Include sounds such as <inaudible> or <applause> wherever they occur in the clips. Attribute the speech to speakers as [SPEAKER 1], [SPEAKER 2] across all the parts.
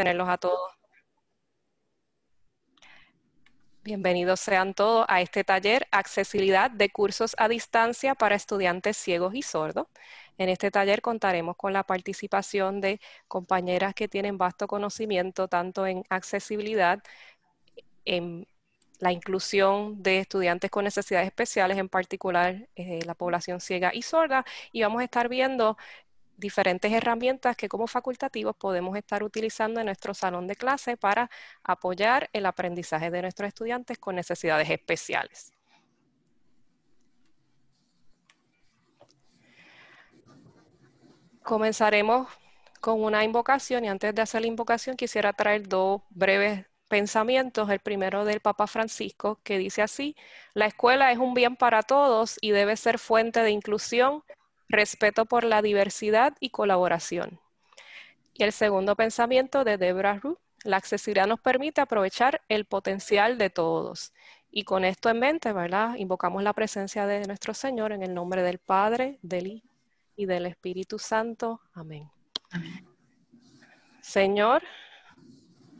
[SPEAKER 1] tenerlos a todos. Bienvenidos sean todos a este taller Accesibilidad de cursos a distancia para estudiantes ciegos y sordos. En este taller contaremos con la participación de compañeras que tienen vasto conocimiento tanto en accesibilidad, en la inclusión de estudiantes con necesidades especiales, en particular eh, la población ciega y sorda, y vamos a estar viendo diferentes herramientas que como facultativos podemos estar utilizando en nuestro salón de clase para apoyar el aprendizaje de nuestros estudiantes con necesidades especiales. Comenzaremos con una invocación y antes de hacer la invocación quisiera traer dos breves pensamientos, el primero del Papa Francisco, que dice así, la escuela es un bien para todos y debe ser fuente de inclusión, respeto por la diversidad y colaboración. Y el segundo pensamiento de Deborah Ruth, la accesibilidad nos permite aprovechar el potencial de todos. Y con esto en mente, ¿verdad? Invocamos la presencia de nuestro Señor en el nombre del Padre, del Hijo y del Espíritu Santo. Amén. Amén. Señor,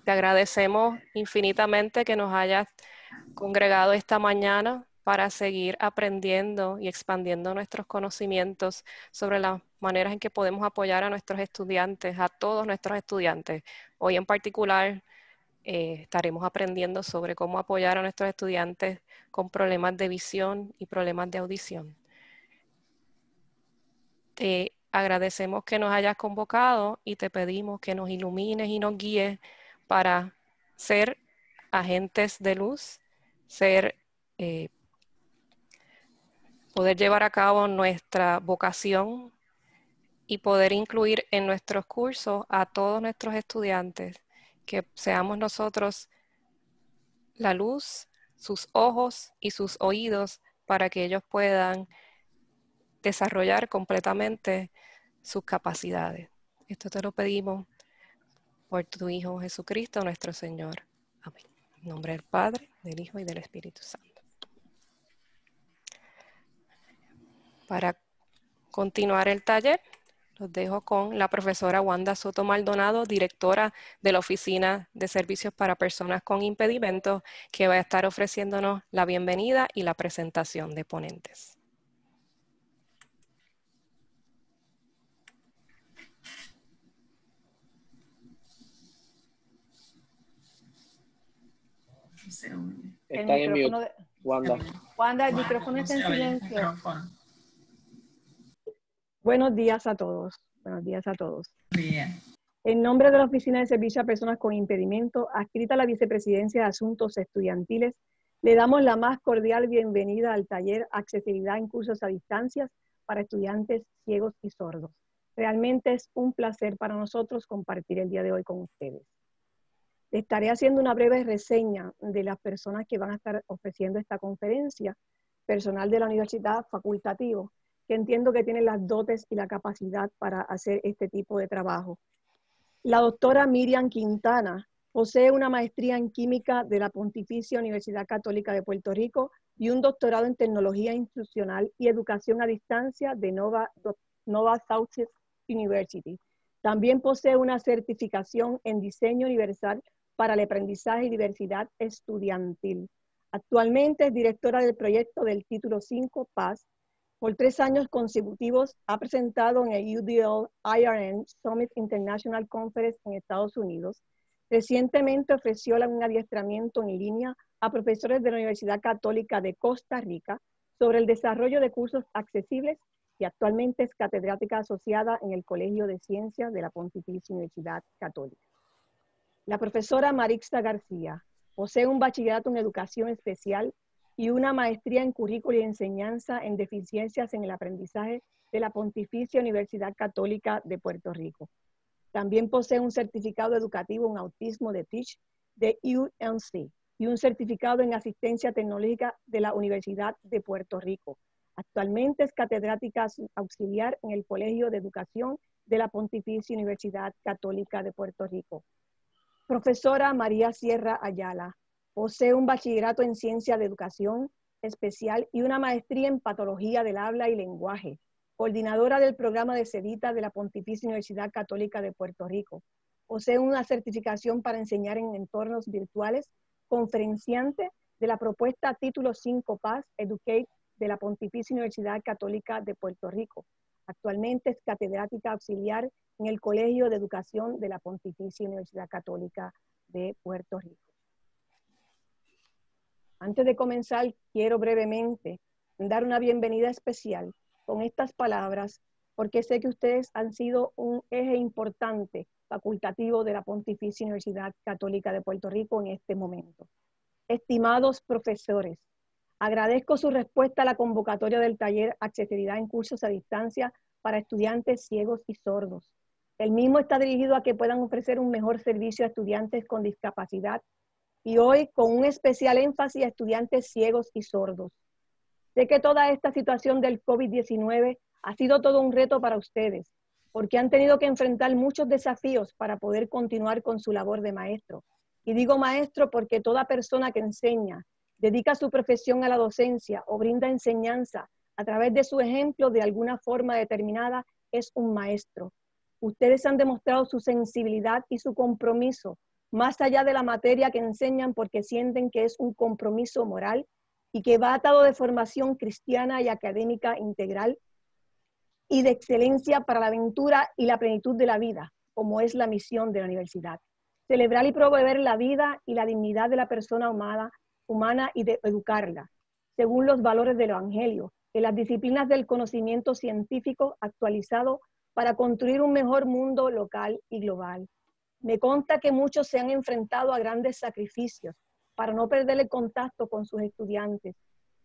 [SPEAKER 1] te agradecemos infinitamente que nos hayas congregado esta mañana para seguir aprendiendo y expandiendo nuestros conocimientos sobre las maneras en que podemos apoyar a nuestros estudiantes, a todos nuestros estudiantes. Hoy en particular eh, estaremos aprendiendo sobre cómo apoyar a nuestros estudiantes con problemas de visión y problemas de audición. Te agradecemos que nos hayas convocado y te pedimos que nos ilumines y nos guíes para ser agentes de luz, ser eh, poder llevar a cabo nuestra vocación y poder incluir en nuestros cursos a todos nuestros estudiantes, que seamos nosotros la luz, sus ojos y sus oídos para que ellos puedan desarrollar completamente sus capacidades. Esto te lo pedimos por tu Hijo Jesucristo, nuestro Señor. Amén. En nombre del Padre, del Hijo y del Espíritu Santo. Para continuar el taller, los dejo con la profesora Wanda Soto Maldonado, directora de la Oficina de Servicios para Personas con Impedimentos, que va a estar ofreciéndonos la bienvenida y la presentación de ponentes.
[SPEAKER 2] Wanda, el micrófono está en silencio. Buenos días a todos. Buenos días a todos. Bien. En nombre de la Oficina de Servicio a Personas con Impedimento, adscrita a la Vicepresidencia de Asuntos Estudiantiles, le damos la más cordial bienvenida al taller Accesibilidad en Cursos a Distancias para Estudiantes Ciegos y Sordos. Realmente es un placer para nosotros compartir el día de hoy con ustedes. Estaré haciendo una breve reseña de las personas que van a estar ofreciendo esta conferencia, personal de la universidad facultativo, que entiendo que tiene las dotes y la capacidad para hacer este tipo de trabajo. La doctora Miriam Quintana posee una maestría en química de la Pontificia Universidad Católica de Puerto Rico y un doctorado en tecnología institucional y educación a distancia de Nova, Nova South University. También posee una certificación en diseño universal para el aprendizaje y diversidad estudiantil. Actualmente es directora del proyecto del título 5 Paz por tres años consecutivos ha presentado en el UDL IRN Summit International Conference en Estados Unidos. Recientemente ofreció un adiestramiento en línea a profesores de la Universidad Católica de Costa Rica sobre el desarrollo de cursos accesibles y actualmente es catedrática asociada en el Colegio de Ciencias de la Pontificia Universidad Católica. La profesora Marixa García posee un bachillerato en educación especial y una maestría en currículo y enseñanza en deficiencias en el aprendizaje de la Pontificia Universidad Católica de Puerto Rico. También posee un certificado educativo en autismo de Teach de UNC y un certificado en asistencia tecnológica de la Universidad de Puerto Rico. Actualmente es catedrática auxiliar en el Colegio de Educación de la Pontificia Universidad Católica de Puerto Rico. Profesora María Sierra Ayala, Posee un bachillerato en ciencia de educación especial y una maestría en patología del habla y lenguaje. Coordinadora del programa de CEDITA de la Pontificia Universidad Católica de Puerto Rico. Posee una certificación para enseñar en entornos virtuales. Conferenciante de la propuesta Título 5 Paz Educate de la Pontificia Universidad Católica de Puerto Rico. Actualmente es catedrática auxiliar en el Colegio de Educación de la Pontificia Universidad Católica de Puerto Rico. Antes de comenzar, quiero brevemente dar una bienvenida especial con estas palabras, porque sé que ustedes han sido un eje importante facultativo de la Pontificia Universidad Católica de Puerto Rico en este momento. Estimados profesores, agradezco su respuesta a la convocatoria del taller Accesibilidad en Cursos a Distancia para estudiantes ciegos y sordos. El mismo está dirigido a que puedan ofrecer un mejor servicio a estudiantes con discapacidad y hoy con un especial énfasis a estudiantes ciegos y sordos. Sé que toda esta situación del COVID-19 ha sido todo un reto para ustedes, porque han tenido que enfrentar muchos desafíos para poder continuar con su labor de maestro. Y digo maestro porque toda persona que enseña, dedica su profesión a la docencia o brinda enseñanza a través de su ejemplo de alguna forma determinada, es un maestro. Ustedes han demostrado su sensibilidad y su compromiso más allá de la materia que enseñan porque sienten que es un compromiso moral y que va atado de formación cristiana y académica integral y de excelencia para la aventura y la plenitud de la vida, como es la misión de la universidad. Celebrar y promover la vida y la dignidad de la persona humana, humana y de educarla, según los valores del Evangelio, en las disciplinas del conocimiento científico actualizado para construir un mejor mundo local y global. Me consta que muchos se han enfrentado a grandes sacrificios para no perder el contacto con sus estudiantes.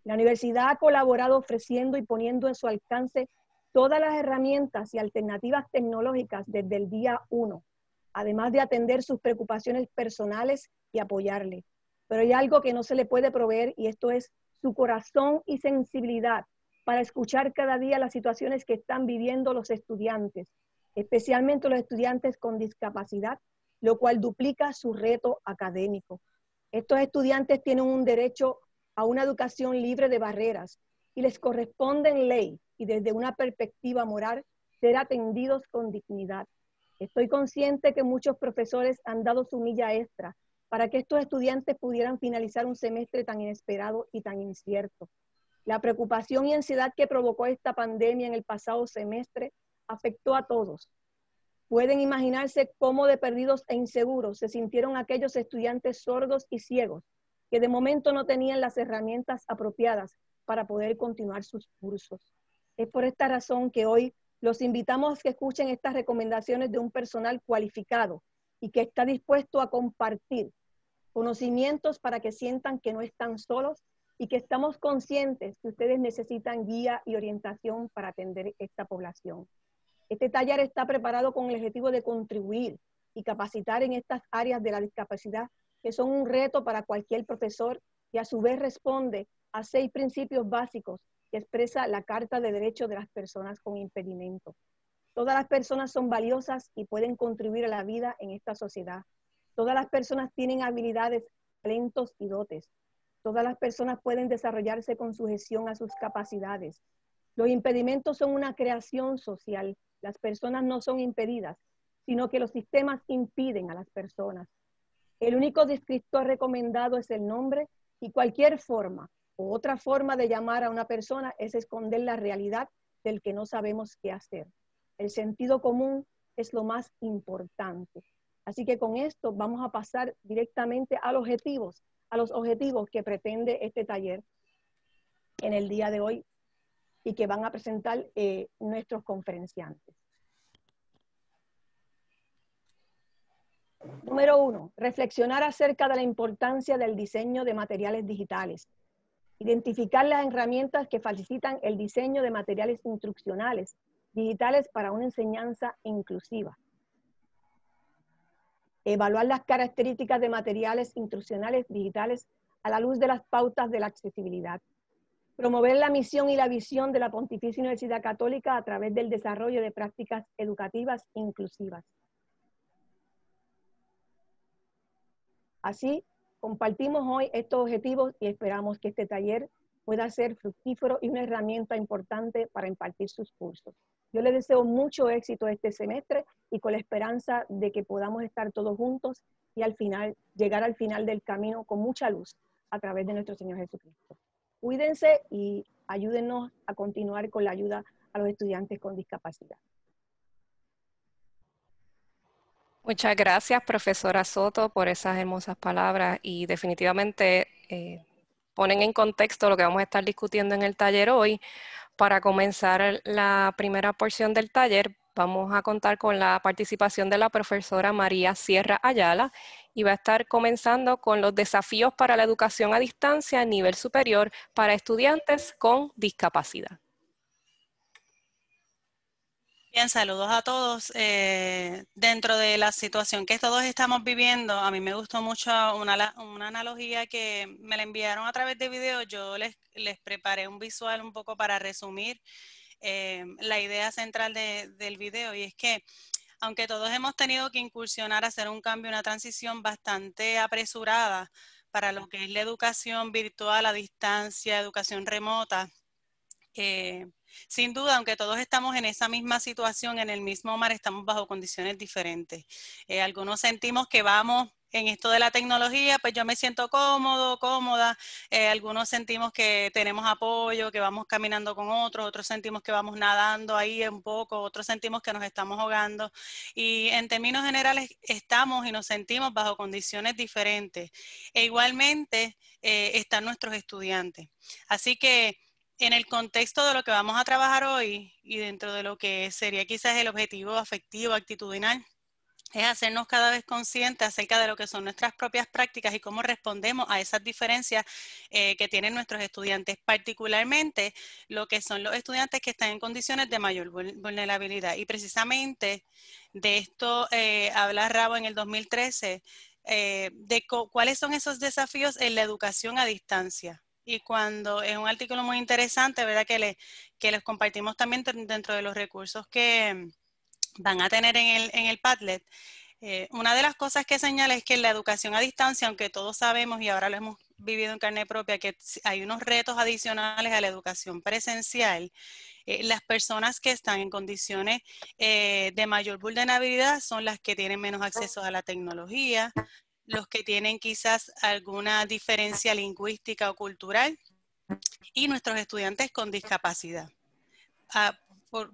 [SPEAKER 2] La universidad ha colaborado ofreciendo y poniendo en su alcance todas las herramientas y alternativas tecnológicas desde el día uno, además de atender sus preocupaciones personales y apoyarle. Pero hay algo que no se le puede proveer y esto es su corazón y sensibilidad para escuchar cada día las situaciones que están viviendo los estudiantes especialmente los estudiantes con discapacidad, lo cual duplica su reto académico. Estos estudiantes tienen un derecho a una educación libre de barreras y les corresponde en ley y desde una perspectiva moral ser atendidos con dignidad. Estoy consciente que muchos profesores han dado su milla extra para que estos estudiantes pudieran finalizar un semestre tan inesperado y tan incierto. La preocupación y ansiedad que provocó esta pandemia en el pasado semestre afectó a todos. Pueden imaginarse cómo de perdidos e inseguros se sintieron aquellos estudiantes sordos y ciegos que de momento no tenían las herramientas apropiadas para poder continuar sus cursos. Es por esta razón que hoy los invitamos a que escuchen estas recomendaciones de un personal cualificado y que está dispuesto a compartir conocimientos para que sientan que no están solos y que estamos conscientes que ustedes necesitan guía y orientación para atender esta población. Este taller está preparado con el objetivo de contribuir y capacitar en estas áreas de la discapacidad que son un reto para cualquier profesor y a su vez responde a seis principios básicos que expresa la Carta de Derechos de las Personas con Impedimento. Todas las personas son valiosas y pueden contribuir a la vida en esta sociedad. Todas las personas tienen habilidades, talentos y dotes. Todas las personas pueden desarrollarse con sujeción a sus capacidades. Los impedimentos son una creación social. Las personas no son impedidas, sino que los sistemas impiden a las personas. El único descriptor recomendado es el nombre y cualquier forma o otra forma de llamar a una persona es esconder la realidad del que no sabemos qué hacer. El sentido común es lo más importante. Así que con esto vamos a pasar directamente a los objetivos, a los objetivos que pretende este taller en el día de hoy y que van a presentar eh, nuestros conferenciantes. Número uno, reflexionar acerca de la importancia del diseño de materiales digitales. Identificar las herramientas que facilitan el diseño de materiales instruccionales digitales para una enseñanza inclusiva. Evaluar las características de materiales instruccionales digitales a la luz de las pautas de la accesibilidad promover la misión y la visión de la Pontificia Universidad Católica a través del desarrollo de prácticas educativas inclusivas. Así, compartimos hoy estos objetivos y esperamos que este taller pueda ser fructífero y una herramienta importante para impartir sus cursos. Yo les deseo mucho éxito este semestre y con la esperanza de que podamos estar todos juntos y al final llegar al final del camino con mucha luz a través de nuestro Señor Jesucristo. Cuídense y ayúdenos a continuar con la ayuda a los estudiantes con discapacidad.
[SPEAKER 1] Muchas gracias, profesora Soto, por esas hermosas palabras y definitivamente eh, ponen en contexto lo que vamos a estar discutiendo en el taller hoy. Para comenzar la primera porción del taller, vamos a contar con la participación de la profesora María Sierra Ayala, y va a estar comenzando con los desafíos para la educación a distancia a nivel superior para estudiantes con discapacidad.
[SPEAKER 3] Bien, saludos a todos. Eh, dentro de la situación que todos estamos viviendo, a mí me gustó mucho una, analogía que me la enviaron a través de video. Yo les, preparé un visual un poco para resumir eh, la idea central del video y es que aunque todos hemos tenido que incursionar, hacer un cambio, una transición bastante apresurada para lo que es la educación virtual a distancia, educación remota. sin duda, aunque todos estamos en esa misma situación, en el mismo mar, estamos bajo condiciones diferentes. Eh, algunos sentimos que vamos en esto de la tecnología, pues yo me siento cómodo, cómoda. Eh, algunos sentimos que tenemos apoyo, que vamos caminando con otros, otros sentimos que vamos nadando ahí un poco, otros sentimos que nos estamos ahogando. Y en términos generales estamos y nos sentimos bajo condiciones diferentes. E igualmente eh, están nuestros estudiantes. Así que en el contexto de lo que vamos a trabajar hoy y dentro de lo que sería quizás el objetivo afectivo, actitudinal, es hacernos cada vez conscientes acerca de lo que son nuestras propias prácticas y cómo respondemos a esas diferencias eh, que tienen nuestros estudiantes, particularmente lo que son los estudiantes que están en condiciones de mayor vulnerabilidad. Y precisamente de esto eh, habla Rabo en el 2013, eh, de cuáles son esos desafíos en la educación a distancia y cuando es un artículo muy interesante, ¿verdad? Que, que les compartimos también dentro de los recursos que, van a tener en el, en el Padlet. Eh, una de las cosas que señala es que la educación a distancia, aunque todos sabemos y ahora lo hemos vivido en carne propia, que hay unos retos adicionales a la educación presencial, eh, las personas que están en condiciones eh, de mayor vulnerabilidad son las que tienen menos acceso a la tecnología, los que tienen quizás alguna diferencia lingüística o cultural y nuestros estudiantes con discapacidad. Ah,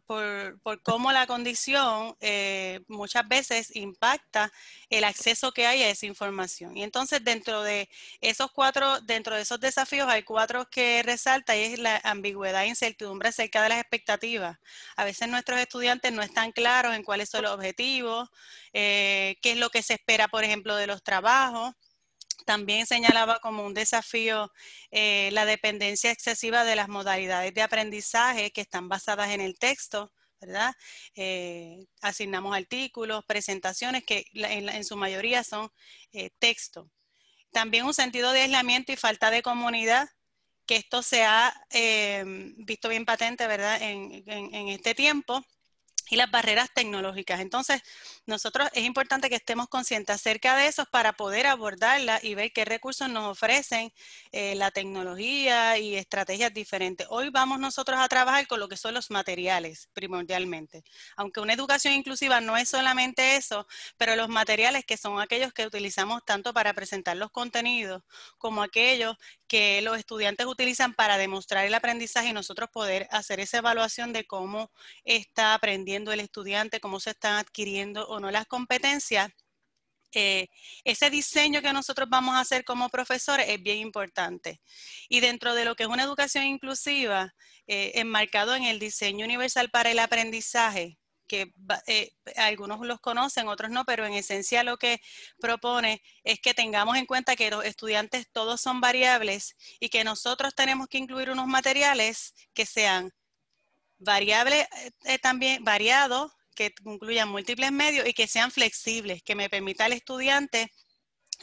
[SPEAKER 3] por, cómo la condición eh, muchas veces impacta el acceso que hay a esa información. Y entonces dentro de esos cuatro, dentro de esos desafíos hay cuatro que resalta y es la ambigüedad e incertidumbre acerca de las expectativas. A veces nuestros estudiantes no están claros en cuáles son los objetivos, eh, qué es lo que se espera, por ejemplo, de los trabajos. También señalaba como un desafío eh, la dependencia excesiva de las modalidades de aprendizaje que están basadas en el texto, ¿verdad? Eh, asignamos artículos, presentaciones que en, su mayoría son eh, texto. También un sentido de aislamiento y falta de comunidad, que esto se ha visto bien patente, ¿verdad? en este tiempo y las barreras tecnológicas. Entonces, nosotros es importante que estemos conscientes acerca de eso para poder abordarla y ver qué recursos nos ofrecen eh, la tecnología y estrategias diferentes. Hoy vamos nosotros a trabajar con lo que son los materiales primordialmente. Aunque una educación inclusiva no es solamente eso, pero los materiales que son aquellos que utilizamos tanto para presentar los contenidos como aquellos que los estudiantes utilizan para demostrar el aprendizaje y nosotros poder hacer esa evaluación de cómo está aprendiendo el estudiante, cómo se están adquiriendo o no las competencias, eh, ese diseño que nosotros vamos a hacer como profesores es bien importante. Y dentro de lo que es una educación inclusiva, eh, enmarcado en el diseño universal para el aprendizaje, que eh, algunos los conocen, otros no, pero en esencia lo que propone es que tengamos en cuenta que los estudiantes todos son variables y que nosotros tenemos que incluir unos materiales que sean variable eh, también, variado, que incluyan múltiples medios y que sean flexibles, que me permita al estudiante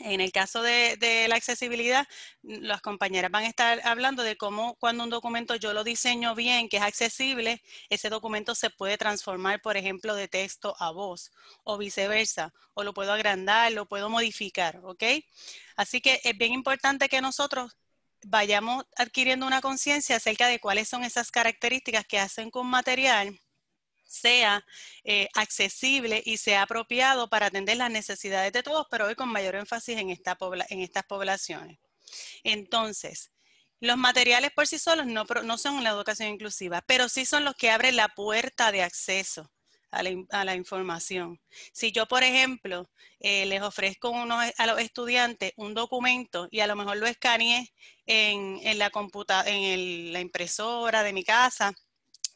[SPEAKER 3] en el caso de, de, la accesibilidad, las compañeras van a estar hablando de cómo cuando un documento yo lo diseño bien, que es accesible, ese documento se puede transformar, por ejemplo, de texto a voz o viceversa, o lo puedo agrandar, lo puedo modificar, ¿ok? Así que es bien importante que nosotros vayamos adquiriendo una conciencia acerca de cuáles son esas características que hacen que un material sea eh, accesible y sea apropiado para atender las necesidades de todos, pero hoy con mayor énfasis en, estas poblaciones. Entonces, los materiales por sí solos no, son la educación inclusiva, pero sí son los que abren la puerta de acceso a la, información. Si yo, por ejemplo, eh, les ofrezco e, a los estudiantes un documento y a lo mejor lo escaneé en, la, en la impresora de mi casa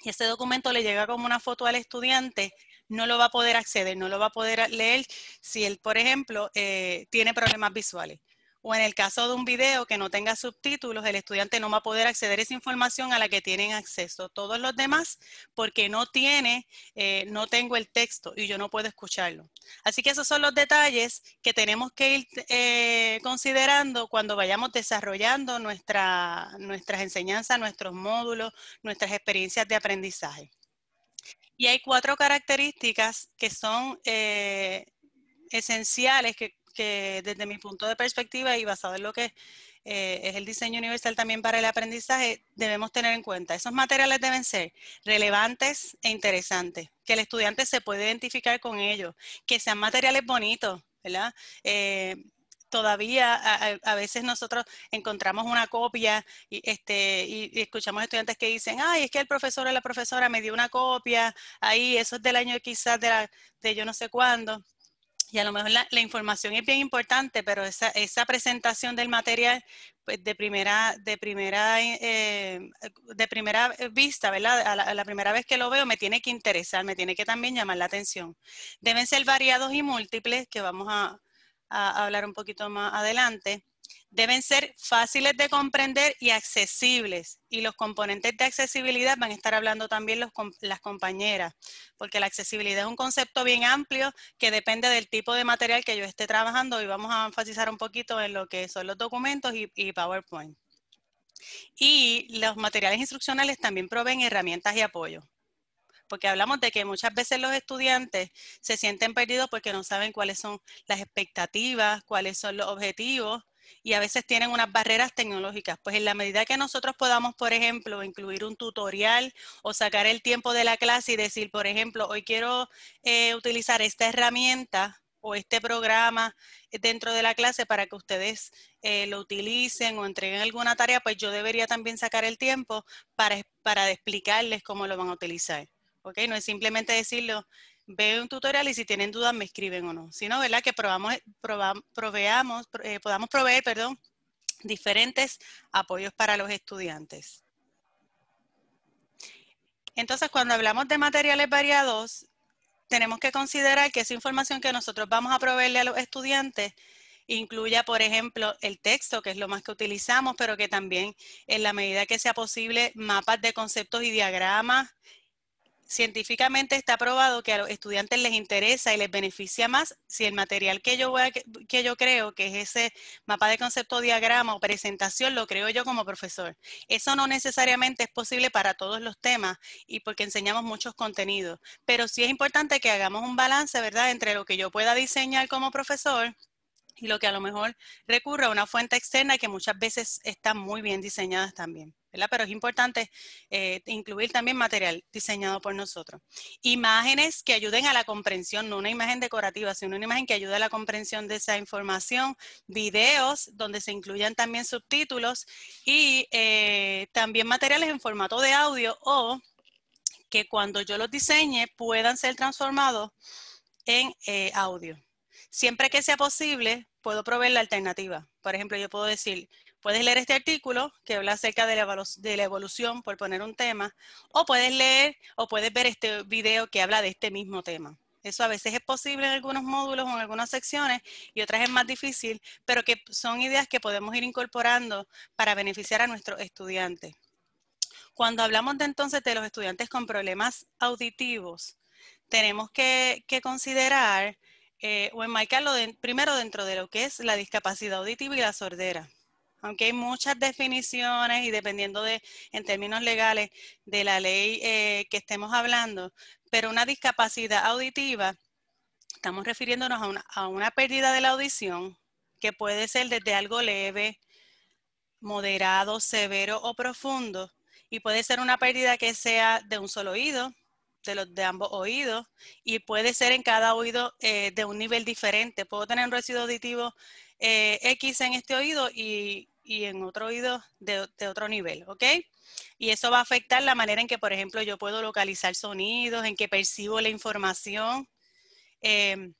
[SPEAKER 3] y ese documento le llega como una foto al estudiante, no lo va a poder acceder, no lo va a poder leer si él, por ejemplo, eh, tiene problemas visuales o en el caso de un video que no tenga subtítulos, el estudiante no va a poder acceder a esa información a la que tienen acceso todos los demás porque no tiene, eh, no tengo el texto y yo no puedo escucharlo. Así que esos son los detalles que tenemos que ir eh, considerando cuando vayamos desarrollando nuestra, nuestras enseñanzas, nuestros módulos, nuestras experiencias de aprendizaje. Y hay cuatro características que son eh, esenciales que, que desde mi punto de perspectiva y basado en lo que eh, es el diseño universal también para el aprendizaje, debemos tener en cuenta. Esos materiales deben ser relevantes e interesantes, que el estudiante se pueda identificar con ellos, que sean materiales bonitos, ¿verdad? Eh, todavía a, veces nosotros encontramos una copia y, este, y, escuchamos estudiantes que dicen, ay, es que el profesor o la profesora me dio una copia, ahí, eso es del año quizás de, de yo no sé cuándo y a lo mejor la, información es bien importante, pero esa, esa presentación del material pues, de primera, de primera, eh, de primera vista, ¿verdad? A la, primera vez que lo veo me tiene que interesar, me tiene que también llamar la atención. Deben ser variados y múltiples, que vamos a hablar un poquito más adelante deben ser fáciles de comprender y accesibles. Y los componentes de accesibilidad van a estar hablando también las compañeras, porque la accesibilidad es un concepto bien amplio que depende del tipo de material que yo esté trabajando y vamos a enfatizar un poquito en lo que son los documentos y, y PowerPoint. Y los materiales instruccionales también proveen herramientas y apoyo porque hablamos de que muchas veces los estudiantes se sienten perdidos porque no saben cuáles son las expectativas, cuáles son los objetivos y a veces tienen unas barreras tecnológicas. Pues en la medida que nosotros podamos, por ejemplo, incluir un tutorial o sacar el tiempo de la clase y decir, por ejemplo, hoy quiero eh, utilizar esta herramienta o este programa dentro de la clase para que ustedes eh, lo utilicen o entreguen alguna tarea, pues yo debería también sacar el tiempo para, para explicarles cómo lo van a utilizar. ¿ok? No es simplemente decirlo, Veo un tutorial y si tienen dudas me escriben o no. Si no, ¿verdad? Que probamos, proveamos, eh, podamos proveer, perdón, diferentes apoyos para los estudiantes. Entonces, cuando hablamos de materiales variados, tenemos que considerar que esa información que nosotros vamos a proveerle a los estudiantes incluya, por ejemplo, el texto, que es lo más que utilizamos, pero que también en la medida que sea posible, mapas de conceptos y diagramas, científicamente está probado que a los estudiantes les interesa y les beneficia más si el material que yo, voy que yo creo, que es ese mapa de concepto, diagrama o presentación, lo creo yo como profesor. Eso no necesariamente es posible para todos los temas y porque enseñamos muchos contenidos, pero sí es importante que hagamos un balance, ¿verdad?, entre lo que yo pueda diseñar como profesor y lo que a lo mejor recurra a una fuente externa que muchas veces está muy bien diseñadas también. Pero es importante eh, incluir también material diseñado por nosotros. Imágenes que ayuden a la comprensión, no una imagen decorativa, sino una imagen que ayude a la comprensión de esa información. Videos donde se incluyan también subtítulos y eh, también materiales en formato de audio o que cuando yo los diseñe puedan ser transformados en eh, audio. Siempre que sea posible, puedo proveer la alternativa. Por ejemplo, yo puedo decir, Puedes leer este artículo que habla acerca de la, evolución, por poner un tema, o puedes leer o puedes ver este video que habla de este mismo tema. Eso a veces es posible en algunos módulos o en algunas secciones y otras es más difícil, pero que son ideas que podemos ir incorporando para beneficiar a nuestros estudiantes. Cuando hablamos de entonces de los estudiantes con problemas auditivos, tenemos que, considerar eh, o enmarcarlo de, primero dentro de lo que es la discapacidad auditiva y la sordera aunque hay muchas definiciones y dependiendo de, en términos legales, de la ley eh, que estemos hablando, pero una discapacidad auditiva, estamos refiriéndonos a una, a una pérdida de la audición que puede ser desde algo leve, moderado, severo o profundo, y puede ser una pérdida que sea de un solo oído, de, los, de ambos oídos, y puede ser en cada oído eh, de un nivel diferente. Puedo tener un residuo auditivo eh, X en este oído y y en otro oído de, otro nivel, ¿ok? Y eso va a afectar la manera en que, por ejemplo, yo puedo localizar sonidos, en que percibo la información. Em,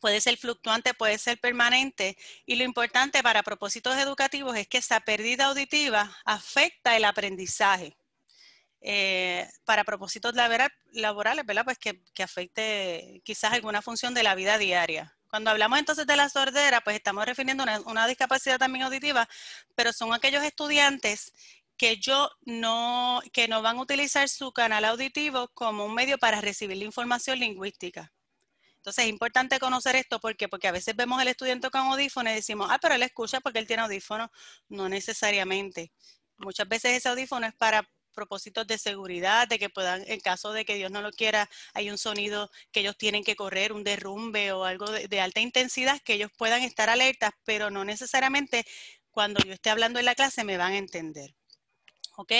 [SPEAKER 3] puede ser fluctuante, puede ser permanente. Y lo importante para propósitos educativos es que esa pérdida auditiva afecta el aprendizaje. Eh, para propósitos laborales, ¿verdad? Pues que, que afecte quizás alguna función de la vida diaria. Cuando hablamos entonces de la sordera, pues estamos refiriendo a una, discapacidad también auditiva, pero son aquellos estudiantes que yo no, que no van a utilizar su canal auditivo como un medio para recibir la información lingüística. Entonces es importante conocer esto porque porque a veces vemos al estudiante con audífono y decimos, ah, pero él escucha porque él tiene audífono. No necesariamente. Muchas veces ese audífono es para propósitos de seguridad, de que puedan, en caso de que Dios no lo quiera, hay un sonido que ellos tienen que correr, un derrumbe o algo de, alta intensidad, que ellos puedan estar alertas, pero no necesariamente cuando yo esté hablando en la clase me van a entender. ¿Ok?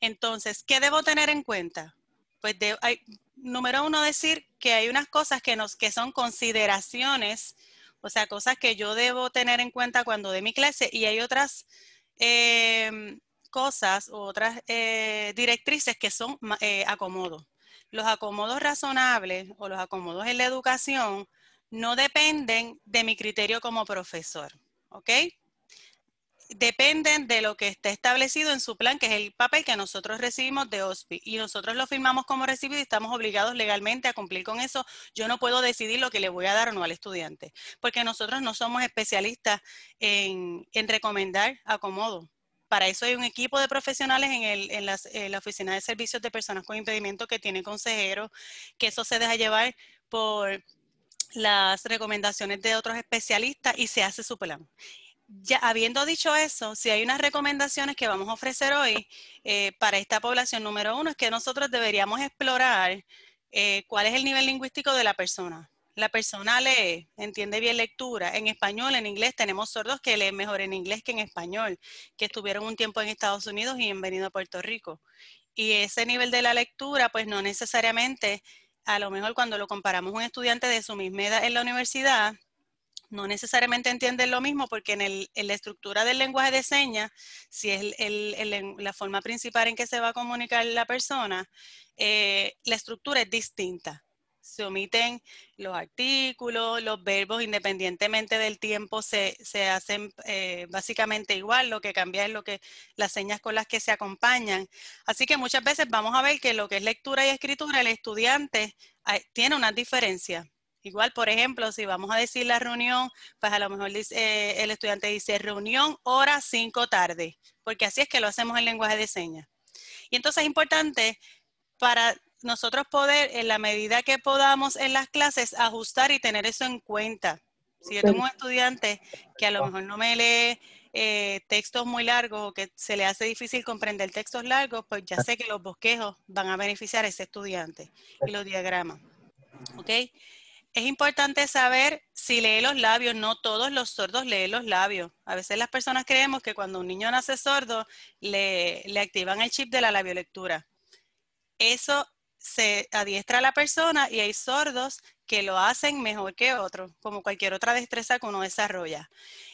[SPEAKER 3] Entonces, ¿qué debo tener en cuenta? Pues de, hay, número uno, decir que hay unas cosas que, nos, que son consideraciones, o sea, cosas que yo debo tener en cuenta cuando de mi clase y hay otras eh, cosas u otras eh, directrices que son eh, acomodos. Los acomodos razonables o los acomodos en la educación no dependen de mi criterio como profesor, ¿ok? Dependen de lo que está establecido en su plan, que es el papel que nosotros recibimos de OSPI. Y nosotros lo firmamos como recibido y estamos obligados legalmente a cumplir con eso. Yo no puedo decidir lo que le voy a dar o no al estudiante, porque nosotros no somos especialistas en, en recomendar acomodo para eso hay un equipo de profesionales en, el, en, la Oficina de Servicios de Personas con Impedimento que tiene consejeros, que eso se deja llevar por las recomendaciones de otros especialistas y se hace su plan. Ya habiendo dicho eso, si hay unas recomendaciones que vamos a ofrecer hoy eh, para esta población, número uno es que nosotros deberíamos explorar eh, cuál es el nivel lingüístico de la persona la persona lee, entiende bien lectura. En español, en inglés, tenemos sordos que leen mejor en inglés que en español, que estuvieron un tiempo en Estados Unidos y han venido a Puerto Rico. Y ese nivel de la lectura, pues no necesariamente, a lo mejor cuando lo comparamos a un estudiante de su misma edad en la universidad, no necesariamente entiende lo mismo porque en, el, la estructura del lenguaje de señas, si es la forma principal en que se va a comunicar la persona, eh, la estructura es distinta se omiten los artículos, los verbos independientemente del tiempo se, se hacen eh, básicamente igual, lo que cambia es lo que, las señas con las que se acompañan. Así que muchas veces vamos a ver que lo que es lectura y escritura, el estudiante tiene una diferencia. Igual, por ejemplo, si vamos a decir la reunión, pues a lo mejor eh, el estudiante dice reunión hora 5 tarde, porque así es que lo hacemos en lenguaje de señas. Y entonces es importante para nosotros poder, en la medida que podamos en las clases, ajustar y tener eso en cuenta. Si yo tengo un estudiante que a lo ah. mejor no me lee eh, textos muy largos o que se le hace difícil comprender textos largos, pues ya ah. sé que los bosquejos van a beneficiar a ese estudiante y los diagramas. ¿Ok? Es importante saber si lee los labios. No todos los sordos leen los labios. A veces las personas creemos que cuando un niño nace sordo, le, le activan el chip de la labiolectura. Eso se adiestra a la persona y hay sordos que lo hacen mejor que otros, como cualquier otra destreza que uno desarrolla.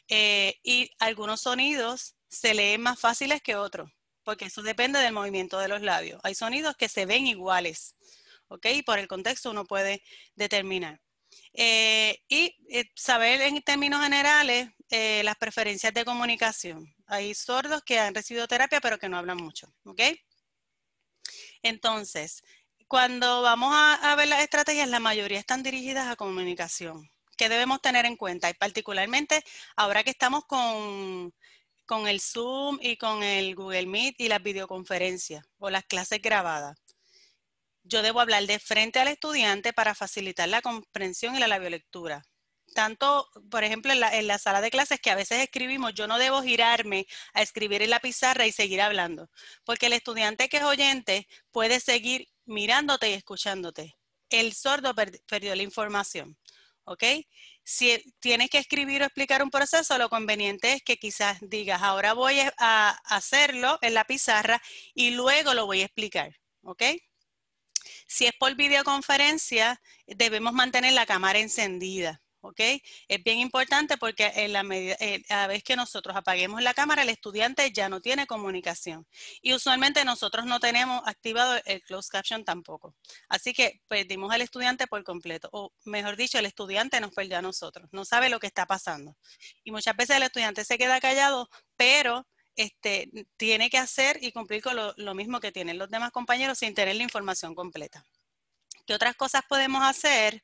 [SPEAKER 3] Eh, y algunos sonidos se leen más fáciles que otros, porque eso depende del movimiento de los labios. Hay sonidos que se ven iguales, ¿ok? Y por el contexto uno puede determinar. Eh, y eh, saber en términos generales las preferencias de comunicación. Hay sordos que han recibido terapia pero que no hablan mucho, ¿ok? Entonces, cuando vamos a, ver las estrategias, la mayoría están dirigidas a comunicación. ¿Qué debemos tener en cuenta? Y particularmente ahora que estamos con, con el Zoom y con el Google Meet y las videoconferencias o las clases grabadas. Yo debo hablar de frente al estudiante para facilitar la comprensión y la labiolectura tanto, por ejemplo, en la, en la, sala de clases que a veces escribimos, yo no debo girarme a escribir en la pizarra y seguir hablando, porque el estudiante que es oyente puede seguir mirándote y escuchándote. El sordo perdió la información. ¿Ok? Si tienes que escribir o explicar un proceso, lo conveniente es que quizás digas, ahora voy a hacerlo en la pizarra y luego lo voy a explicar. ¿Ok? Si es por videoconferencia, debemos mantener la cámara encendida. ¿ok? Es bien importante porque la eh, a la vez que nosotros apaguemos la cámara, el estudiante ya no tiene comunicación. Y usualmente nosotros no tenemos activado el closed caption tampoco. Así que perdimos al estudiante por completo, o mejor dicho, el estudiante nos perdió a nosotros, no sabe lo que está pasando. Y muchas veces el estudiante se queda callado, pero... Este, tiene que hacer y cumplir con lo mismo que tienen los demás compañeros sin tener la información completa. ¿Qué otras cosas podemos hacer?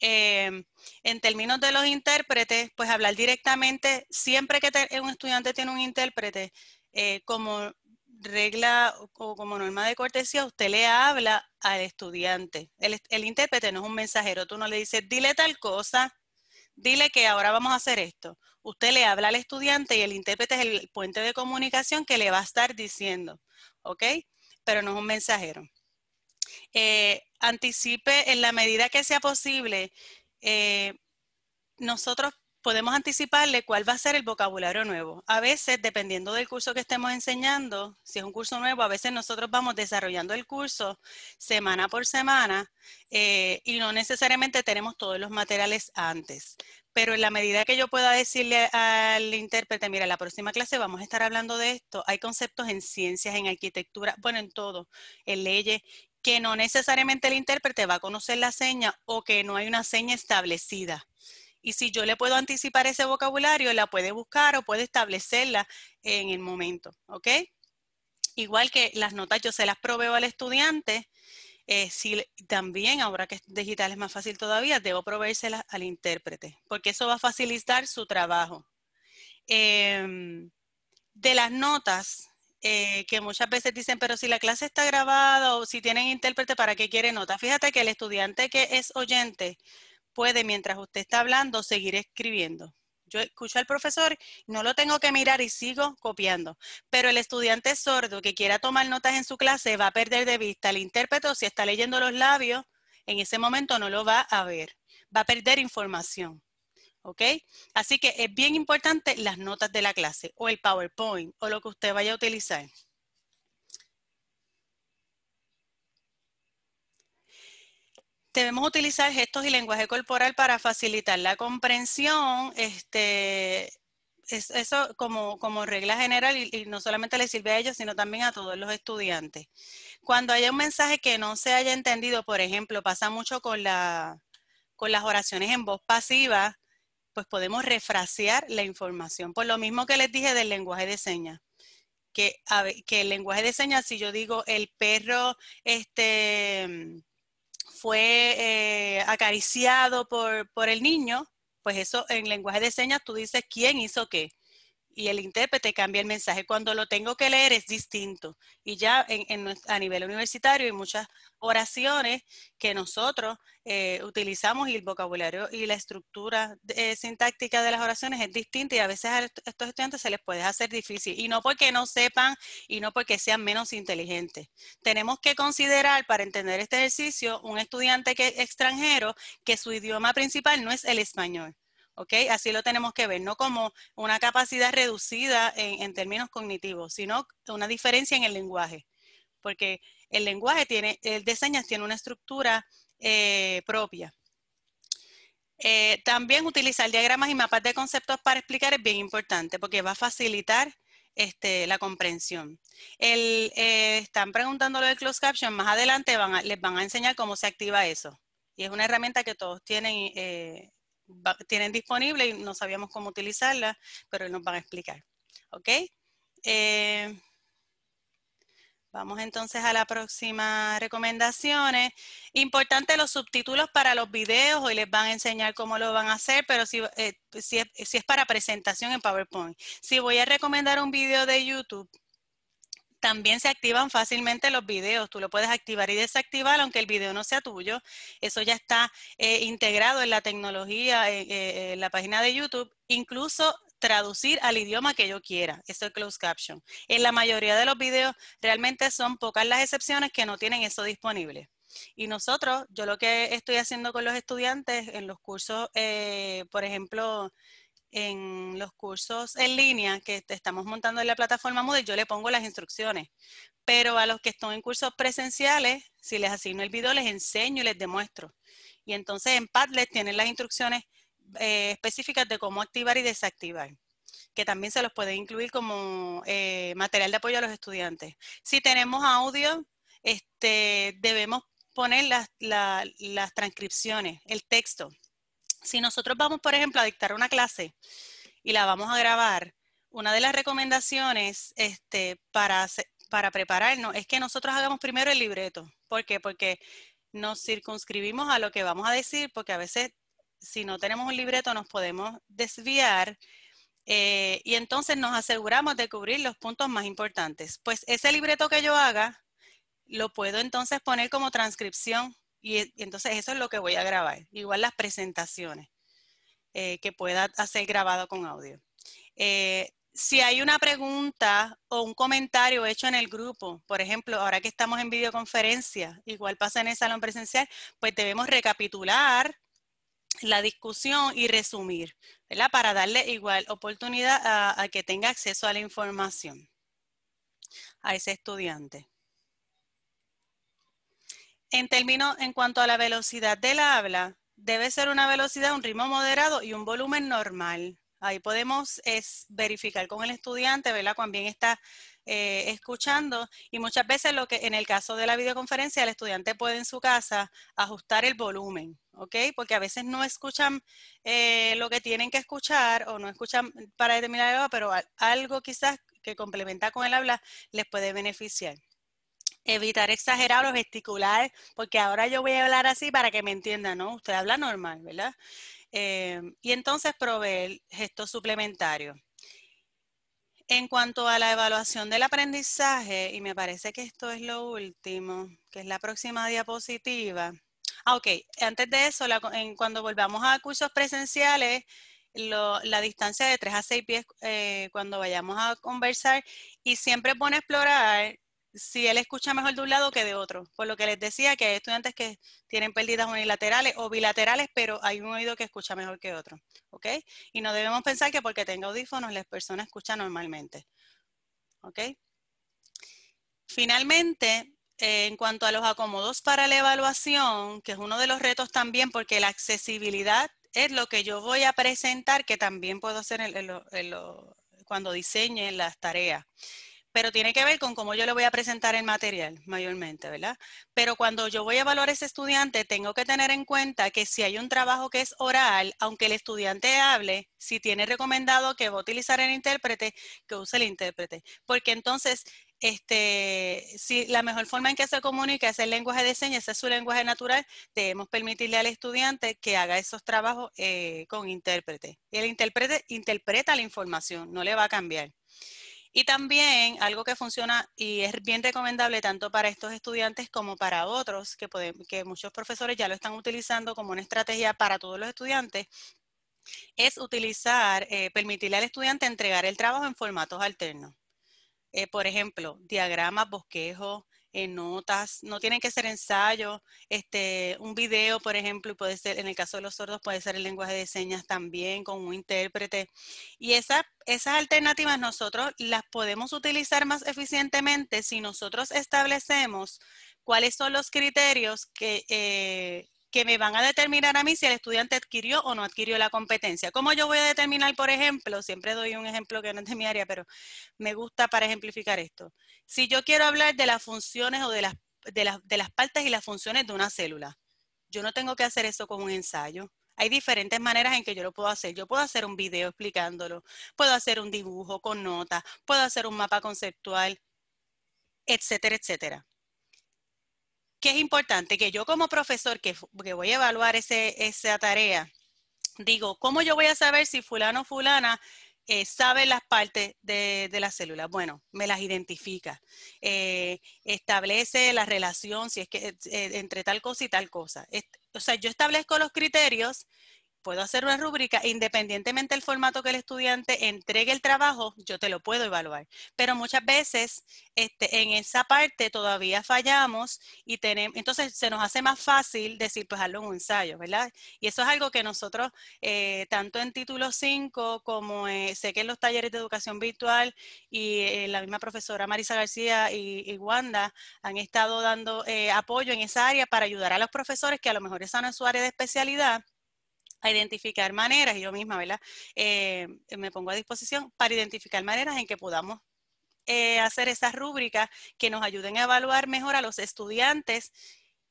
[SPEAKER 3] Em, en términos de los intérpretes, pues hablar directamente, siempre que un estudiante tiene un intérprete, eh, como regla o como norma de cortesía, usted le habla al estudiante. El, intérprete no es un mensajero, tú no le dices, dile tal cosa, dile que ahora vamos a hacer esto. Usted le habla al estudiante y el intérprete es el puente de comunicación que le va a estar diciendo, ¿ok? Pero no es un mensajero. Eh, anticipe en la medida que sea posible, eh, nosotros podemos anticiparle cuál va a ser el vocabulario nuevo. A veces, dependiendo del curso que estemos enseñando, si es un curso nuevo, a veces nosotros vamos desarrollando el curso semana por semana eh, y no necesariamente tenemos todos los materiales antes. Pero en la medida que yo pueda decirle al intérprete, mira, la próxima clase vamos a estar hablando de esto, hay conceptos en ciencias, en arquitectura, bueno, en todo, en leyes, que no necesariamente el intérprete va a conocer la seña o que no hay una seña establecida. Y si yo le puedo anticipar ese vocabulario, la puede buscar o puede establecerla en el momento, ¿ok? Igual que las notas yo se las proveo al estudiante, eh, si también, ahora que es digital es más fácil todavía, debo proveérselas al intérprete, porque eso va a facilitar su trabajo. Em, de las notas, eh, que muchas veces dicen, pero si la clase está grabada o si tienen intérprete, ¿para qué quiere notas? Fíjate que el estudiante que es oyente puede, mientras usted está hablando, seguir escribiendo. Yo escucho al profesor, no lo tengo que mirar y sigo copiando. Pero el estudiante sordo que quiera tomar notas en su clase va a perder de vista al intérprete o si está leyendo los labios, en ese momento no lo va a ver. Va a perder información. Así que es bien importante las notas de la clase o el PowerPoint o lo que usted vaya a utilizar. Debemos utilizar gestos y lenguaje corporal para facilitar la comprensión. Este, eso como, regla general y, no solamente le sirve a ellos, sino también a todos los estudiantes. Cuando haya un mensaje que no se haya entendido, por ejemplo, pasa mucho con las oraciones en voz pasiva, pues podemos refrasear la información. Por lo mismo que les dije del lenguaje de señas. Que, que el lenguaje de señas, si yo digo el perro este, fue eh, acariciado por, por el niño, pues eso en lenguaje de señas tú dices quién hizo qué y el intérprete cambia el mensaje. Cuando lo tengo que leer es distinto. Y ya a nivel universitario hay muchas oraciones que nosotros eh, utilizamos y el vocabulario y la estructura eh, sintáctica de las oraciones es distinta y a veces a estos estudiantes se les puede hacer difícil. Y no porque no sepan y no porque sean menos inteligentes. Tenemos que considerar para entender este ejercicio un estudiante que, extranjero que su idioma principal no es el español. ¿ok? Así lo tenemos que ver, no como una capacidad reducida en, términos cognitivos, sino una diferencia en el lenguaje, porque el lenguaje tiene, el de señas tiene una estructura eh, propia. Eh, también utilizar diagramas y mapas de conceptos para explicar es bien importante porque va a facilitar este, la comprensión. El, eh, están preguntando lo del closed caption, más adelante les van a enseñar cómo se activa eso. Y es una herramienta que todos tienen tienen disponible y no sabíamos cómo utilizarla, pero nos van a explicar. ¿Ok? Eh, vamos entonces a la próxima recomendación. Importante los subtítulos para los videos, hoy les van a enseñar cómo lo van a hacer, pero si, eh, es, si es para presentación en PowerPoint. Si voy a recomendar un video de YouTube, también se activan fácilmente los videos. Tú lo puedes activar y desactivar aunque el video no sea tuyo. Eso ya está eh, integrado en la tecnología, eh, eh, en la página de YouTube. Incluso traducir al idioma que yo quiera. Eso es closed caption. En la mayoría de los videos realmente son pocas las excepciones que no tienen eso disponible. Y nosotros, yo lo que estoy haciendo con los estudiantes en los cursos, por ejemplo, en los cursos en línea que estamos montando en la plataforma Moodle, yo le pongo las instrucciones. Pero a los que están en cursos presenciales, si les asigno el video, les enseño y les demuestro. Y entonces en Padlet tienen las instrucciones eh, específicas de cómo activar y desactivar que también se los puede incluir como eh, material de apoyo a los estudiantes. Si tenemos audio, este, debemos poner las transcripciones, el texto. Si nosotros vamos, por ejemplo, a dictar una clase y la vamos a grabar, una de las recomendaciones este, para, prepararnos es que nosotros hagamos primero el libreto. ¿Por qué? Porque nos circunscribimos a lo que vamos a decir, porque a veces si no tenemos un libreto nos podemos desviar eh, y entonces nos aseguramos de cubrir los puntos más importantes. Pues ese libreto que yo haga, lo puedo entonces poner como transcripción y, entonces eso es lo que voy a grabar. Igual las presentaciones eh, que pueda hacer grabado con audio. Eh, si hay una pregunta o un comentario hecho en el grupo, por ejemplo, ahora que estamos en videoconferencia, igual pasa en el salón presencial, pues debemos recapitular la discusión y resumir, ¿verdad? Para darle igual oportunidad a que tenga acceso a la información a ese estudiante. En términos, en cuanto a la velocidad del habla, debe ser una velocidad, un ritmo moderado y un volumen normal. Ahí podemos verificar con el estudiante, ¿verdad? Cuán bien está eh, escuchando. Y muchas veces lo que en el caso de la videoconferencia, el estudiante puede en su casa ajustar el volumen, ¿ok? Porque a veces no escuchan eh, lo que tienen que escuchar o no escuchan para determinar pero algo quizás que complementa con el habla les puede beneficiar evitar exagerar los gesticular, porque ahora yo voy a hablar así para que me entiendan, ¿no? Usted habla normal, ¿verdad? Eh, y entonces proveer gestos suplementarios. En cuanto a la evaluación del aprendizaje, y me parece que esto es lo último, que es la próxima diapositiva. Ah, ok. Antes de eso, en, cuando volvamos a cursos presenciales, la distancia de 3 a 6 pies eh, cuando vayamos a conversar y siempre pone explorar si él escucha mejor de un lado que de otro. Por lo que les decía que hay estudiantes que tienen pérdidas unilaterales o bilaterales, pero hay un oído que escucha mejor que otro. ¿Ok? Y no debemos pensar que porque tenga audífonos las personas escuchan normalmente. ¿Ok? Finalmente, en cuanto a los acomodos para la evaluación, que es uno de los retos también, porque la accesibilidad es lo que yo voy a presentar, que también puedo hacer cuando diseñe las tareas pero tiene que ver con cómo yo le voy a presentar el material mayormente, ¿verdad? Pero cuando yo voy a evaluar a ese estudiante, tengo que tener en cuenta que si hay un trabajo que es oral, aunque el estudiante hable, si tiene recomendado que va a utilizar el intérprete, que use el intérprete. Porque entonces, este, si la mejor forma en que se comunica es el lenguaje de señas, ese es su lenguaje natural, debemos permitirle al estudiante que haga esos trabajos eh, con intérprete. Y el intérprete interpreta la información, no le va a cambiar. Y también algo que funciona y es bien recomendable tanto para estos estudiantes como para otros, que, que muchos profesores ya lo están utilizando como una estrategia para todos los estudiantes, es utilizar, eh, permitirle al estudiante entregar el trabajo en formatos alternos. Eh, por ejemplo, diagramas, bosquejos, en eh, notas, no tienen que ser ensayos, este, un video, por ejemplo, y puede ser, en el caso de los sordos, puede ser el lenguaje de señas también con un intérprete. Y esa, esas alternativas nosotros las podemos utilizar más eficientemente si nosotros establecemos cuáles son los criterios que, eh, que me van a determinar a mí si el estudiante adquirió o no adquirió la competencia. ¿Cómo yo voy a determinar, por ejemplo? Siempre doy un ejemplo que no es de mi área, pero me gusta para ejemplificar esto. Si yo quiero hablar de las funciones o de las, de las, partes y las funciones de una célula, yo no tengo que hacer eso con un ensayo. Hay diferentes maneras en que yo lo puedo hacer. Yo puedo hacer un video explicándolo, puedo hacer un dibujo con notas, puedo hacer un mapa conceptual, etcétera, etcétera que es importante, que yo como profesor que, voy a evaluar ese, esa tarea, digo, ¿cómo yo voy a saber si fulano o fulana eh, sabe las partes de, de las células? Bueno, me las identifica, eh, establece la relación, si es que eh, entre tal cosa y tal cosa. o sea, yo establezco los criterios puedo hacer una rúbrica, independientemente del formato que el estudiante entregue el trabajo, yo te lo puedo evaluar. Pero muchas veces este, en esa parte todavía fallamos y tenemos, entonces se nos hace más fácil decir, pues hazlo en un ensayo, ¿verdad? Y eso es algo que nosotros, eh, tanto en título 5 como eh, sé que en los talleres de educación virtual y eh, la misma profesora Marisa García y, Wanda han estado dando apoyo en esa área para ayudar a los profesores que a lo mejor están en su área de especialidad a identificar maneras, y yo misma, ¿verdad? Eh, me pongo a disposición para identificar maneras en que podamos eh, hacer esas rúbricas que nos ayuden a evaluar mejor a los estudiantes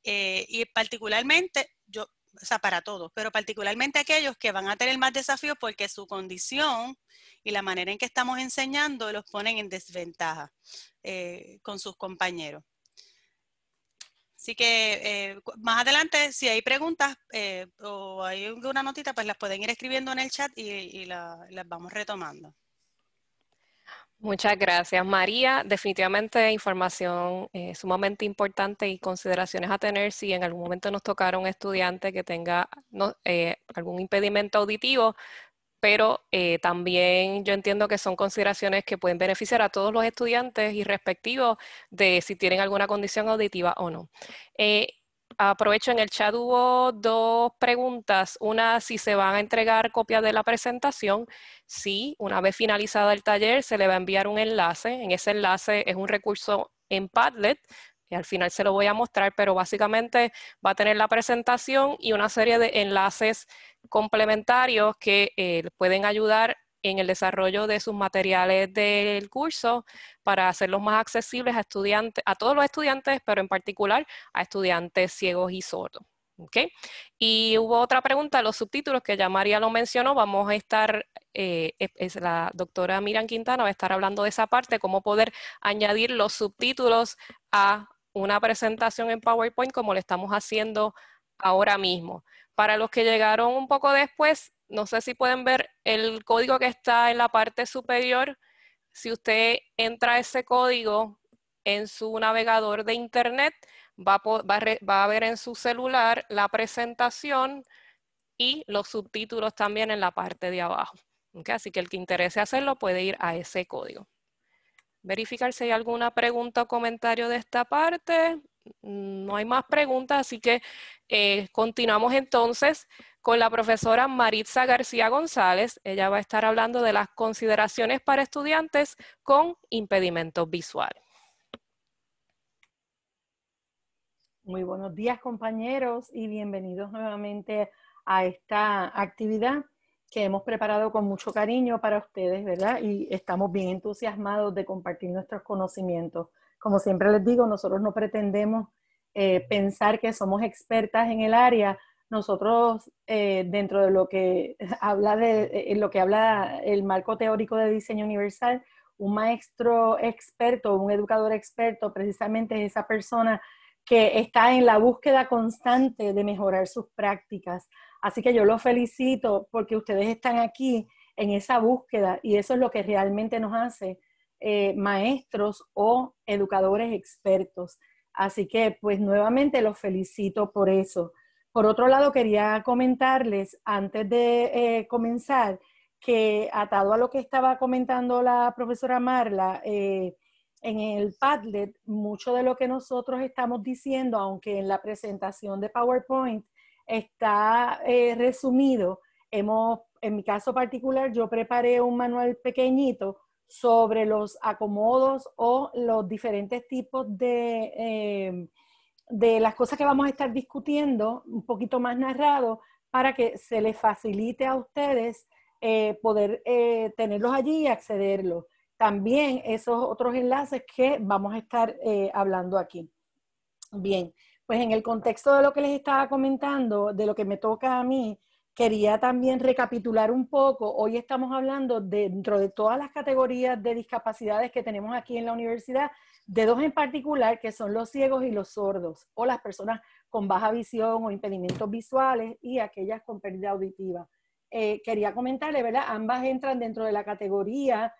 [SPEAKER 3] eh, y particularmente, yo, o sea, para todos, pero particularmente aquellos que van a tener más desafíos porque su condición y la manera en que estamos enseñando los ponen en desventaja con sus compañeros. Así que eh, más adelante, si hay preguntas eh, o hay una notita, pues las pueden ir escribiendo en el chat y, las vamos retomando.
[SPEAKER 1] Muchas gracias, María. Definitivamente información eh, sumamente importante y consideraciones a tener si en algún momento nos tocara un estudiante que tenga algún impedimento auditivo, pero eh, también yo entiendo que son consideraciones que pueden beneficiar a todos los estudiantes y respectivos de si tienen alguna condición auditiva o no. Eh, aprovecho, en el chat hubo dos preguntas. Una, si se van a entregar copias de la presentación. Sí, una vez finalizado el taller se le va a enviar un enlace. En ese enlace es un recurso en Padlet al final se lo voy a mostrar, pero básicamente va a tener la presentación y una serie de enlaces complementarios que eh, pueden ayudar en el desarrollo de sus materiales del curso para hacerlos más accesibles a estudiantes, a todos los estudiantes, pero en particular a estudiantes ciegos y sordos. Y hubo otra pregunta, los subtítulos que ya María lo mencionó, vamos a estar, eh, es la doctora Miran Quintana va a estar hablando de esa parte, cómo poder añadir los subtítulos a una presentación en PowerPoint como lo estamos haciendo ahora mismo. Para los que llegaron un poco después, no sé si pueden ver el código que está en la parte superior. Si usted entra ese código en su navegador de internet, va a, ver en su celular la presentación y los subtítulos también en la parte de abajo. Así que el que interese hacerlo puede ir a ese código verificar si hay alguna pregunta o comentario de esta parte. No hay más preguntas, así que eh, continuamos entonces con la profesora Maritza García González. Ella va a estar hablando de las consideraciones para estudiantes con impedimento visuales.
[SPEAKER 4] Muy buenos días compañeros y bienvenidos nuevamente a esta actividad que hemos preparado con mucho cariño para ustedes, ¿verdad? Y estamos bien entusiasmados de compartir nuestros conocimientos. Como siempre les digo, nosotros no pretendemos eh, pensar que somos expertas en el área. Nosotros, eh, dentro de lo que <laughs> habla eh, lo que habla el marco teórico de diseño universal, un maestro experto, un educador experto, precisamente es esa persona que está en la búsqueda constante de mejorar sus prácticas, Así que yo los felicito porque ustedes están aquí en esa búsqueda y eso es lo que realmente nos hace eh, maestros o educadores expertos. Así que pues nuevamente los felicito por eso. Por otro lado, quería comentarles antes de eh, comenzar que atado a lo que estaba comentando la profesora Marla, eh, en el Padlet, mucho de lo que nosotros estamos diciendo, aunque en la presentación de PowerPoint está eh, resumido. Hemos, en mi caso particular, yo preparé un manual pequeñito sobre los acomodos o los diferentes tipos de, eh, las cosas que vamos a estar discutiendo, un poquito más narrado, para que se les facilite a ustedes eh, poder tenerlos allí y accederlos. También esos otros enlaces que vamos a estar hablando aquí. Bien, pues en el contexto de lo que les estaba comentando, de lo que me toca a mí, quería también recapitular un poco. Hoy estamos hablando dentro de todas las categorías de discapacidades que tenemos aquí en la universidad, de dos en particular, que son los ciegos y los sordos, o las personas con baja visión o impedimentos visuales y aquellas con pérdida auditiva. Eh, quería comentarle, ¿verdad? Ambas entran dentro de la categoría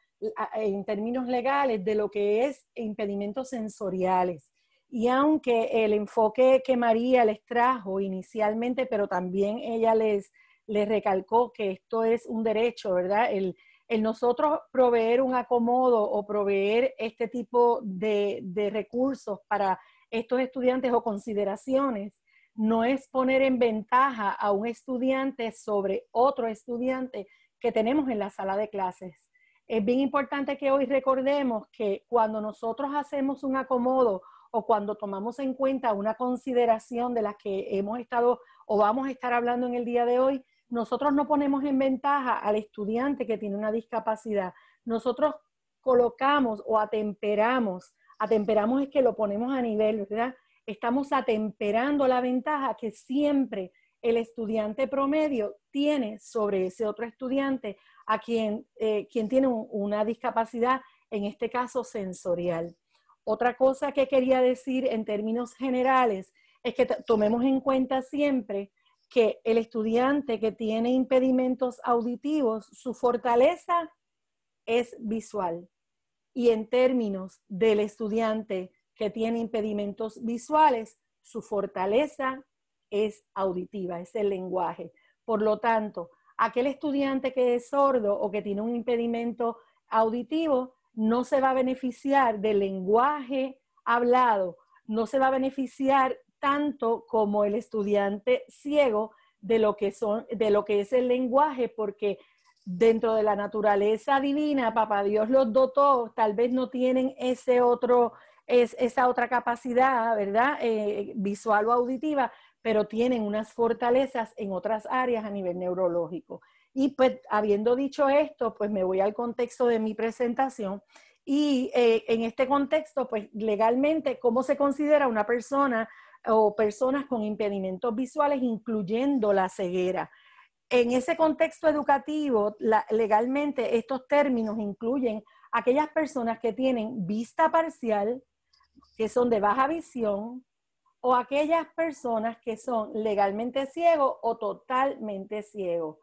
[SPEAKER 4] en términos legales de lo que es impedimentos sensoriales. Y aunque el enfoque que María les trajo inicialmente, pero también ella les, les recalcó que esto es un derecho, ¿verdad? El, nosotros proveer un acomodo o proveer este tipo de, recursos para estos estudiantes o consideraciones no es poner en ventaja a un estudiante sobre otro estudiante que tenemos en la sala de clases. Es bien importante que hoy recordemos que cuando nosotros hacemos un acomodo o cuando tomamos en cuenta una consideración de las que hemos estado o vamos a estar hablando en el día de hoy, nosotros no ponemos en ventaja al estudiante que tiene una discapacidad. Nosotros colocamos o atemperamos, atemperamos es que lo ponemos a nivel, ¿verdad? Estamos atemperando la ventaja que siempre el estudiante promedio tiene sobre ese otro estudiante a quien, eh, quien tiene una discapacidad, en este caso sensorial. Otra cosa que quería decir en términos generales es que tomemos en cuenta siempre que el estudiante que tiene impedimentos auditivos, su fortaleza es visual. Y en términos del estudiante que tiene impedimentos visuales, su fortaleza es auditiva, es el lenguaje. Por lo tanto, aquel estudiante que es sordo o que tiene un impedimento auditivo no se va a beneficiar del lenguaje hablado, no se va a beneficiar tanto como el estudiante ciego de lo que, es el lenguaje, porque dentro de la naturaleza divina, papá Dios los dotó, tal vez no tienen esa otra capacidad, ¿verdad? Eh, visual o auditiva, pero tienen unas fortalezas en otras áreas a nivel neurológico. Y pues habiendo dicho esto, pues me voy al contexto de mi presentación. Y eh, en este contexto, pues legalmente, ¿cómo se considera una persona o personas con impedimentos visuales, incluyendo la ceguera? En ese contexto educativo, legalmente estos términos incluyen aquellas personas que tienen vista parcial, que son de baja visión, o aquellas personas que son legalmente ciegos o totalmente ciegos.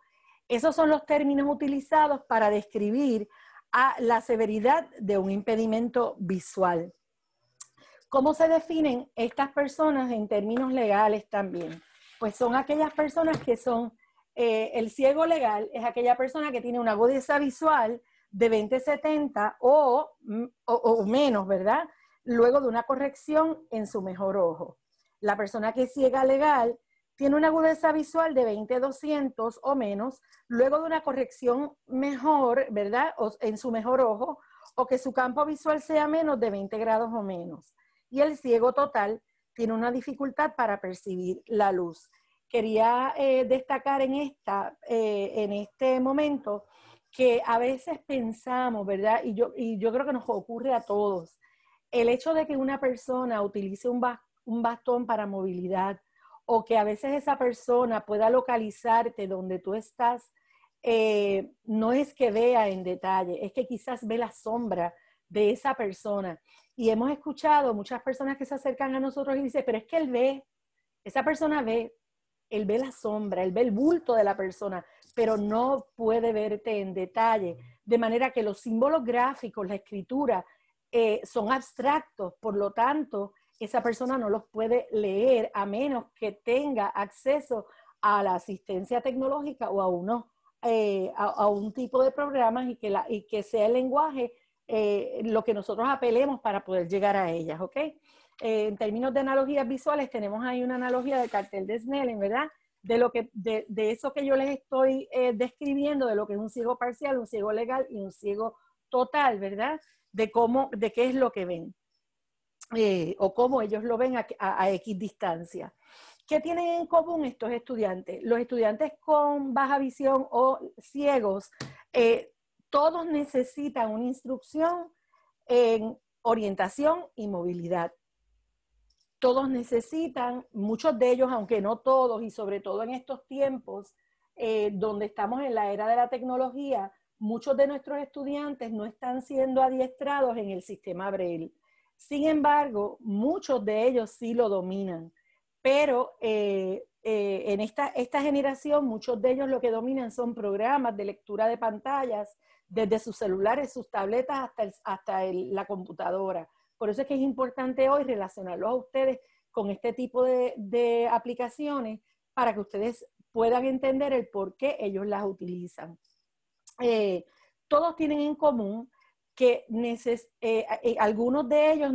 [SPEAKER 4] Esos son los términos utilizados para describir a la severidad de un impedimento visual. ¿Cómo se definen estas personas en términos legales también? Pues son aquellas personas que son, eh, el ciego legal es aquella persona que tiene una agudeza visual de 20-70 mm, o, o menos, ¿verdad? Luego de una corrección en su mejor ojo. La persona que es ciega legal tiene una agudeza visual de 20-200 o menos, luego de una corrección mejor, ¿verdad? en su mejor ojo, o que su campo visual sea menos de 20 grados o menos. Y el ciego total tiene una dificultad para percibir la luz. Quería eh, destacar en, esta, eh, en este momento que a veces pensamos, ¿verdad? Y yo, yo creo que nos ocurre a todos, el hecho de que una persona utilice un bastón para movilidad, o que a veces esa persona pueda localizarte donde tú estás, eh, no es que vea en detalle, es que quizás ve la sombra de esa persona. Y hemos escuchado muchas personas que se acercan a nosotros y dicen, pero es que él ve, esa persona ve, él ve la sombra, él ve el bulto de la persona, pero no puede verte en detalle. De manera que los símbolos gráficos, la escritura, eh, son abstractos, por lo tanto, esa persona no los puede leer a menos que tenga acceso a la asistencia tecnológica o a uno eh, a, un tipo de programas y que, la, y que sea el lenguaje eh, lo que nosotros apelemos para poder llegar a ellas, ¿ok? Eh, en términos de analogías visuales, tenemos ahí una analogía del cartel de Snellen, ¿verdad? De, lo que, de, de eso que yo les estoy describiendo, de lo que es un ciego parcial, un ciego legal y un ciego total, ¿verdad? De cómo, de qué es lo que ven. Eh, o cómo ellos lo ven a, X distancia. ¿Qué tienen en común estos estudiantes? Los estudiantes con baja visión o ciegos, eh, todos necesitan una instrucción en orientación y movilidad. Todos necesitan, muchos de ellos, aunque no todos, y sobre todo en estos tiempos eh, donde estamos en la era de la tecnología, muchos de nuestros estudiantes no están siendo adiestrados en el sistema Braille. Sin embargo, muchos de ellos sí lo dominan, pero eh, eh, en esta, generación muchos de ellos lo que dominan son programas de lectura de pantallas, desde sus celulares, sus tabletas hasta, hasta la computadora. Por eso es que es importante hoy relacionarlos a ustedes con este tipo de, aplicaciones para que ustedes puedan entender el por qué ellos las utilizan. Eh, todos tienen en común que eh, eh, algunos de ellos,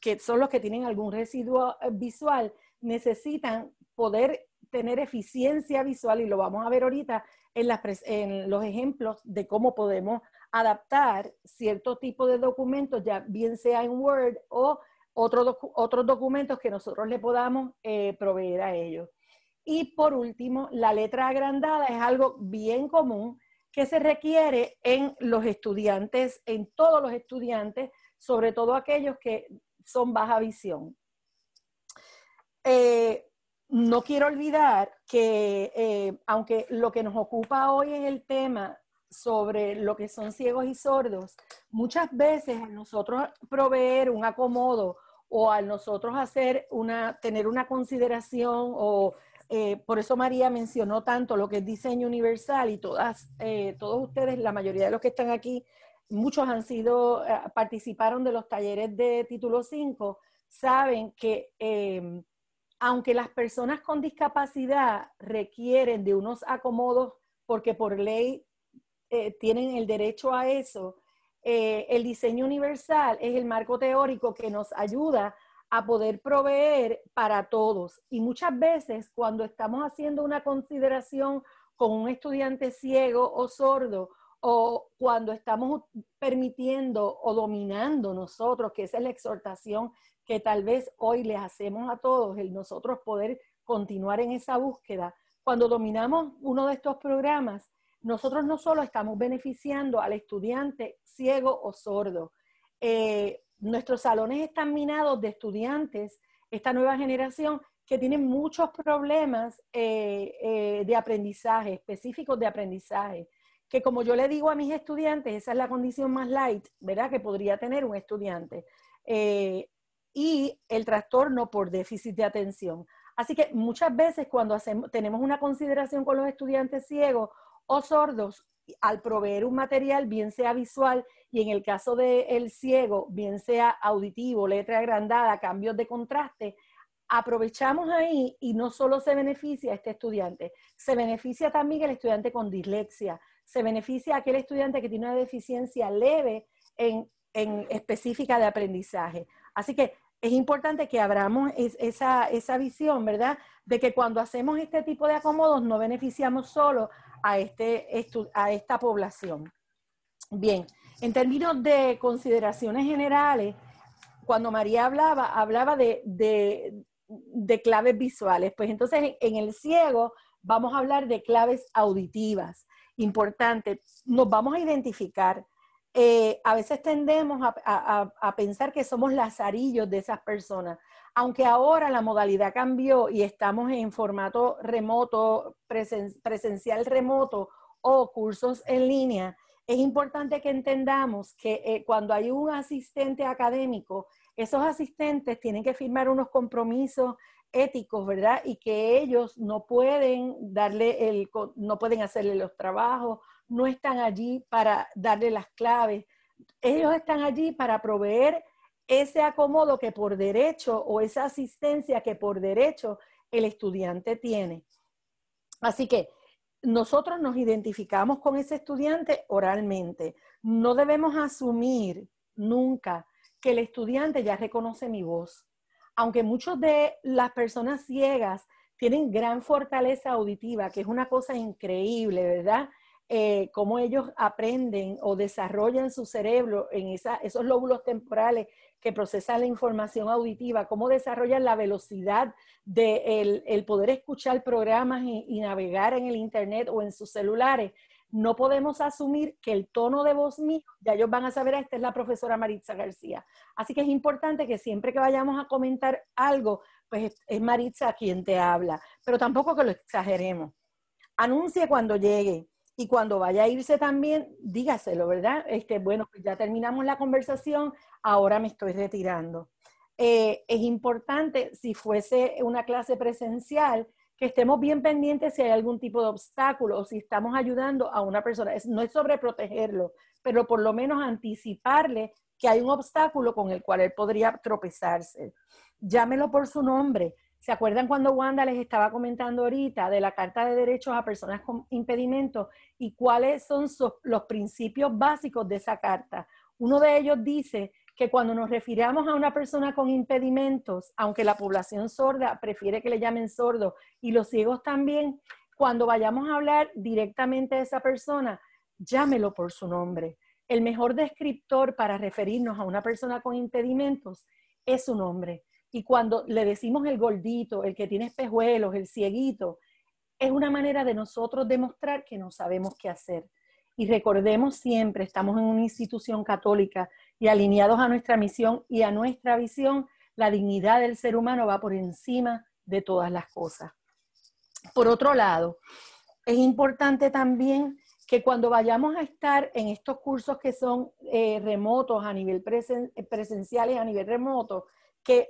[SPEAKER 4] que son los que tienen algún residuo eh, visual, necesitan poder tener eficiencia visual y lo vamos a ver ahorita en, las en los ejemplos de cómo podemos adaptar cierto tipo de documentos, ya bien sea en Word o otros otros documentos que nosotros le podamos proveer a ellos. Y por último, la letra agrandada es algo bien común que se requiere en los estudiantes, en todos los estudiantes, sobre todo aquellos que son baja visión. Eh, no quiero olvidar que, eh, aunque lo que nos ocupa hoy es el tema sobre lo que son ciegos y sordos, muchas veces a nosotros proveer un acomodo o a nosotros hacer una, tener una consideración o eh, por eso María mencionó tanto lo que es diseño universal y todas, eh, todos ustedes, la mayoría de los que están aquí, muchos han sido, eh, participaron de los talleres de título 5, saben que em, aunque las personas con discapacidad requieren de unos acomodos porque por ley tienen el derecho a eso, el diseño universal es el marco teórico que nos ayuda a poder proveer para todos. Y muchas veces cuando estamos haciendo una consideración con un estudiante ciego o sordo, o cuando estamos permitiendo o dominando nosotros, que esa es la exhortación que tal vez hoy les hacemos a todos, el nosotros poder continuar en esa búsqueda, cuando dominamos uno de estos programas, nosotros no solo estamos beneficiando al estudiante ciego o sordo, eh, nuestros salones están minados de estudiantes, esta nueva generación que tienen muchos problemas eh, eh, de aprendizaje, específicos de aprendizaje, que como yo le digo a mis estudiantes, esa es la condición más light, ¿verdad? Que podría tener un estudiante. Eh, y el trastorno por déficit de atención. Así que muchas veces cuando hacemos, tenemos una consideración con los estudiantes ciegos o sordos, al proveer un material, bien sea visual, y en el caso del ciego, bien sea auditivo, letra agrandada, cambios de contraste, aprovechamos ahí y no solo se beneficia este estudiante, se beneficia también el estudiante con dislexia, se beneficia aquel estudiante que tiene una deficiencia leve en, específica de aprendizaje. Así que es importante que abramos esa, visión, ¿verdad? De que cuando hacemos este tipo de acomodos no beneficiamos solo a, este a esta población. Bien, en términos de consideraciones generales, cuando María hablaba, hablaba de, claves visuales. Pues entonces en el ciego vamos a hablar de claves auditivas. Importante, nos vamos a identificar. Eh, a veces tendemos a, pensar que somos lazarillos de esas personas, aunque ahora la modalidad cambió y estamos en formato remoto, presencial remoto o cursos en línea, es importante que entendamos que eh, cuando hay un asistente académico, esos asistentes tienen que firmar unos compromisos éticos, ¿verdad? Y que ellos no pueden darle el, no pueden hacerle los trabajos, no están allí para darle las claves, ellos están allí para proveer ese acomodo que por derecho o esa asistencia que por derecho el estudiante tiene. Así que nosotros nos identificamos con ese estudiante oralmente. No debemos asumir nunca que el estudiante ya reconoce mi voz. Aunque muchas de las personas ciegas tienen gran fortaleza auditiva, que es una cosa increíble, ¿verdad? Eh, cómo ellos aprenden o desarrollan su cerebro en esos lóbulos temporales que procesan la información auditiva, cómo desarrollan la velocidad del el, poder escuchar programas y, navegar en el Internet o en sus celulares. No podemos asumir que el tono de voz mío, ya ellos van a saber, esta es la profesora Maritza García. Así que es importante que siempre que vayamos a comentar algo, pues es Maritza quien te habla, pero tampoco que lo exageremos. Anuncie cuando llegue y cuando vaya a irse también, dígaselo, ¿verdad? Este, bueno, pues ya terminamos la conversación, ahora me estoy retirando. Eh, es importante, si fuese una clase presencial, que estemos bien pendientes si hay algún tipo de obstáculo o si estamos ayudando a una persona. no es protegerlo, pero por lo menos anticiparle que hay un obstáculo con el cual él podría tropezarse. Llámelo por su nombre ¿Se acuerdan cuando Wanda les estaba comentando ahorita de la Carta de Derechos a Personas con Impedimentos y cuáles son los principios básicos de esa carta? Uno de ellos dice que cuando nos refiramos a una persona con impedimentos, aunque la población sorda prefiere que le llamen sordo y los ciegos también, cuando vayamos a hablar directamente de esa persona, llámelo por su nombre. El mejor descriptor para referirnos a una persona con impedimentos es su nombre. Y cuando le decimos el gordito, el que tiene espejuelos, el cieguito, es una manera de nosotros demostrar que no sabemos qué hacer. Y recordemos siempre, estamos en una institución católica y alineados a nuestra misión y a nuestra visión, la dignidad del ser humano va por encima de todas las cosas. Por otro lado, es importante también que cuando vayamos a estar en estos cursos que son eh, remotos a nivel presencial presenciales, a nivel remoto, que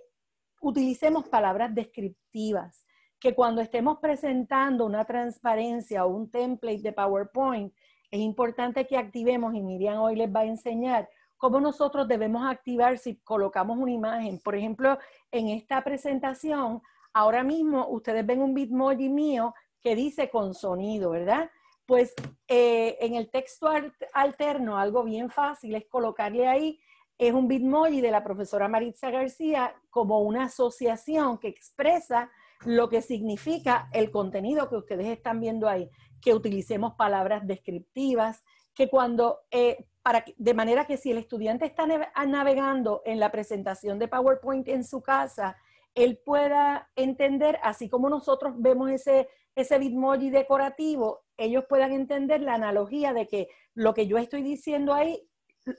[SPEAKER 4] utilicemos palabras descriptivas, que cuando estemos presentando una transparencia o un template de PowerPoint, es importante que activemos, y Miriam hoy les va a enseñar cómo nosotros debemos activar si colocamos una imagen. Por ejemplo, en esta presentación, ahora mismo ustedes ven un Bitmoji mío que dice con sonido, ¿verdad? Pues eh, en el texto alterno, algo bien fácil es colocarle ahí es un Bitmoji de la profesora Maritza García como una asociación que expresa lo que significa el contenido que ustedes están viendo ahí, que utilicemos palabras descriptivas, que cuando, eh, para, de manera que si el estudiante está ah, navegando en la presentación de PowerPoint en su casa, él pueda entender, así como nosotros vemos ese, ese Bitmoji decorativo, ellos puedan entender la analogía de que lo que yo estoy diciendo ahí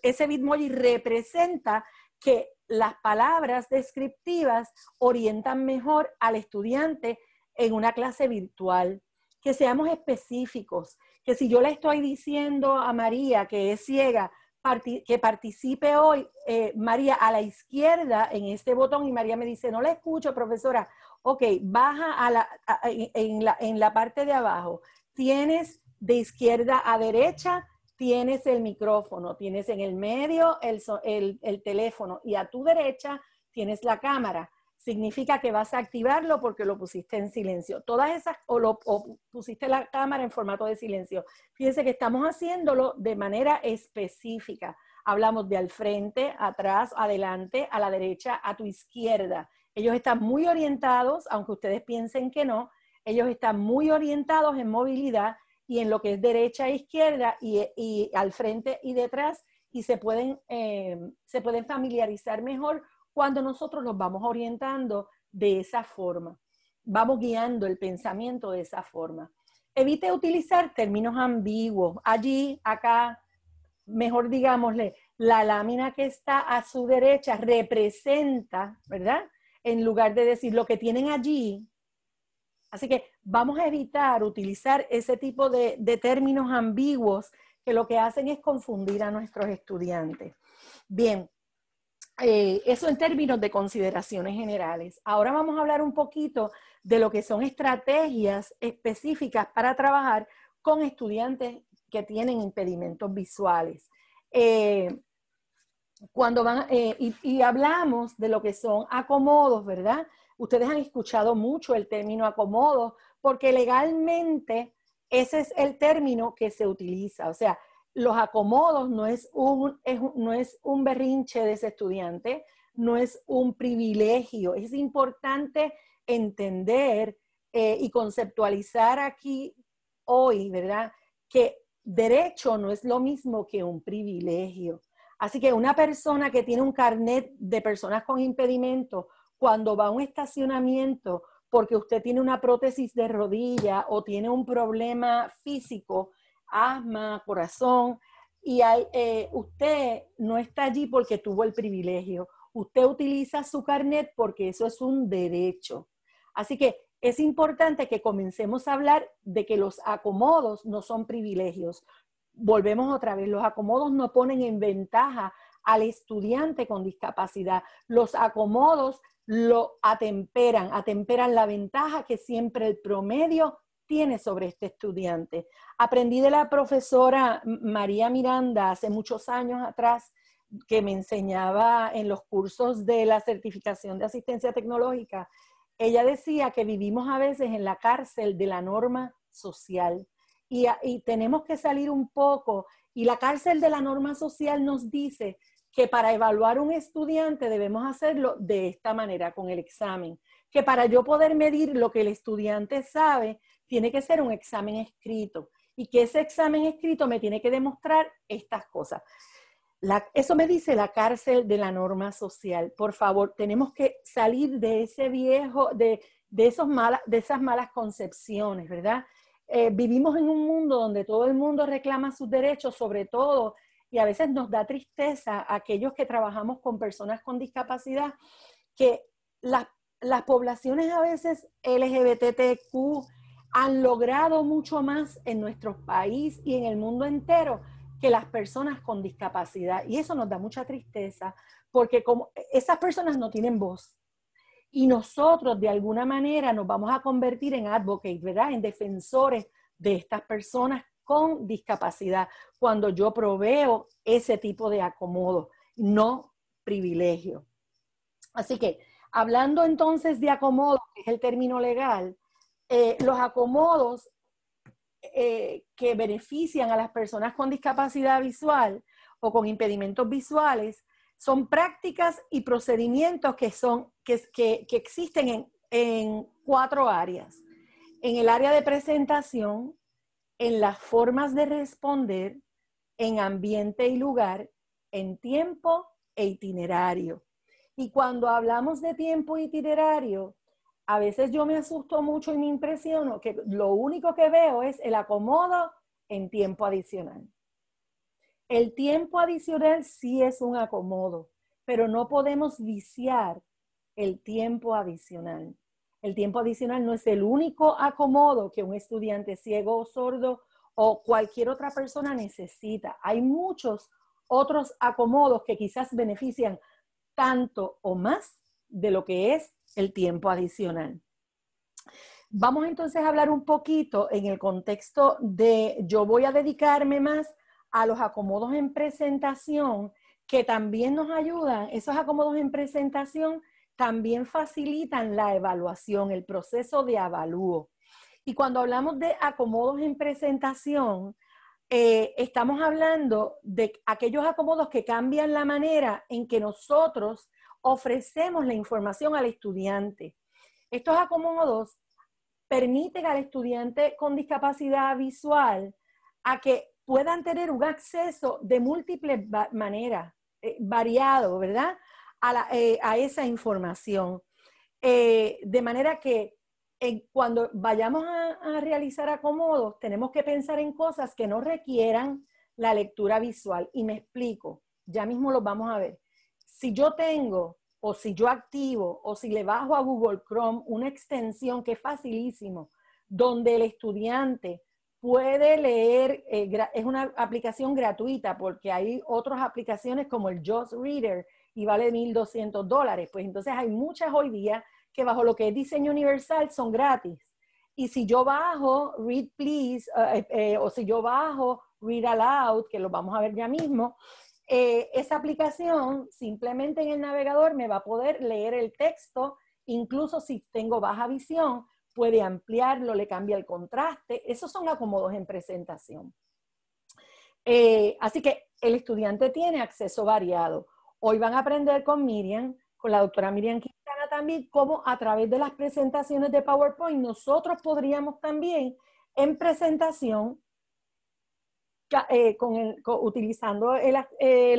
[SPEAKER 4] ese Bitmoji representa que las palabras descriptivas orientan mejor al estudiante en una clase virtual. Que seamos específicos, que si yo le estoy diciendo a María que es ciega, que participe hoy eh, María a la izquierda en este botón y María me dice, no la escucho, profesora, ok, baja en la parte de abajo, tienes de izquierda a derecha tienes el micrófono, tienes en el medio el, teléfono y a tu derecha tienes la cámara significa que vas a activarlo porque lo pusiste en silencio. Todas esas, o, lo, o pusiste la cámara en formato de silencio. Fíjense que estamos haciéndolo de manera específica. Hablamos de al frente, atrás, adelante, a la derecha, a tu izquierda. Ellos están muy orientados, aunque ustedes piensen que no, ellos están muy orientados en movilidad y en lo que es derecha e izquierda y, al frente y detrás y se pueden, eh, se pueden familiarizar mejor cuando nosotros nos vamos orientando de esa forma, vamos guiando el pensamiento de esa forma. Evite utilizar términos ambiguos, allí, acá, mejor digámosle, la lámina que está a su derecha representa, ¿verdad? En lugar de decir lo que tienen allí. Así que vamos a evitar utilizar ese tipo de, términos ambiguos que lo que hacen es confundir a nuestros estudiantes. Bien, eh, eso en términos de consideraciones generales. Ahora vamos a hablar un poquito de lo que son estrategias específicas para trabajar con estudiantes que tienen impedimentos visuales. Eh, cuando van, eh, y, y, hablamos de lo que son acomodos, ¿verdad? Ustedes han escuchado mucho el término acomodos porque legalmente ese es el término que se utiliza. O sea, los acomodos no es un, no es un berrinche de ese estudiante, no es un privilegio. Es importante entender eh, y conceptualizar aquí hoy, ¿verdad? Que derecho no es lo mismo que un privilegio. Así que una persona que tiene un carnet de personas con impedimento, cuando va a un estacionamiento, porque usted tiene una prótesis de rodilla o tiene un problema físico, asma, corazón, y eh, usted no está allí porque tuvo el privilegio. Usted utiliza su carnet porque eso es un derecho. Así que es importante que comencemos a hablar de que los acomodos no son privilegios. Volvemos otra vez, los acomodos no ponen en ventaja al estudiante con discapacidad. Los acomodos lo atemperan, atemperan la ventaja que siempre el promedio tiene sobre este estudiante. Aprendí de la profesora María Miranda hace muchos años atrás, que me enseñaba en los cursos de la certificación de asistencia tecnológica. Ella decía que vivimos a veces en la cárcel de la norma social y, tenemos que salir un poco. Y la cárcel de la norma social nos dice que para evaluar un estudiante debemos hacerlo de esta manera, con el examen, que para yo poder medir lo que el estudiante sabe, tiene que ser un examen escrito y que ese examen escrito me tiene que demostrar estas cosas. eso me dice la cárcel de la norma social. Por favor, tenemos que salir de ese viejo, de, esos de esas malas concepciones, ¿verdad? Eh, vivimos en un mundo donde todo el mundo reclama sus derechos, sobre todo y a veces nos da tristeza aquellos que trabajamos con personas con discapacidad, que las, poblaciones a veces LGBTQ han logrado mucho más en nuestro país y en el mundo entero que las personas con discapacidad. Y eso nos da mucha tristeza, porque como esas personas no tienen voz. Y nosotros de alguna manera nos vamos a convertir en advocates, ¿verdad? En defensores de estas personas con discapacidad, cuando yo proveo ese tipo de acomodo, no privilegio. Así que, hablando entonces de acomodo, que es el término legal, eh, los acomodos eh, que benefician a las personas con discapacidad visual o con impedimentos visuales son prácticas y procedimientos que, son, que, que, que existen en, en cuatro áreas. En el área de presentación, en las formas de responder, en ambiente y lugar, en tiempo e itinerario. Y cuando hablamos de tiempo e itinerario, a veces yo me asusto mucho y me impresiono que lo único que veo es el acomodo en tiempo adicional. El tiempo adicional sí es un acomodo, pero no podemos viciar el tiempo adicional. El tiempo adicional no es el único acomodo que un estudiante ciego o sordo o cualquier otra persona necesita. Hay muchos otros acomodos que quizás benefician tanto o más de lo que es el tiempo adicional. Vamos entonces a hablar un poquito en el contexto de yo voy a dedicarme más a los acomodos en presentación que también nos ayudan, esos acomodos en presentación también facilitan la evaluación, el proceso de avalúo. Y cuando hablamos de acomodos en presentación, eh, estamos hablando de aquellos acomodos que cambian la manera en que nosotros ofrecemos la información al estudiante. Estos acomodos permiten al estudiante con discapacidad visual a que puedan tener un acceso de múltiples maneras, eh, variado, ¿verdad? Eh, a, esa información. Eh, de manera que cuando vayamos a, realizar acomodos, tenemos que pensar en cosas que no requieran la lectura visual. Y me explico, ya mismo los vamos a ver. Si yo tengo o si yo activo o si le bajo a Google Chrome una extensión que es facilísimo, donde el estudiante puede leer, eh, es una aplicación gratuita porque hay otras aplicaciones como el Just Reader y vale 1.200 dólares. Pues entonces hay muchas hoy día que bajo lo que es diseño universal son gratis. Y si yo bajo Read Please, eh, eh, eh, o si yo bajo Read Aloud, que lo vamos a ver ya mismo, esa aplicación simplemente en el navegador me va a poder leer el texto, incluso si tengo baja visión, puede ampliarlo, le cambia el contraste. Esos son acomodos en presentación. así que el estudiante tiene acceso variado. Hoy van a aprender con Miriam, con la doctora Miriam Quintana también, cómo a través de las presentaciones de PowerPoint nosotros podríamos también en presentación, eh, utilizando eh, la, eh,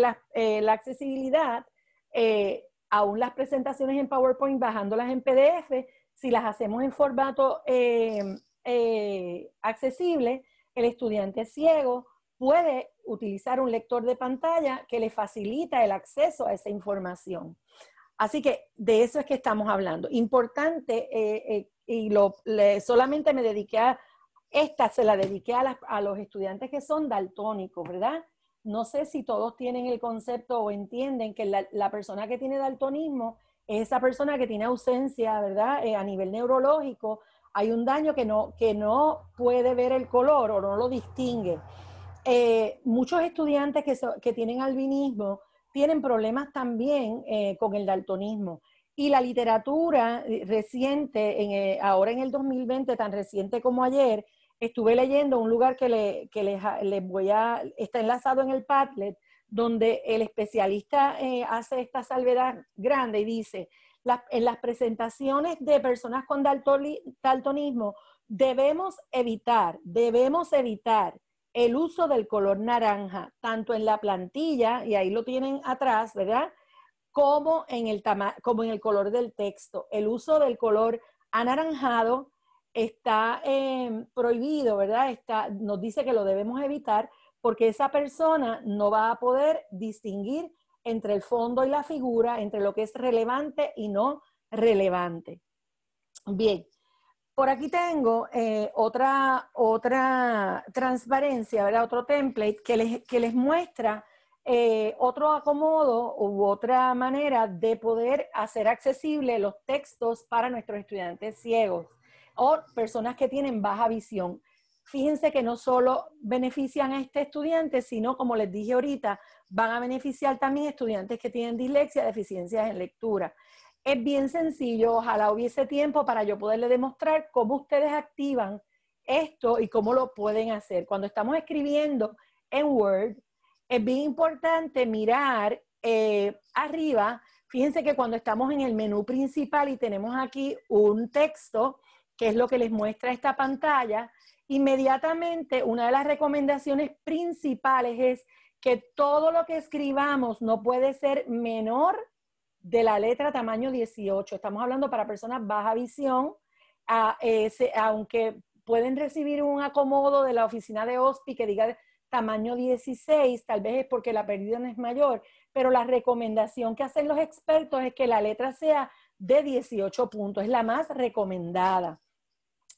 [SPEAKER 4] la, accesibilidad, aún las presentaciones en PowerPoint, bajándolas en PDF, si las hacemos en formato accesible, el estudiante ciego puede utilizar un lector de pantalla que le facilita el acceso a esa información. Así que de eso es que estamos hablando. Importante, eh, eh, y lo, solamente me dediqué a, esta se la dediqué a, los estudiantes que son daltónicos, ¿verdad? No sé si todos tienen el concepto o entienden que la, persona que tiene daltonismo es esa persona que tiene ausencia, ¿verdad? Eh, a nivel neurológico, hay un daño que no puede ver el color o no lo distingue. Eh, muchos estudiantes que, tienen albinismo tienen problemas también eh, con el daltonismo. Y la literatura eh, reciente, ahora en el 2020, tan reciente como ayer, estuve leyendo un lugar que, voy a, está enlazado en el Padlet, donde el especialista hace esta salvedad grande y dice, en las presentaciones de personas con daltonismo debemos evitar, debemos evitar el uso del color naranja, tanto en la plantilla, y ahí lo tienen atrás, ¿verdad? Como en el, como en el color del texto. El uso del color anaranjado está em, prohibido, ¿verdad? Está, nos dice que lo debemos evitar porque esa persona no va a poder distinguir entre el fondo y la figura, entre lo que es relevante y no relevante. Bien, por aquí tengo eh, otra, otra transparencia, ¿verdad? Otro template que les, muestra eh, otro acomodo u otra manera de poder hacer accesible los textos para nuestros estudiantes ciegos o personas que tienen baja visión. Fíjense que no solo benefician a este estudiante, sino como les dije ahorita, van a beneficiar también estudiantes que tienen dislexia, deficiencias en lectura. Es bien sencillo, ojalá hubiese tiempo para yo poderle demostrar cómo ustedes activan esto y cómo lo pueden hacer. Cuando estamos escribiendo en Word, es bien importante mirar eh, arriba, fíjense que cuando estamos en el menú principal y tenemos aquí un texto, que es lo que les muestra esta pantalla, inmediatamente una de las recomendaciones principales es que todo lo que escribamos no puede ser menor de la letra tamaño 18. Estamos hablando para personas baja visión, a, aunque pueden recibir un acomodo de la oficina de OSPI que diga tamaño 16, tal vez es porque la pérdida no es mayor, pero la recomendación que hacen los expertos es que la letra sea de 18 puntos, es la más recomendada.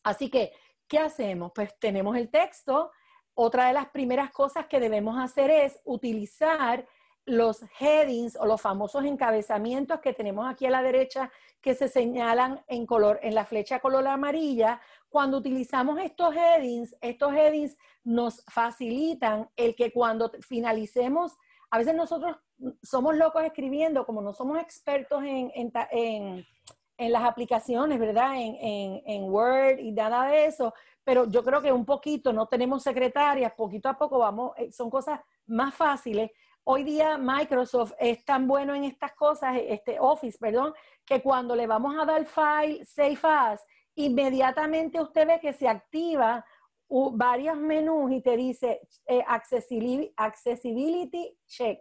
[SPEAKER 4] Así que, ¿qué hacemos? Pues tenemos el texto. Otra de las primeras cosas que debemos hacer es utilizar los headings o los famosos encabezamientos que tenemos aquí a la derecha que se señalan en color en la flecha color amarilla, cuando utilizamos estos headings, estos headings nos facilitan el que cuando finalicemos, a veces nosotros somos locos escribiendo, como no somos expertos en, las aplicaciones, ¿verdad? en Word y nada de eso, pero yo creo que un poquito, no tenemos secretarias, poquito a poco vamos, eh, son cosas más fáciles, Hoy día Microsoft es tan bueno en estas cosas, este Office, perdón, que cuando le vamos a dar file Save As, inmediatamente usted ve que se activa varios menús y te dice eh, accessibility Check.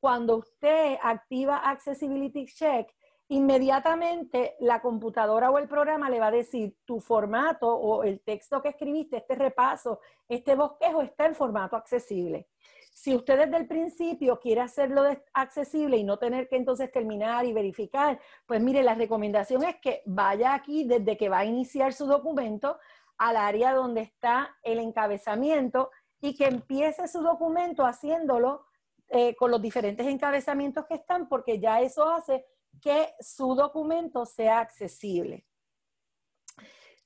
[SPEAKER 4] Cuando usted activa Accessibility Check, inmediatamente la computadora o el programa le va a decir tu formato o el texto que escribiste, este repaso, este bosquejo está en formato accesible si usted desde el principio quiere hacerlo accesible y no tener que entonces terminar y verificar, pues mire, la recomendación es que vaya aquí desde que va a iniciar su documento al área donde está el encabezamiento y que empiece su documento haciéndolo eh, con los diferentes encabezamientos que están, porque ya eso hace que su documento sea accesible.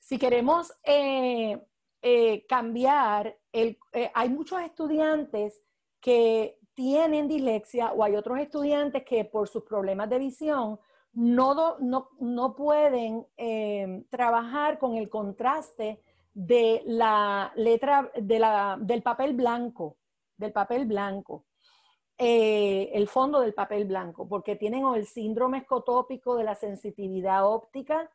[SPEAKER 4] Si queremos eh, eh, cambiar, hay muchos estudiantes que tienen dislexia o hay otros estudiantes que por sus problemas de visión no, pueden eh, trabajar con el contraste de la letra, del papel blanco, del papel blanco, eh, el fondo del papel blanco, porque tienen o el síndrome escotópico de la sensitividad óptica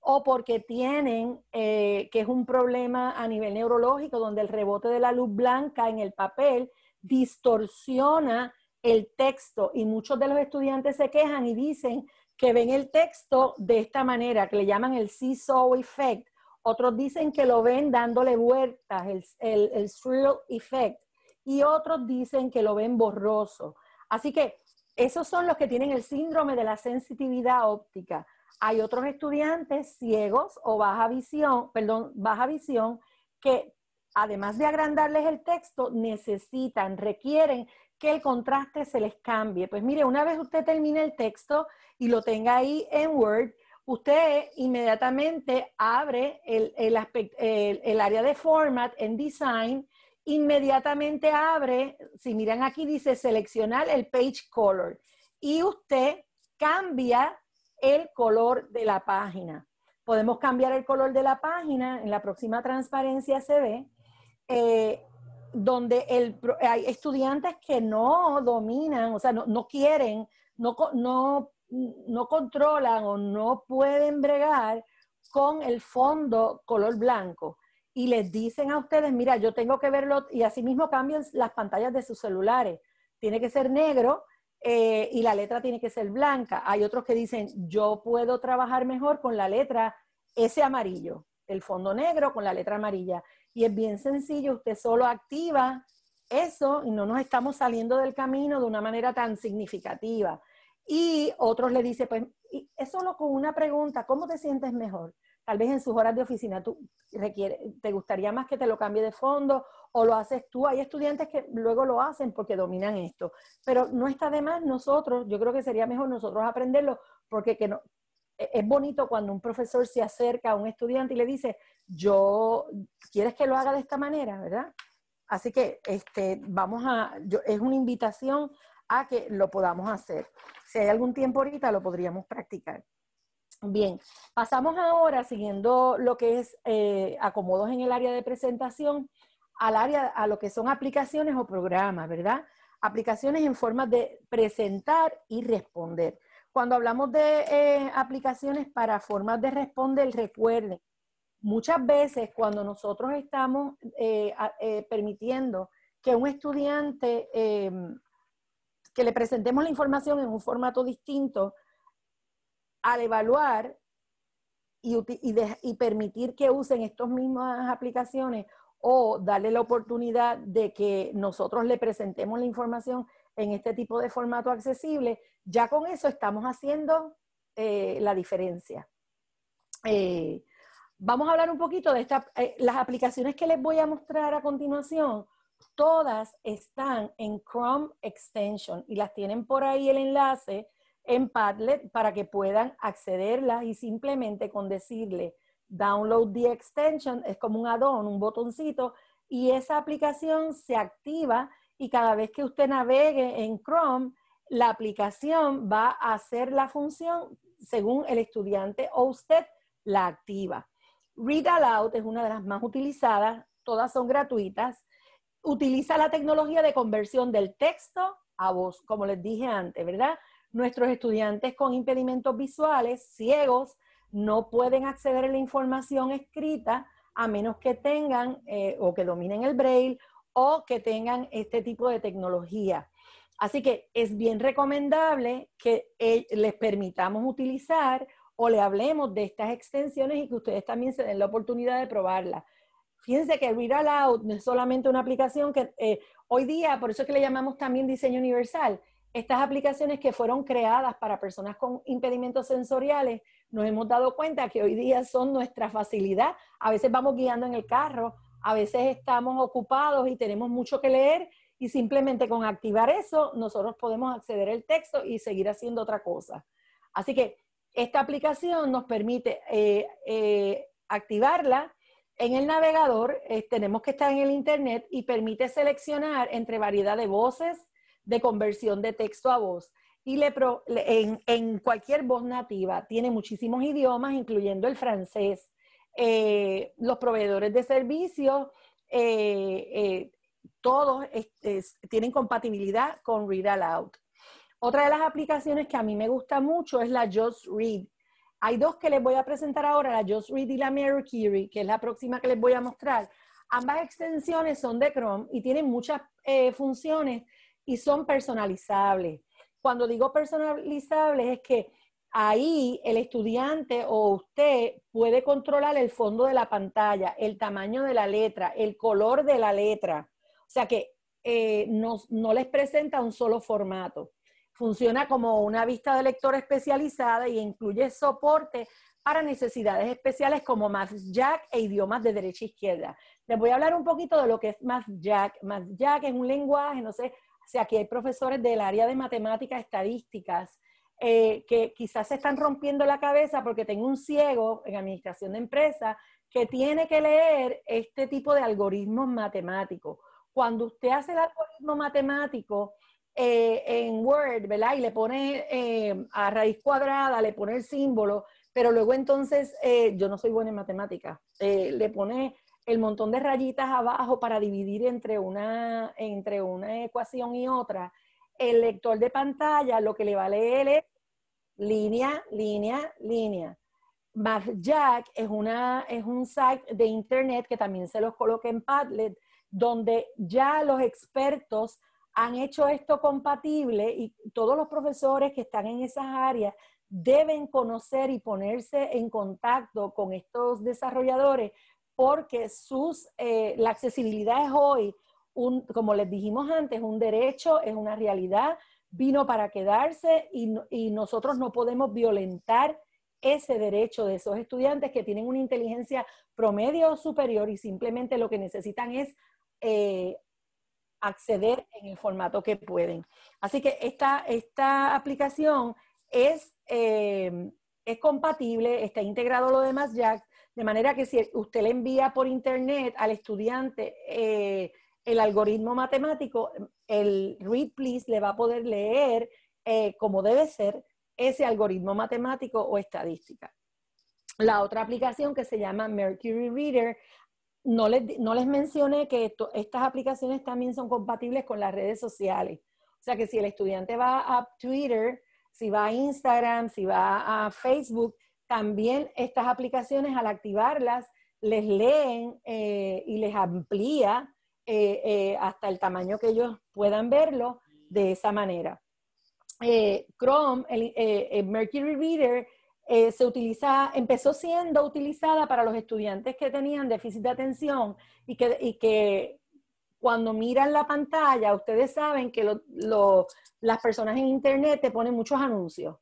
[SPEAKER 4] o porque tienen, eh, que es un problema a nivel neurológico, donde el rebote de la luz blanca en el papel distorsiona el texto y muchos de los estudiantes se quejan y dicen que ven el texto de esta manera, que le llaman el see-saw effect. Otros dicen que lo ven dándole vueltas, el, el, effect. Y otros dicen que lo ven borroso. Así que esos son los que tienen el síndrome de la sensitividad óptica. Hay otros estudiantes ciegos o baja visión, perdón, baja visión, que además de agrandarles el texto, necesitan, requieren que el contraste se les cambie. Pues mire, una vez usted termine el texto y lo tenga ahí en Word, usted inmediatamente abre el, área de format en design, inmediatamente abre, si miran aquí dice seleccionar el page color y usted cambia el color de la página. Podemos cambiar el color de la página, en la próxima transparencia se ve, eh, donde hay estudiantes que no dominan, o sea, no, quieren, no, controlan o no pueden bregar con el fondo color blanco y les dicen a ustedes, mira, yo tengo que verlo, y asimismo cambian las pantallas de sus celulares. Tiene que ser negro eh, y la letra tiene que ser blanca. Hay otros que dicen, yo puedo trabajar mejor con la letra ese amarillo, el fondo negro con la letra amarilla. Y es bien sencillo, usted solo activa eso y no nos estamos saliendo del camino de una manera tan significativa. Y otros le dicen, pues, es solo con una pregunta, ¿cómo te sientes mejor? Tal vez en sus horas de oficina tú requiere, te gustaría más que te lo cambie de fondo o lo haces tú. Hay estudiantes que luego lo hacen porque dominan esto, pero no está de más nosotros, yo creo que sería mejor nosotros aprenderlo porque que no, e, es bonito cuando un profesor se acerca a un estudiante y le dice, yo, ¿quieres que lo haga de esta manera, verdad? Así que este, vamos a, es una invitación a que lo podamos hacer. Si hay algún tiempo ahorita, lo podríamos practicar. Bien, pasamos ahora, siguiendo lo que es eh, acomodos en el área de presentación, al área, a lo que son aplicaciones o programas, ¿verdad? Aplicaciones en forma de presentar y responder. Cuando hablamos de eh, aplicaciones para formas de responder, recuerden, muchas veces cuando nosotros estamos eh, eh, permitiendo que un estudiante, que le presentemos la información en un formato distinto, al evaluar y, y permitir que usen estas mismas aplicaciones o darle la oportunidad de que nosotros le presentemos la información en este tipo de formato accesible, ya con eso estamos haciendo eh, la diferencia. Eh, vamos a hablar un poquito de estas eh, las aplicaciones que les voy a mostrar a continuación. Todas están en Chrome Extension y las tienen por ahí el enlace en Padlet para que puedan accederlas y simplemente con decirle download the extension, es como un add-on, un botoncito, y esa aplicación se activa y cada vez que usted navegue en Chrome, la aplicación va a hacer la función según el estudiante o usted la activa. Read Aloud es una de las más utilizadas, todas son gratuitas. Utiliza la tecnología de conversión del texto a voz, como les dije antes, ¿verdad? Nuestros estudiantes con impedimentos visuales, ciegos, no pueden acceder a la información escrita a menos que tengan eh, o que dominen el braille o que tengan este tipo de tecnología. Así que es bien recomendable que eh, les permitamos utilizar o le hablemos de estas extensiones y que ustedes también se den la oportunidad de probarlas. Fíjense que Read Aloud no es solamente una aplicación que eh, hoy día, por eso es que le llamamos también diseño universal, estas aplicaciones que fueron creadas para personas con impedimentos sensoriales, nos hemos dado cuenta que hoy día son nuestra facilidad. A veces vamos guiando en el carro, a veces estamos ocupados y tenemos mucho que leer y simplemente con activar eso nosotros podemos acceder al texto y seguir haciendo otra cosa. Así que esta aplicación nos permite eh, eh, activarla en el navegador, eh, tenemos que estar en el Internet y permite seleccionar entre variedad de voces de conversión de texto a voz. Y le en, en cualquier voz nativa, tiene muchísimos idiomas, incluyendo el francés, eh, los proveedores de servicios, eh, eh, todos este, tienen compatibilidad con Read Aloud. Otra de las aplicaciones que a mí me gusta mucho es la Just Read. Hay dos que les voy a presentar ahora, la Just Read y la Mercury, que es la próxima que les voy a mostrar. Ambas extensiones son de Chrome y tienen muchas funciones y son personalizables. Cuando digo personalizables es que ahí el estudiante o usted puede controlar el fondo de la pantalla, el tamaño de la letra, el color de la letra. O sea que eh, no, les presenta un solo formato. Funciona como una vista de lector especializada y incluye soporte para necesidades especiales como Jack e idiomas de derecha e izquierda. Les voy a hablar un poquito de lo que es Más Jack es un lenguaje, no sé, o sea, aquí hay profesores del área de matemáticas estadísticas, eh, que quizás se están rompiendo la cabeza porque tengo un ciego en administración de empresas que tiene que leer este tipo de algoritmos matemáticos. Cuando usted hace el algoritmo matemático eh, en Word, ¿verdad? Y le pone eh, a raíz cuadrada, le pone el símbolo, pero luego entonces, yo no soy buena en matemáticas, le pone el montón de rayitas abajo para dividir entre una, entre una ecuación y otra el lector de pantalla lo que le va a leer es línea, línea, línea. Más es, una, es un site de internet que también se los coloca en Padlet, donde ya los expertos han hecho esto compatible y todos los profesores que están en esas áreas deben conocer y ponerse en contacto con estos desarrolladores porque sus, eh, la accesibilidad es hoy como les dijimos antes, un derecho, es una realidad, vino para quedarse y, nosotros no podemos violentar ese derecho de esos estudiantes que tienen una inteligencia promedio o superior y simplemente lo que necesitan es eh, acceder en el formato que pueden. Así que esta, esta aplicación es, eh, es compatible, está integrado lo demás ya, de manera que si usted le envía por internet al estudiante eh, el algoritmo matemático, el read le va a poder leer eh, como debe ser ese algoritmo matemático o estadística. La otra aplicación que se llama Mercury Reader, no les, no les mencioné que estas aplicaciones también son compatibles con las redes sociales. O sea que si el estudiante va a Twitter, si va a Instagram, si va a Facebook, también estas aplicaciones al activarlas les leen eh, y les amplía eh, eh, hasta el tamaño que ellos puedan verlo de esa manera. Eh, Chrome, el, Mercury Reader, se utiliza, empezó siendo utilizada para los estudiantes que tenían déficit de atención y que, cuando miran la pantalla, ustedes saben que las personas en Internet te ponen muchos anuncios.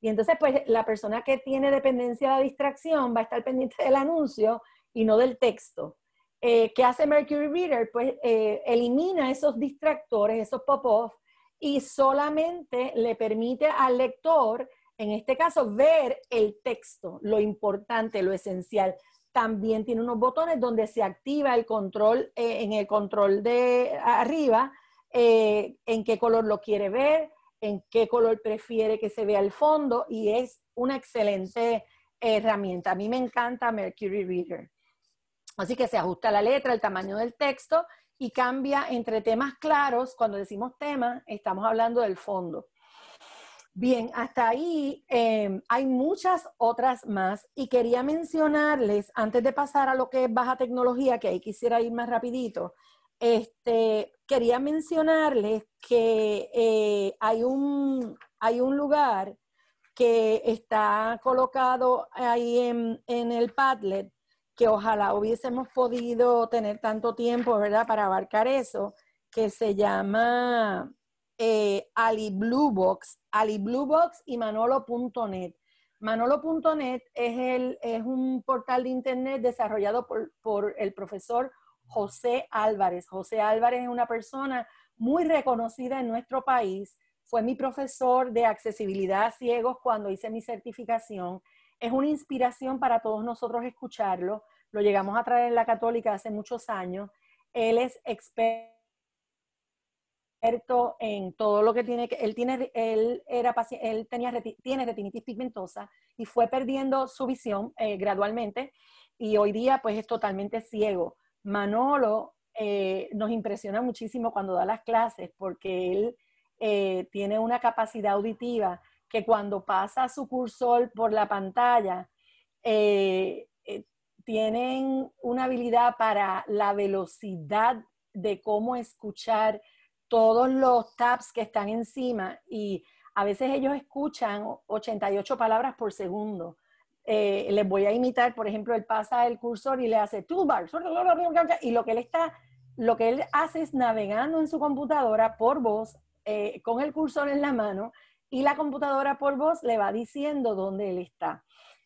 [SPEAKER 4] Y entonces, pues la persona que tiene dependencia de la distracción va a estar pendiente del anuncio y no del texto. Eh, ¿Qué hace Mercury Reader? Pues eh, elimina esos distractores, esos pop-offs, y solamente le permite al lector, en este caso, ver el texto, lo importante, lo esencial. También tiene unos botones donde se activa el control, eh, en el control de arriba, en qué color lo quiere ver, en qué color prefiere que se vea el fondo, y es una excelente herramienta. A mí me encanta Mercury Reader. Así que se ajusta la letra, el tamaño del texto y cambia entre temas claros. Cuando decimos tema, estamos hablando del fondo. Bien, hasta ahí eh, hay muchas otras más y quería mencionarles, antes de pasar a lo que es baja tecnología, que ahí quisiera ir más rapidito, este, quería mencionarles que eh, hay, un, hay un lugar que está colocado ahí en, en el Padlet que ojalá hubiésemos podido tener tanto tiempo, ¿verdad?, para abarcar eso, que se llama eh, Ali Blue Box, y manolo.net. Manolo.net es, un portal de internet desarrollado por, por el profesor José Álvarez. José Álvarez es una persona muy reconocida en nuestro país. Fue mi profesor de accesibilidad a ciegos cuando hice mi certificación. Es una inspiración para todos nosotros escucharlo lo llegamos a traer en la católica hace muchos años. Él es experto en todo lo que tiene que él tiene él era él tenía tiene retinitis pigmentosa y fue perdiendo su visión eh, gradualmente y hoy día pues es totalmente ciego. Manolo eh, nos impresiona muchísimo cuando da las clases porque él eh, tiene una capacidad auditiva que cuando pasa su cursor por la pantalla, eh, tienen una habilidad para la velocidad de cómo escuchar todos los tabs que están encima y a veces ellos escuchan 88 palabras por segundo. Eh, les voy a imitar, por ejemplo, él pasa el cursor y le hace toolbar y lo que él está, lo que él hace es navegando en su computadora por voz eh, con el cursor en la mano y la computadora por voz le va diciendo dónde él está.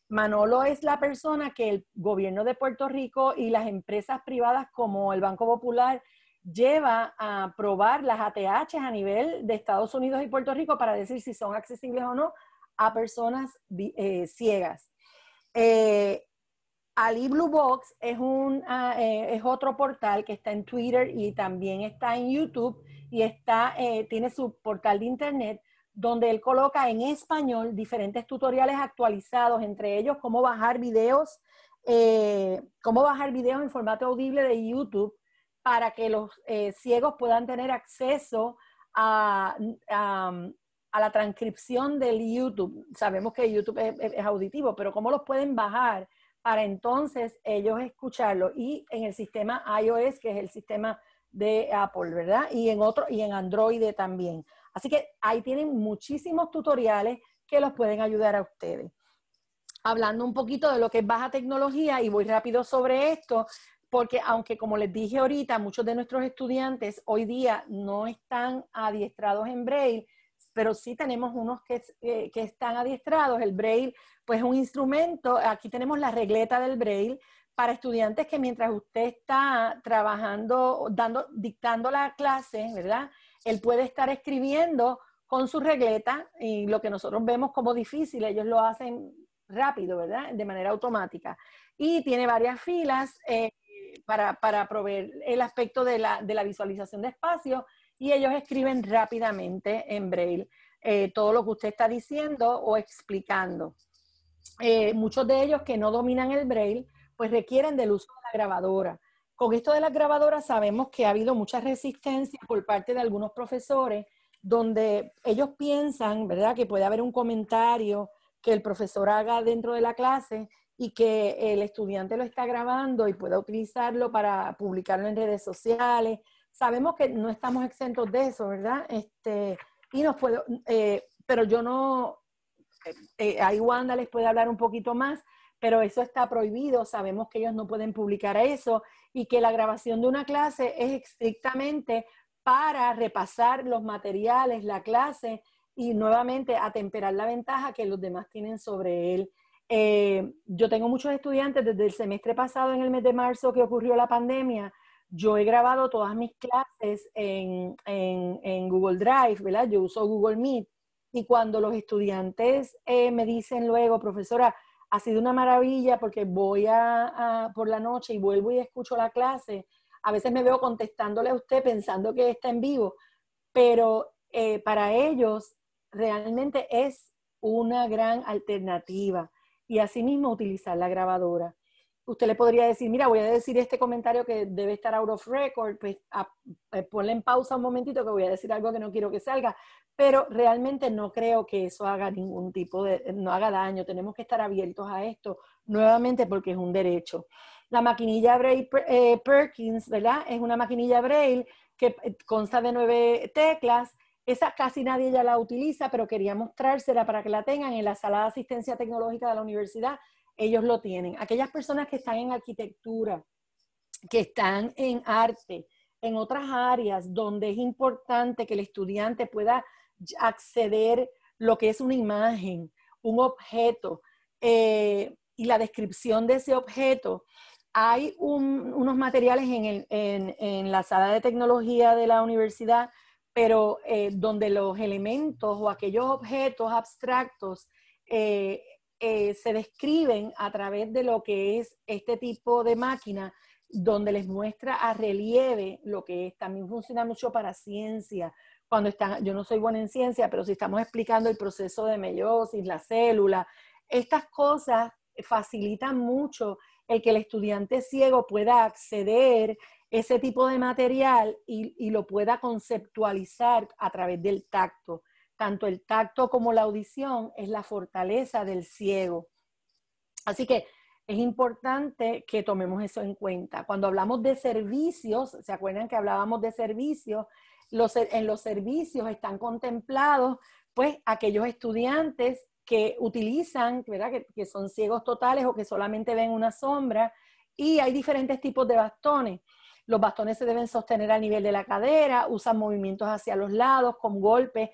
[SPEAKER 4] Manolo es la persona que el gobierno de Puerto Rico y las empresas privadas como el Banco Popular lleva a probar las ATHs a nivel de Estados Unidos y Puerto Rico para decir si son accesibles o no a personas eh, ciegas. Eh, Ali Blue Box es, un, ah, eh, es otro portal que está en Twitter y también está en YouTube y está, eh, tiene su portal de internet donde él coloca en español diferentes tutoriales actualizados, entre ellos cómo bajar videos, eh, cómo bajar videos en formato audible de YouTube para que los eh, ciegos puedan tener acceso a, la transcripción del YouTube. Sabemos que YouTube es, auditivo, pero cómo los pueden bajar para entonces ellos escucharlo. Y en el sistema iOS, que es el sistema de Apple, ¿verdad? Y en otro, y en Android también. Así que ahí tienen muchísimos tutoriales que los pueden ayudar a ustedes. Hablando un poquito de lo que es baja tecnología, y voy rápido sobre esto, porque aunque como les dije ahorita, muchos de nuestros estudiantes hoy día no están adiestrados en braille, pero sí tenemos unos que, eh, están adiestrados. El braille, pues es un instrumento, aquí tenemos la regleta del braille para estudiantes que mientras usted está trabajando, dando, dictando la clase, ¿verdad? él puede estar escribiendo con su regleta, y lo que nosotros vemos como difícil, ellos lo hacen rápido, ¿verdad? De manera automática. Y tiene varias filas eh, para, proveer el aspecto de la, visualización de espacio y ellos escriben rápidamente en braille eh, todo lo que usted está diciendo o explicando. Eh, muchos de ellos que no dominan el braille, pues requieren del uso de la grabadora. Con esto de las grabadoras sabemos que ha habido mucha resistencia por parte de algunos profesores donde ellos piensan, ¿verdad?, que puede haber un comentario que el profesor haga dentro de la clase y que el estudiante lo está grabando y pueda utilizarlo para publicarlo en redes sociales. Sabemos que no estamos exentos de eso, ¿verdad? Este, y nos puedo, eh, pero yo no, eh, eh, ahí Wanda les puede hablar un poquito más, pero eso está prohibido, sabemos que ellos no pueden publicar eso y que la grabación de una clase es estrictamente para repasar los materiales, la clase y nuevamente atemperar la ventaja que los demás tienen sobre él. Eh, yo tengo muchos estudiantes desde el semestre pasado, en el mes de marzo que ocurrió la pandemia, yo he grabado todas mis clases en, Google Drive, ¿verdad? Yo uso Google Meet y cuando los estudiantes eh, me dicen luego, profesora, ha sido una maravilla porque voy a, por la noche y vuelvo y escucho la clase. A veces me veo contestándole a usted pensando que está en vivo, pero eh, para ellos realmente es una gran alternativa. Y asimismo utilizar la grabadora usted le podría decir, mira, voy a decir este comentario que debe estar out of record, pues eh, ponle en pausa un momentito que voy a decir algo que no quiero que salga, pero realmente no creo que eso haga ningún tipo de, no haga daño, tenemos que estar abiertos a esto nuevamente porque es un derecho. La maquinilla Braille eh, Perkins, ¿verdad? Es una maquinilla Braille que eh, consta de nueve teclas. Esa casi nadie ya la utiliza, pero quería mostrársela para que la tengan en la sala de asistencia tecnológica de la universidad ellos lo tienen. Aquellas personas que están en arquitectura, que están en arte, en otras áreas donde es importante que el estudiante pueda acceder lo que es una imagen, un objeto eh, y la descripción de ese objeto. Hay unos materiales en, la sala de tecnología de la universidad, pero eh, donde los elementos o aquellos objetos abstractos eh, eh, se describen a través de lo que es este tipo de máquina, donde les muestra a relieve lo que es. También funciona mucho para ciencia. Cuando están, yo no soy buena en ciencia, pero si estamos explicando el proceso de meiosis, la célula, estas cosas facilitan mucho el que el estudiante ciego pueda acceder ese tipo de material y lo pueda conceptualizar a través del tacto tanto el tacto como la audición es la fortaleza del ciego. Así que es importante que tomemos eso en cuenta. Cuando hablamos de servicios, ¿se acuerdan que hablábamos de servicios? Los, en los servicios están contemplados pues aquellos estudiantes que utilizan, ¿verdad? Que, que son ciegos totales o que solamente ven una sombra. Y hay diferentes tipos de bastones. Los bastones se deben sostener a nivel de la cadera, usan movimientos hacia los lados con golpes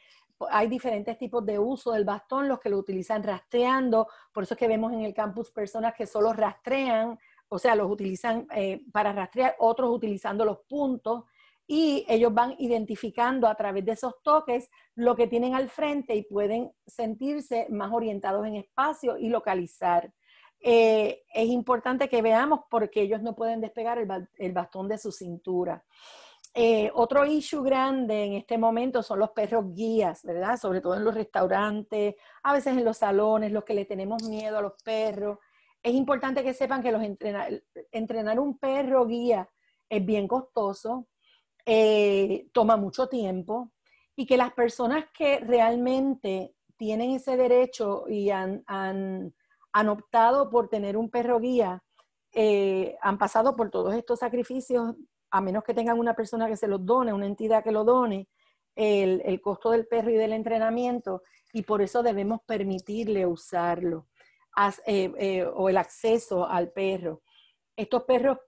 [SPEAKER 4] hay diferentes tipos de uso del bastón, los que lo utilizan rastreando, por eso es que vemos en el campus personas que solo rastrean, o sea, los utilizan eh, para rastrear, otros utilizando los puntos, y ellos van identificando a través de esos toques lo que tienen al frente y pueden sentirse más orientados en espacio y localizar. Eh, es importante que veamos porque ellos no pueden despegar el bastón de su cintura. Eh, otro issue grande en este momento son los perros guías, ¿verdad? Sobre todo en los restaurantes, a veces en los salones, los que le tenemos miedo a los perros. Es importante que sepan que los entrenar, un perro guía es bien costoso, eh, toma mucho tiempo y que las personas que realmente tienen ese derecho y han, han, optado por tener un perro guía, eh, han pasado por todos estos sacrificios a menos que tengan una persona que se los done, una entidad que lo done, el, costo del perro y del entrenamiento, y por eso debemos permitirle usarlo eh, eh, o el acceso al perro. Estos perros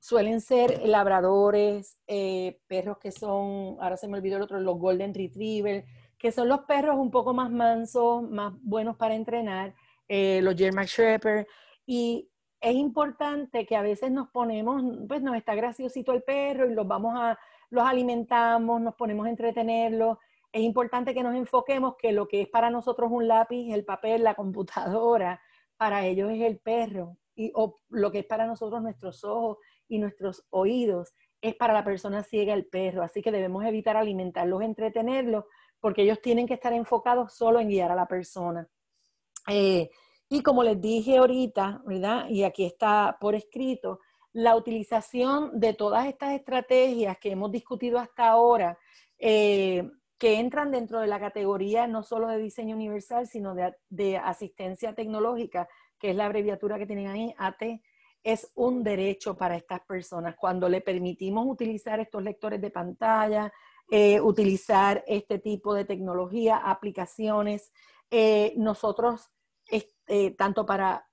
[SPEAKER 4] suelen ser labradores, eh, perros que son, ahora se me olvidó el otro, los Golden Retriever, que son los perros un poco más mansos, más buenos para entrenar, los German Shepherd, y es importante que a veces nos ponemos, pues nos está graciosito el perro y los vamos a, los alimentamos, nos ponemos a entretenerlos. Es importante que nos enfoquemos que lo que es para nosotros un lápiz, el papel, la computadora, para ellos es el perro. Y, o lo que es para nosotros nuestros ojos y nuestros oídos, es para la persona ciega el perro. Así que debemos evitar alimentarlos, entretenerlos, porque ellos tienen que estar enfocados solo en guiar a la persona. Eh, y como les dije ahorita, ¿verdad? Y aquí está por escrito, la utilización de todas estas estrategias que hemos discutido hasta ahora, eh, que entran dentro de la categoría no solo de diseño universal, sino de, asistencia tecnológica, que es la abreviatura que tienen ahí, AT, es un derecho para estas personas. Cuando le permitimos utilizar estos lectores de pantalla, eh, utilizar este tipo de tecnología, aplicaciones, eh, nosotros eh, tanto para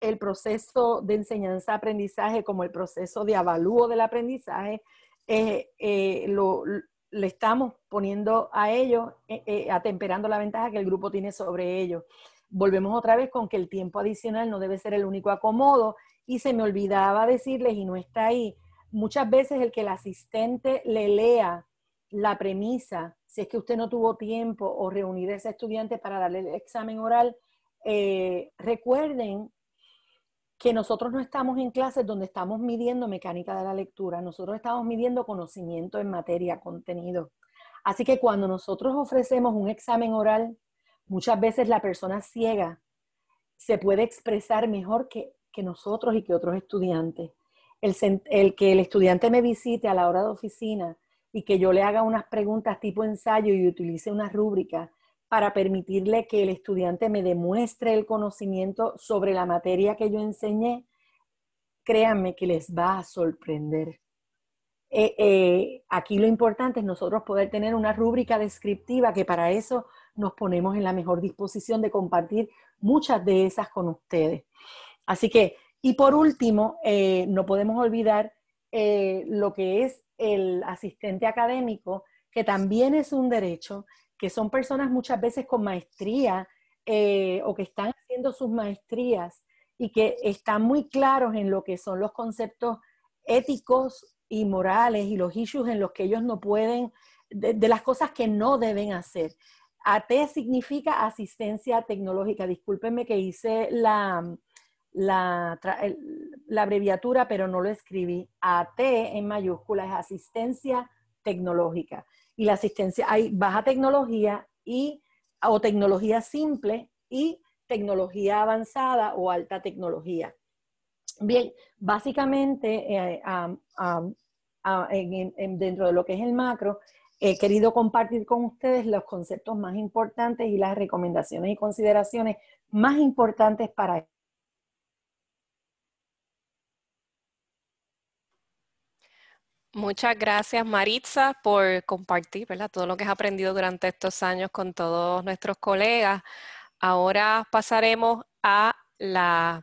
[SPEAKER 4] el proceso de enseñanza-aprendizaje como el proceso de avalúo del aprendizaje, eh, eh, lo, le estamos poniendo a ellos, atemperando la ventaja que el grupo tiene sobre ellos. Volvemos otra vez con que el tiempo adicional no debe ser el único acomodo y se me olvidaba decirles y no está ahí. Muchas veces el que el asistente le lea la premisa, si es que usted no tuvo tiempo o reunir a ese estudiante para darle el examen oral, eh, recuerden que nosotros no estamos en clases donde estamos midiendo mecánica de la lectura, nosotros estamos midiendo conocimiento en materia, contenido. Así que cuando nosotros ofrecemos un examen oral, muchas veces la persona ciega se puede expresar mejor que, nosotros y que otros estudiantes. El, el, que el estudiante me visite a la hora de oficina y que yo le haga unas preguntas tipo ensayo y utilice unas rúbricas para permitirle que el estudiante me demuestre el conocimiento sobre la materia que yo enseñé, créanme que les va a sorprender. Eh, eh, aquí lo importante es nosotros poder tener una rúbrica descriptiva que para eso nos ponemos en la mejor disposición de compartir muchas de esas con ustedes. Así que, y por último, eh, no podemos olvidar lo que es el asistente académico, que también es un derecho que son personas muchas veces con maestría eh, o que están haciendo sus maestrías y que están muy claros en lo que son los conceptos éticos y morales y los issues en los que ellos no pueden, de, las cosas que no deben hacer. AT significa asistencia tecnológica. Discúlpenme que hice la, la, abreviatura, pero no lo escribí. AT en mayúscula es asistencia tecnológica y la asistencia, hay baja tecnología y, o tecnología simple y tecnología avanzada o alta tecnología. Bien, básicamente eh, dentro de lo que es el macro, he querido compartir con ustedes los conceptos más importantes y las recomendaciones y consideraciones más importantes para
[SPEAKER 1] Muchas gracias Maritza por compartir todo lo que has aprendido durante estos años con todos nuestros colegas. Ahora pasaremos a la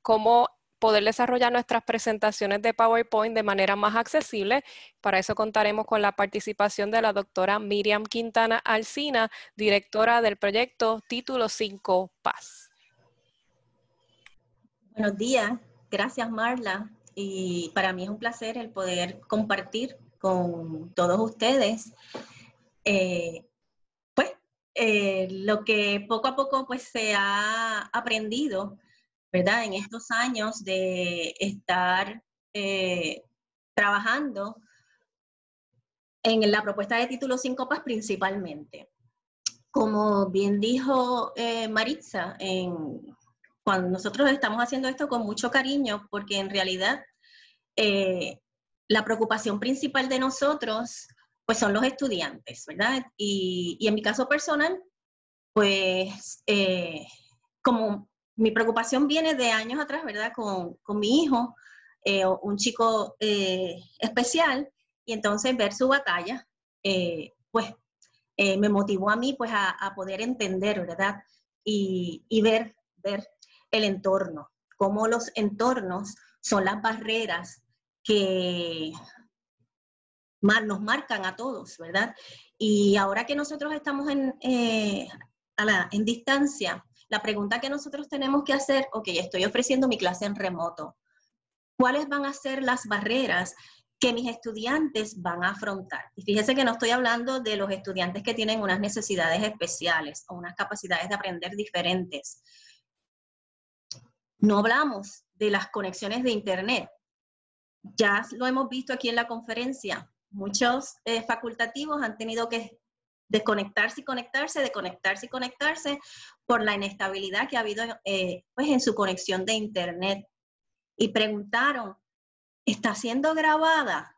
[SPEAKER 1] cómo poder desarrollar nuestras presentaciones de PowerPoint de manera más accesible. Para eso contaremos con la participación de la doctora Miriam Quintana Alcina, directora del proyecto Título 5 Paz.
[SPEAKER 5] Buenos días. Gracias, Marla y para mí es un placer el poder compartir con todos ustedes eh, pues eh, lo que poco a poco pues se ha aprendido verdad en estos años de estar eh, trabajando en la propuesta de título sin copas principalmente. Como bien dijo Maritza en cuando nosotros estamos haciendo esto con mucho cariño, porque en realidad eh, la preocupación principal de nosotros, pues son los estudiantes, ¿verdad? Y, en mi caso personal, pues eh, como mi preocupación viene de años atrás, ¿verdad? Con, mi hijo, eh, un chico especial, y entonces ver su batalla, pues me motivó a mí pues a, poder entender, ¿verdad? Y, y ver, ver el entorno, cómo los entornos son las barreras que nos marcan a todos, ¿verdad? Y ahora que nosotros estamos en, eh, a la, en distancia, la pregunta que nosotros tenemos que hacer, ok, estoy ofreciendo mi clase en remoto, ¿cuáles van a ser las barreras que mis estudiantes van a afrontar. Y fíjese que no estoy hablando de los estudiantes que tienen unas necesidades especiales o unas capacidades de aprender diferentes, no hablamos de las conexiones de Internet. Ya lo hemos visto aquí en la conferencia. Muchos eh, facultativos han tenido que desconectarse y conectarse, desconectarse y conectarse por la inestabilidad que ha habido eh, pues en su conexión de Internet. Y preguntaron, ¿está siendo grabada?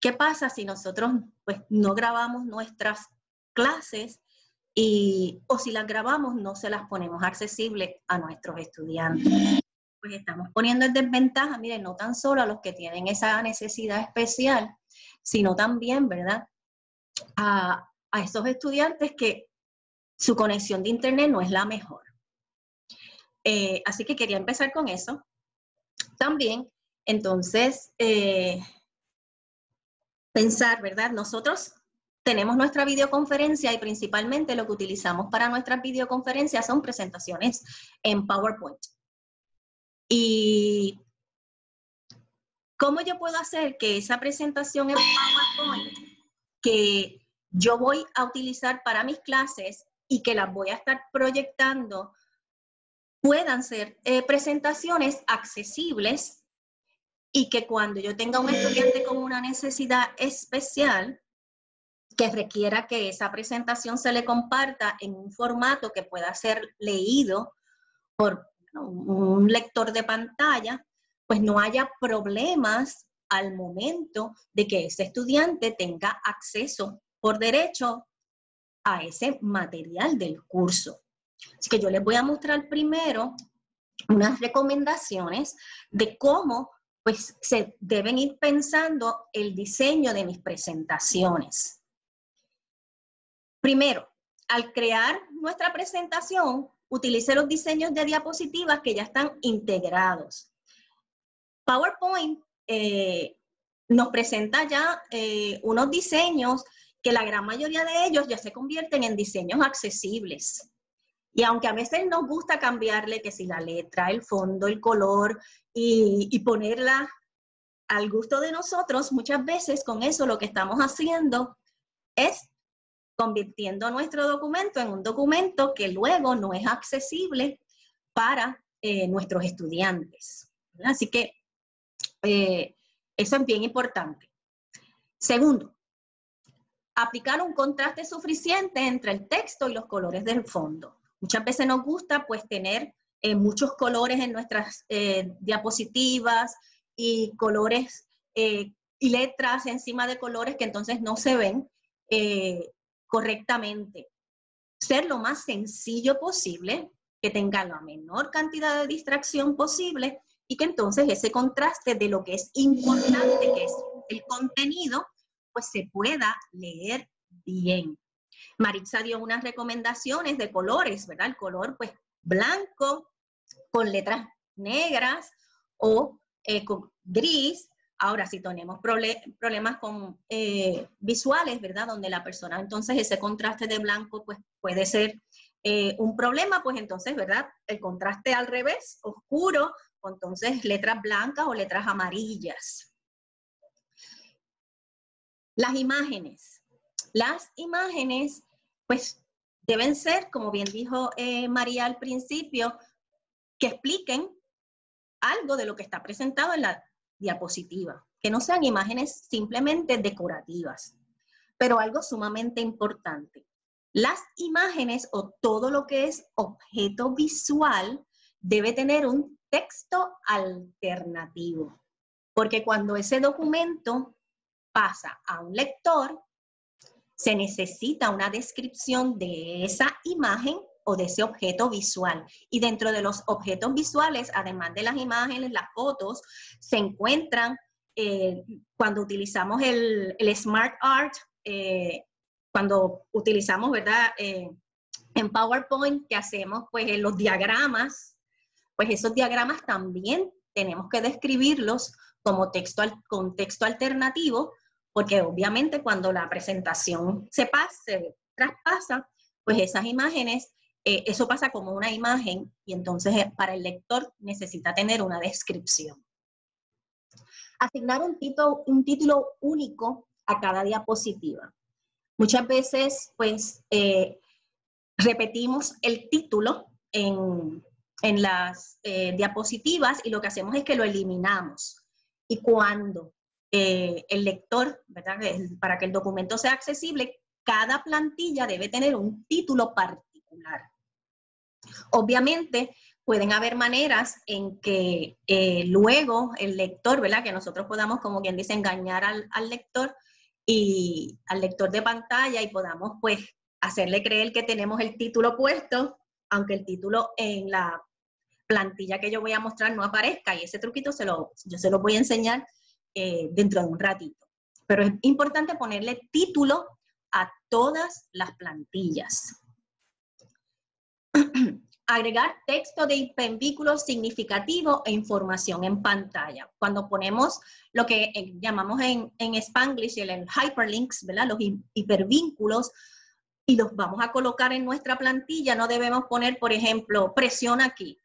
[SPEAKER 5] ¿Qué pasa si nosotros pues, no grabamos nuestras clases y, o si las grabamos no se las ponemos accesibles a nuestros estudiantes. Pues estamos poniendo en desventaja, miren, no tan solo a los que tienen esa necesidad especial, sino también, ¿verdad? A, esos estudiantes que su conexión de Internet no es la mejor. Eh, así que quería empezar con eso. También, entonces, eh, pensar, ¿verdad? Nosotros tenemos nuestra videoconferencia y principalmente lo que utilizamos para nuestras videoconferencias son presentaciones en PowerPoint. Y ¿cómo yo puedo hacer que esa presentación en PowerPoint que yo voy a utilizar para mis clases y que las voy a estar proyectando puedan ser eh, presentaciones accesibles y que cuando yo tenga un estudiante con una necesidad especial, que requiera que esa presentación se le comparta en un formato que pueda ser leído por un lector de pantalla, pues no haya problemas al momento de que ese estudiante tenga acceso por derecho a ese material del curso. Así que yo les voy a mostrar primero unas recomendaciones de cómo pues se deben ir pensando el diseño de mis presentaciones. Primero, al crear nuestra presentación, utilice los diseños de diapositivas que ya están integrados. PowerPoint eh, nos presenta ya eh, unos diseños que la gran mayoría de ellos ya se convierten en diseños accesibles. Y aunque a veces nos gusta cambiarle que si la letra, el fondo, el color y ponerla al gusto de nosotros, muchas veces con eso lo que estamos haciendo es convirtiendo nuestro documento en un documento que luego no es accesible para eh, nuestros estudiantes. Así que eh, eso es bien importante. Segundo, aplicar un contraste suficiente entre el texto y los colores del fondo. Muchas veces nos gusta pues tener eh, muchos colores en nuestras diapositivas y colores y letras encima de colores que entonces no se ven correctamente. Ser lo más sencillo posible, que tenga la menor cantidad de distracción posible y que entonces ese contraste de lo que es importante, que es el contenido, pues se pueda leer bien. Maritza dio unas recomendaciones de colores, ¿verdad? El color pues blanco con letras negras o eh, con gris Ahora, si tenemos problemas con, eh, visuales, ¿verdad? Donde la persona, entonces ese contraste de blanco pues, puede ser eh, un problema, pues entonces, ¿verdad? El contraste al revés, oscuro, entonces letras blancas o letras amarillas. Las imágenes. Las imágenes, pues, deben ser, como bien dijo eh, María al principio, que expliquen algo de lo que está presentado en la diapositiva, que no sean imágenes simplemente decorativas. Pero algo sumamente importante, las imágenes o todo lo que es objeto visual debe tener un texto alternativo, porque cuando ese documento pasa a un lector, se necesita una descripción de esa imagen o de ese objeto visual. Y dentro de los objetos visuales, además de las imágenes, las fotos, se encuentran, eh, cuando utilizamos el, Smart Art, eh, cuando utilizamos, ¿verdad? Eh, en PowerPoint, que hacemos pues en los diagramas, pues esos diagramas también tenemos que describirlos como texto, al contexto alternativo, porque obviamente cuando la presentación se pasa, se traspasa, pues esas imágenes eh, eso pasa como una imagen y entonces eh, para el lector necesita tener una descripción. Asignar un, título un título único a cada diapositiva. Muchas veces, pues, eh, repetimos el título en, las diapositivas y lo que hacemos es que lo eliminamos. Y cuando el lector, para que el documento sea accesible, cada plantilla debe tener un título particular. Obviamente, pueden haber maneras en que eh, luego el lector, ¿verdad? Que nosotros podamos, como quien dice, engañar al, lector y al lector de pantalla y podamos, pues, hacerle creer que tenemos el título puesto, aunque el título en la plantilla que yo voy a mostrar no aparezca. Y ese truquito lo, yo se lo voy a enseñar eh, dentro de un ratito. Pero es importante ponerle título a todas las plantillas. <clears throat> agregar texto de hipervínculo significativo e información en pantalla. Cuando ponemos lo que eh, llamamos en, en Spanglish el hyperlinks, ¿verdad? los hipervínculos, y los vamos a colocar en nuestra plantilla, no debemos poner, por ejemplo, presión aquí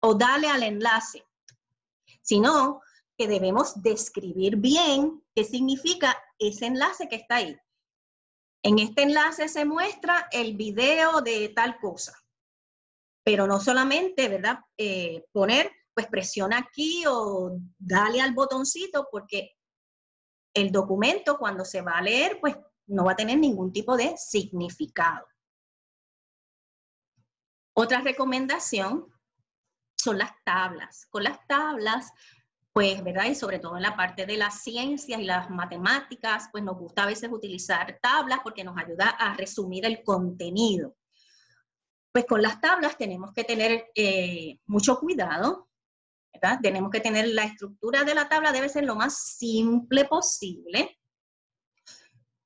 [SPEAKER 5] o dale al enlace, sino que debemos describir bien qué significa ese enlace que está ahí. En este enlace se muestra el video de tal cosa, pero no solamente, ¿verdad? Eh, poner, pues presiona aquí o dale al botoncito porque el documento cuando se va a leer, pues no va a tener ningún tipo de significado. Otra recomendación son las tablas. Con las tablas pues, ¿verdad? Y sobre todo en la parte de las ciencias y las matemáticas, pues nos gusta a veces utilizar tablas porque nos ayuda a resumir el contenido. Pues con las tablas tenemos que tener eh, mucho cuidado, ¿verdad? Tenemos que tener la estructura de la tabla debe ser lo más simple posible.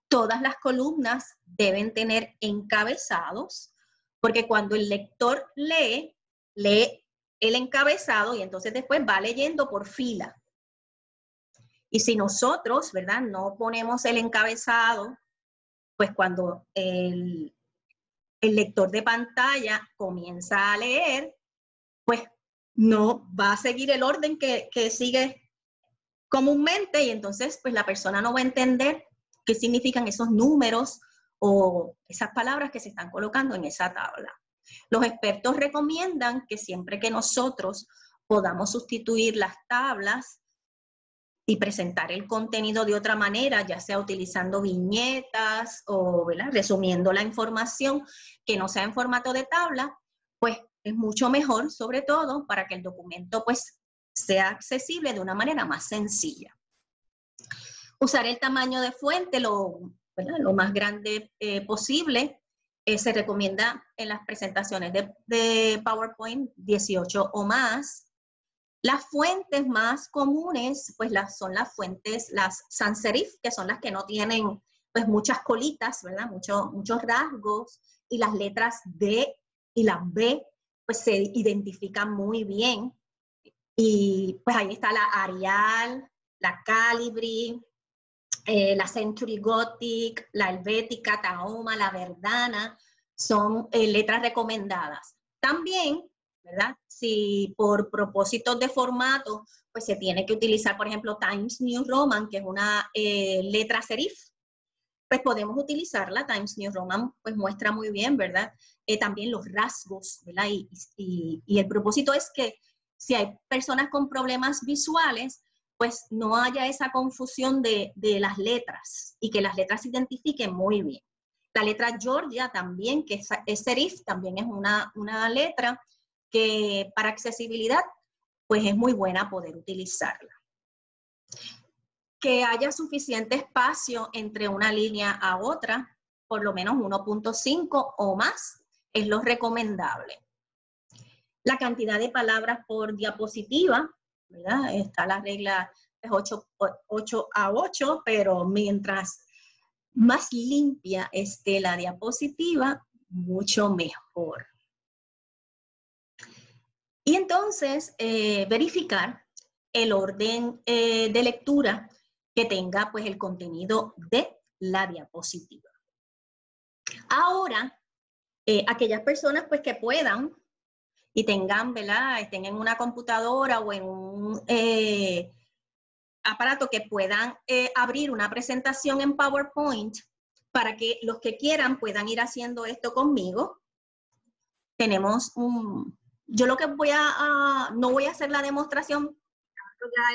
[SPEAKER 5] Todas las columnas deben tener encabezados, porque cuando el lector lee, lee el encabezado y entonces después va leyendo por fila. Y si nosotros, ¿verdad? No ponemos el encabezado, pues cuando el, el lector de pantalla comienza a leer, pues no va a seguir el orden que, que sigue comúnmente y entonces pues la persona no va a entender qué significan esos números o esas palabras que se están colocando en esa tabla. Los expertos recomiendan que siempre que nosotros podamos sustituir las tablas y presentar el contenido de otra manera, ya sea utilizando viñetas o resumiendo la información que no sea en formato de tabla, pues es mucho mejor, sobre todo para que el documento pues sea accesible de una manera más sencilla. Usar el tamaño de fuente lo, más grande eh, posible eh, se recomienda en las presentaciones de, PowerPoint 18 o más. Las fuentes más comunes, pues las, son las fuentes, las sans serif, que son las que no tienen pues muchas colitas, ¿verdad? muchos rasgos y las letras D y las B, pues se identifican muy bien. Y pues ahí está la Arial, la Calibri, eh, la Century Gothic, la Helvética, Tahoma, la Verdana, son eh, letras recomendadas. También, ¿verdad? Si por propósitos de formato, pues se tiene que utilizar, por ejemplo, Times New Roman, que es una eh, letra serif, pues podemos utilizarla. Times New Roman pues muestra muy bien, ¿verdad? también los rasgos, ¿verdad? y, y el propósito es que si hay personas con problemas visuales, pues no haya esa confusión de, las letras y que las letras se identifiquen muy bien. La letra Georgia también, que es, serif, también es una, una letra que para accesibilidad pues es muy buena poder utilizarla. Que haya suficiente espacio entre una línea a otra, por lo menos 1.5 o más, es lo recomendable. La cantidad de palabras por diapositiva Está la regla 8, a 8, pero mientras más limpia esté la diapositiva, mucho mejor. Y entonces, eh, verificar el orden eh, de lectura que tenga pues el contenido de la diapositiva. Ahora, eh, aquellas personas pues que puedan y tengan, ¿verdad? Estén en una computadora o en un eh, aparato que puedan eh, abrir una presentación en PowerPoint para que los que quieran puedan ir haciendo esto conmigo. Tenemos un... Yo lo que voy a... no voy a hacer la demostración,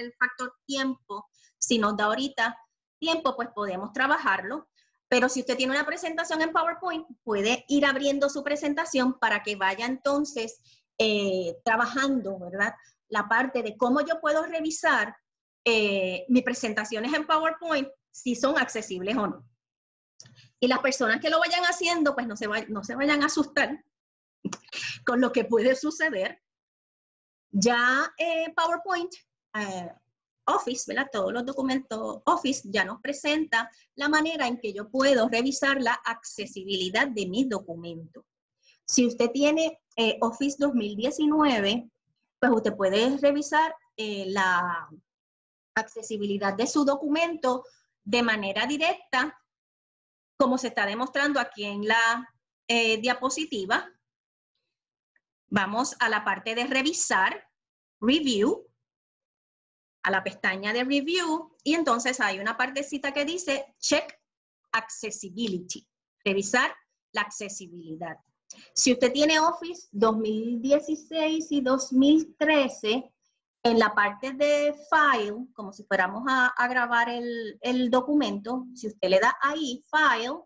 [SPEAKER 5] el factor tiempo, si nos da ahorita tiempo, pues podemos trabajarlo. Pero si usted tiene una presentación en PowerPoint, puede ir abriendo su presentación para que vaya entonces eh, trabajando, ¿verdad? La parte de cómo yo puedo revisar eh, mis presentaciones en PowerPoint, si son accesibles o no. Y las personas que lo vayan haciendo, pues no se, no se vayan a asustar <laughs> con lo que puede suceder. Ya eh, PowerPoint, eh, Office, ¿verdad? Todos los documentos Office ya nos presenta la manera en que yo puedo revisar la accesibilidad de mis documentos. Si usted tiene eh, Office 2019, pues usted puede revisar eh, la accesibilidad de su documento de manera directa, como se está demostrando aquí en la eh, diapositiva. Vamos a la parte de revisar, review, a la pestaña de review, y entonces hay una partecita que dice check accessibility, revisar la accesibilidad. Si usted tiene Office 2016 y 2013, en la parte de File, como si fuéramos a, grabar el, el documento, si usted le da ahí File,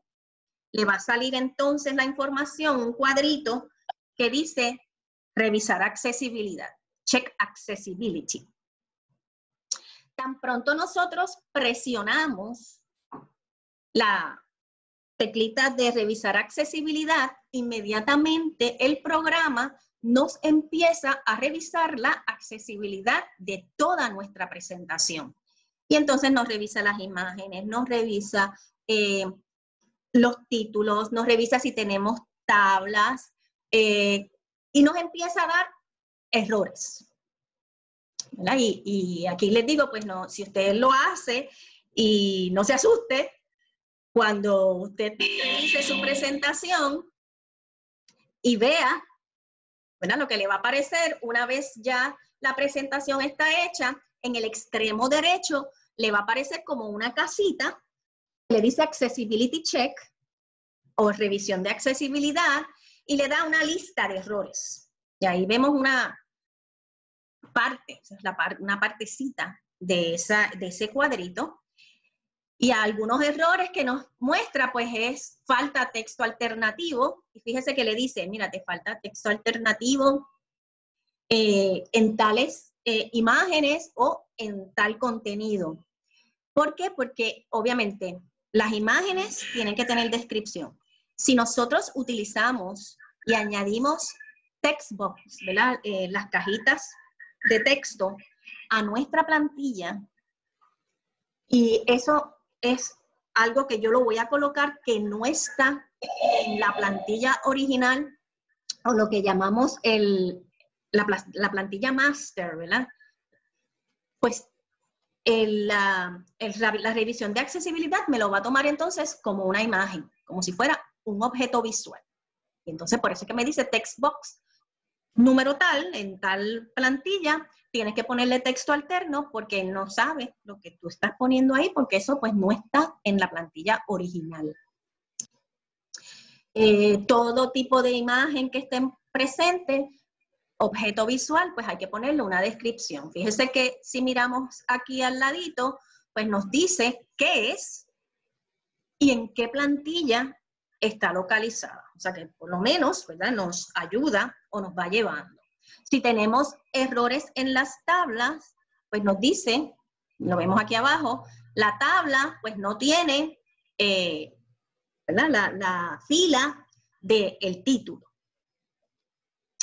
[SPEAKER 5] le va a salir entonces la información, un cuadrito que dice revisar accesibilidad, check accessibility. Tan pronto nosotros presionamos la, teclita de revisar accesibilidad, inmediatamente el programa nos empieza a revisar la accesibilidad de toda nuestra presentación. Y entonces nos revisa las imágenes, nos revisa eh, los títulos, nos revisa si tenemos tablas eh, y nos empieza a dar errores. Y, y, aquí les digo, pues no, si usted lo hace y no se asuste, cuando usted dice su presentación y vea bueno, lo que le va a aparecer una vez ya la presentación está hecha, en el extremo derecho le va a aparecer como una casita, le dice Accessibility Check o revisión de accesibilidad y le da una lista de errores. Y ahí vemos una parte, una partecita de, esa, de ese cuadrito y algunos errores que nos muestra, pues es falta texto alternativo. Y fíjese que le dice, mira, te falta texto alternativo eh, en tales eh, imágenes o en tal contenido. ¿Por qué? Porque obviamente las imágenes tienen que tener descripción. Si nosotros utilizamos y añadimos textbox, ¿verdad? Eh, las cajitas de texto a nuestra plantilla, y eso es algo que yo lo voy a colocar que no está en la plantilla original o lo que llamamos la, plantilla master, ¿verdad? Pues la, revisión de accesibilidad me lo va a tomar entonces como una imagen, como si fuera un objeto visual. entonces por eso es que me dice text box número tal en tal plantilla tienes que ponerle texto alterno porque no sabes lo que tú estás poniendo ahí, porque eso pues no está en la plantilla original. Eh, todo tipo de imagen que esté presente, objeto visual, pues hay que ponerle una descripción. Fíjese que si miramos aquí al ladito, pues nos dice qué es y en qué plantilla está localizada. O sea que por lo menos, ¿verdad? Nos ayuda o nos va llevando. Si tenemos errores en las tablas, pues nos dice, lo vemos aquí abajo, la tabla pues no tiene eh, la, fila del título.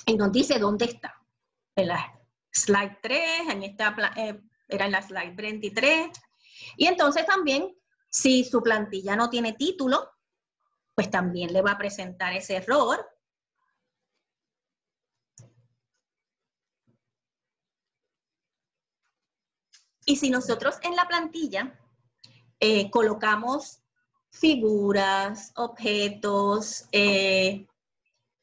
[SPEAKER 5] Y nos dice dónde está. En la slide 3, en esta, eh, era en la slide 23. Y entonces también, si su plantilla no tiene título, pues también le va a presentar ese error Y si nosotros en la plantilla eh, colocamos figuras, objetos eh,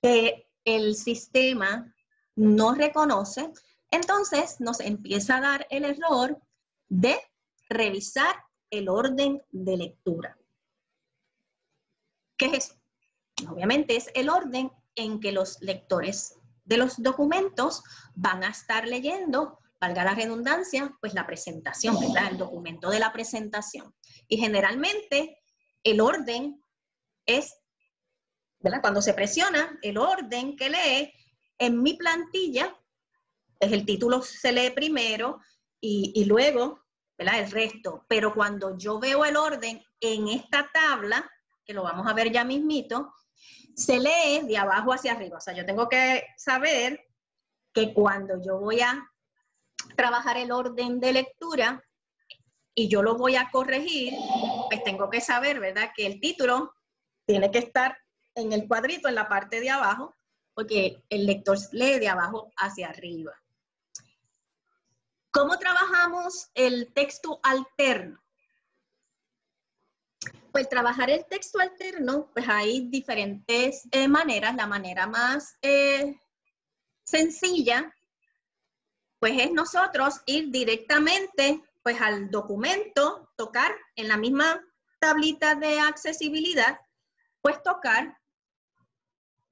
[SPEAKER 5] que el sistema no reconoce, entonces nos empieza a dar el error de revisar el orden de lectura. ¿Qué es eso? Obviamente es el orden en que los lectores de los documentos van a estar leyendo valga la redundancia, pues la presentación, ¿verdad? El documento de la presentación. Y generalmente el orden es, ¿verdad? Cuando se presiona, el orden que lee en mi plantilla, es el título se lee primero y, y luego, ¿verdad? El resto. Pero cuando yo veo el orden en esta tabla, que lo vamos a ver ya mismito, se lee de abajo hacia arriba. O sea, yo tengo que saber que cuando yo voy a trabajar el orden de lectura y yo lo voy a corregir, pues tengo que saber, ¿verdad? Que el título tiene que estar en el cuadrito, en la parte de abajo, porque el lector lee de abajo hacia arriba. ¿Cómo trabajamos el texto alterno? Pues trabajar el texto alterno, pues hay diferentes eh, maneras. La manera más eh, sencilla pues es nosotros ir directamente pues al documento, tocar en la misma tablita de accesibilidad, pues tocar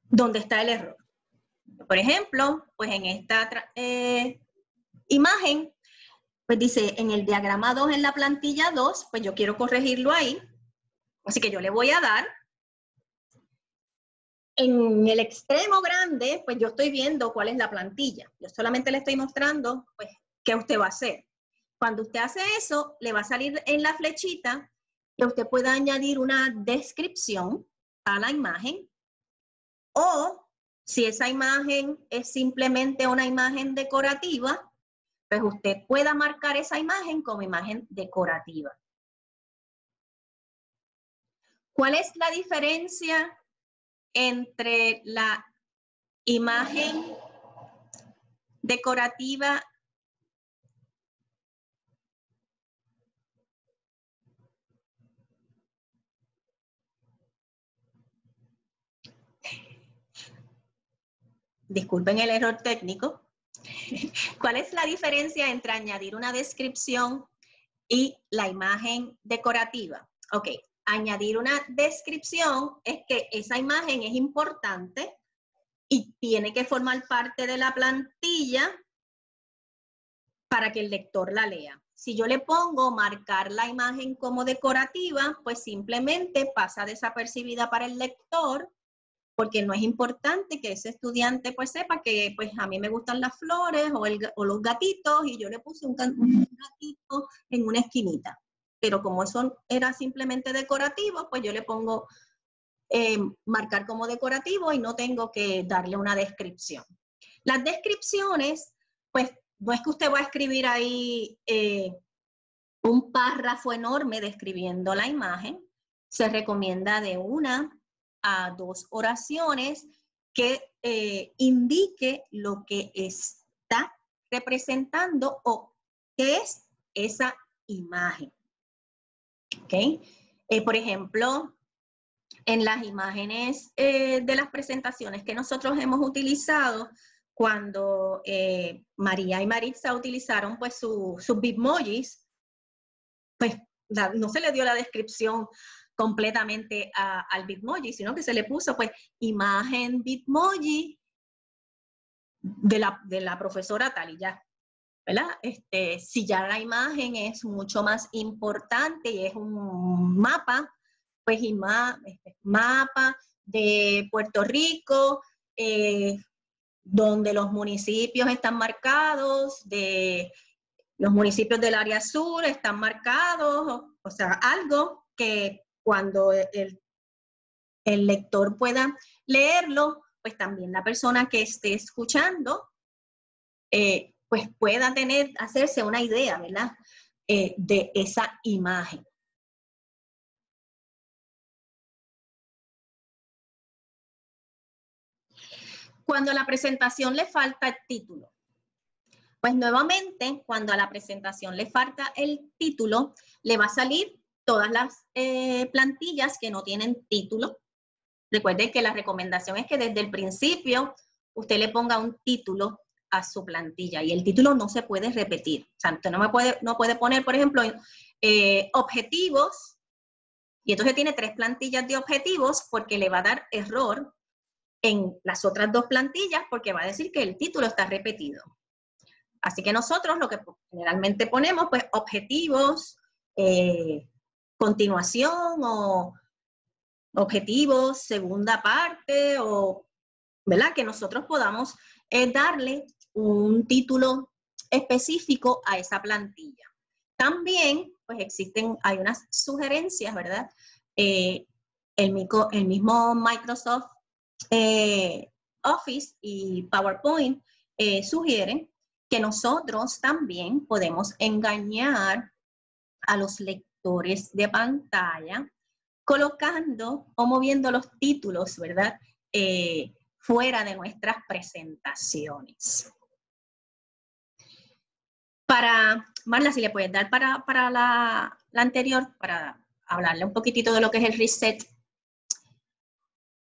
[SPEAKER 5] donde está el error. Por ejemplo, pues en esta eh, imagen, pues dice en el diagrama 2 en la plantilla 2, pues yo quiero corregirlo ahí, así que yo le voy a dar en el extremo grande, pues yo estoy viendo cuál es la plantilla. Yo solamente le estoy mostrando, pues, qué usted va a hacer. Cuando usted hace eso, le va a salir en la flechita que usted pueda añadir una descripción a la imagen o si esa imagen es simplemente una imagen decorativa, pues usted pueda marcar esa imagen como imagen decorativa. ¿Cuál es la diferencia entre la imagen decorativa disculpen el error técnico, <laughs> ¿cuál es la diferencia entre añadir una descripción y la imagen decorativa? Ok, añadir una descripción es que esa imagen es importante y tiene que formar parte de la plantilla para que el lector la lea. Si yo le pongo marcar la imagen como decorativa, pues simplemente pasa desapercibida para el lector, porque no es importante que ese estudiante pues sepa que pues a mí me gustan las flores o, los gatitos y yo le puse un, un gatito en una esquinita pero como eso era simplemente decorativo, pues yo le pongo eh, marcar como decorativo y no tengo que darle una descripción. Las descripciones, pues no es que usted va a escribir ahí eh, un párrafo enorme describiendo la imagen, se recomienda de una a dos oraciones que eh, indique lo que está representando o qué es esa imagen. ¿okay? Eh, por ejemplo, en las imágenes eh, de las presentaciones que nosotros hemos utilizado, cuando eh, María y Maritza utilizaron pues sus bitmojis, pues no se le dio la descripción completamente al bitmoji, sino que se le puso pues imagen bitmoji de la, de la profesora tal y ya. ¿verdad? Este, si ya la imagen es mucho más importante y es un mapa, pues este, mapa de Puerto Rico, eh, donde los municipios están marcados, de los municipios del área sur están marcados, o, sea, algo que cuando el, el lector pueda leerlo, pues también la persona que esté escuchando eh, pues pueda tener, hacerse una idea, ¿verdad? Eh, de esa imagen. Cuando a la presentación le falta el título. Pues nuevamente, cuando a la presentación le falta el título, le va a salir todas las eh, plantillas que no tienen título. Recuerden que la recomendación es que desde el principio usted le ponga un título su plantilla y el título no se puede repetir. O sea, usted no, me puede, no puede poner, por ejemplo, eh, objetivos y entonces tiene tres plantillas de objetivos porque le va a dar error en las otras dos plantillas porque va a decir que el título está repetido. Así que nosotros lo que generalmente ponemos, pues objetivos, eh, continuación o objetivos, segunda parte o, ¿verdad? Que nosotros podamos eh, darle un título específico a esa plantilla. También, pues existen, hay unas sugerencias, ¿verdad? Eh, el, mismo Microsoft eh, Office y PowerPoint eh, sugieren que nosotros también podemos engañar a los lectores de pantalla colocando o moviendo los títulos, ¿verdad? fuera de nuestras presentaciones. Para, Marla, si le puedes dar para, para la, la anterior, para hablarle un poquitito de lo que es el reset.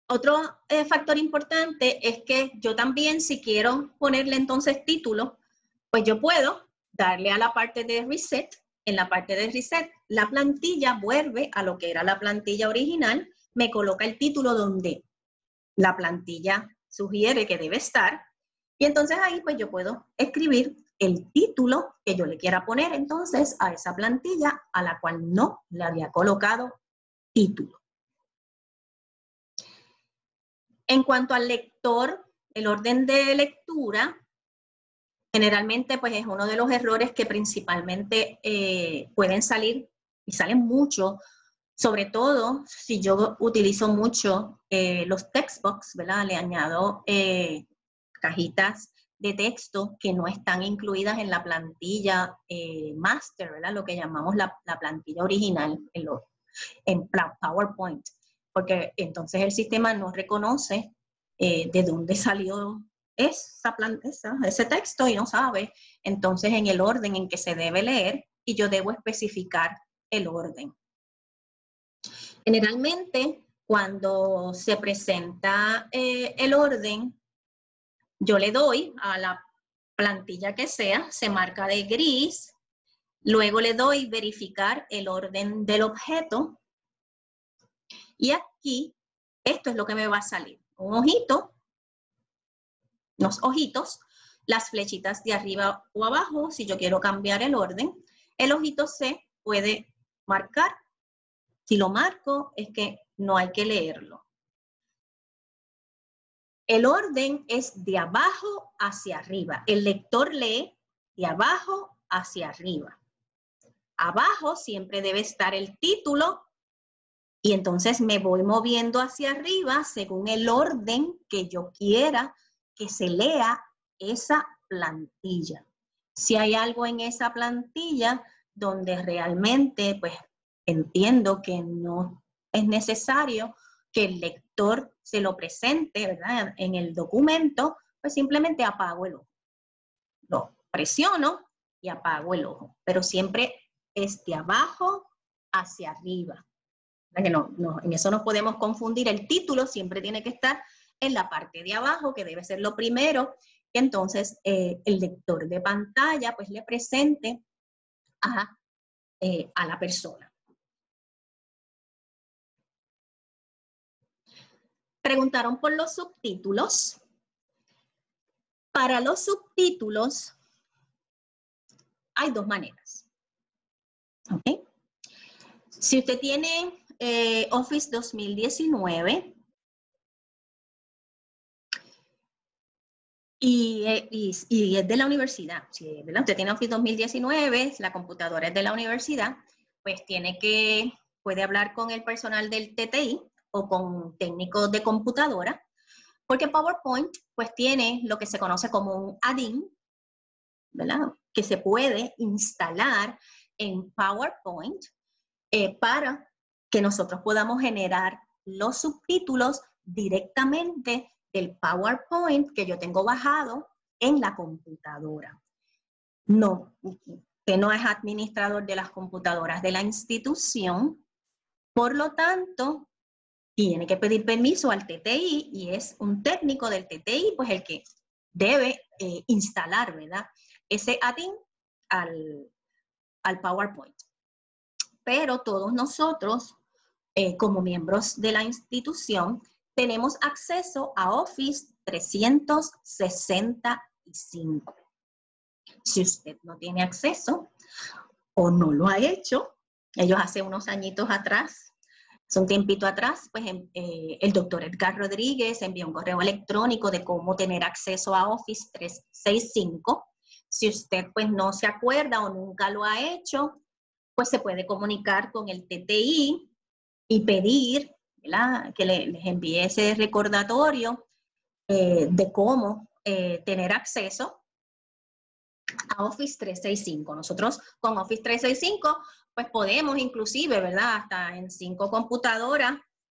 [SPEAKER 5] Otro eh, factor importante es que yo también, si quiero ponerle entonces título, pues yo puedo darle a la parte de reset. En la parte de reset, la plantilla vuelve a lo que era la plantilla original, me coloca el título donde la plantilla sugiere que debe estar. Y entonces ahí pues yo puedo escribir el título que yo le quiera poner entonces a esa plantilla a la cual no le había colocado título. En cuanto al lector, el orden de lectura, generalmente pues es uno de los errores que principalmente eh, pueden salir y salen mucho, sobre todo si yo utilizo mucho eh, los textbox, ¿verdad? Le añado eh, cajitas de texto que no están incluidas en la plantilla eh, master, ¿verdad? lo que llamamos la, plantilla original en, PowerPoint, porque entonces el sistema no reconoce eh, de dónde salió esa, esa, ese texto y no sabe entonces en el orden en que se debe leer y yo debo especificar el orden. Generalmente, cuando se presenta eh, el orden, yo le doy a la plantilla que sea, se marca de gris, luego le doy verificar el orden del objeto y aquí esto es lo que me va a salir. Un ojito, los ojitos, las flechitas de arriba o abajo, si yo quiero cambiar el orden, el ojito C puede marcar. Si lo marco es que no hay que leerlo. El orden es de abajo hacia arriba. El lector lee de abajo hacia arriba. Abajo siempre debe estar el título y entonces me voy moviendo hacia arriba según el orden que yo quiera que se lea esa plantilla. Si hay algo en esa plantilla donde realmente pues entiendo que no es necesario que el lector se lo presente, En el documento, pues simplemente apago el ojo. Lo presiono y apago el ojo, pero siempre este abajo hacia arriba. en eso nos podemos confundir. El título siempre tiene que estar en la parte de abajo, que debe ser lo primero, que entonces eh, el lector de pantalla pues le presente a, eh, a la persona. Preguntaron por los subtítulos. Para los subtítulos hay dos maneras. Si usted tiene eh, Office 2019 eh, y, es de la universidad, si usted tiene Office 2019, la computadora es de la universidad, pues tiene que, puede hablar con el personal del TTI o con técnicos de computadora, porque PowerPoint pues tiene lo que se conoce como un add-in, ¿verdad? Que se puede instalar en PowerPoint eh, para que nosotros podamos generar los subtítulos directamente del PowerPoint que yo tengo bajado en la computadora. No, que no es administrador de las computadoras de la institución. Por lo tanto, tiene que pedir permiso al TTI y es un técnico del TTI, pues el que debe eh, instalar, ¿verdad? Ese add-in al, al PowerPoint. Pero todos nosotros, eh, como miembros de la institución, tenemos acceso a Office 365. Si usted no tiene acceso o no lo ha hecho, ellos hace unos añitos atrás Hace un tiempito atrás, pues em, eh, el doctor Edgar Rodríguez envió un correo electrónico de cómo tener acceso a Office 365. Si usted pues no se acuerda o nunca lo ha hecho, pues se puede comunicar con el TTI y pedir ¿verdad? que les envíe ese recordatorio eh, de cómo eh, tener acceso a Office 365. Nosotros con Office 365, pues podemos inclusive, ¿verdad? Hasta en cinco computadoras,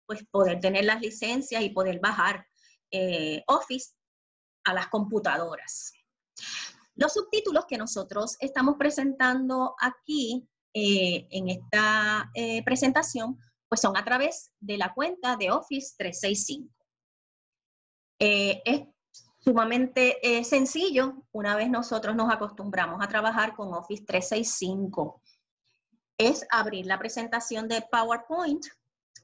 [SPEAKER 5] pues poder tener las licencias y poder bajar eh, Office a las computadoras. Los subtítulos que nosotros estamos presentando aquí eh, en esta eh, presentación, pues son a través de la cuenta de Office 365 sumamente eh, sencillo una vez nosotros nos acostumbramos a trabajar con Office 365. Es abrir la presentación de PowerPoint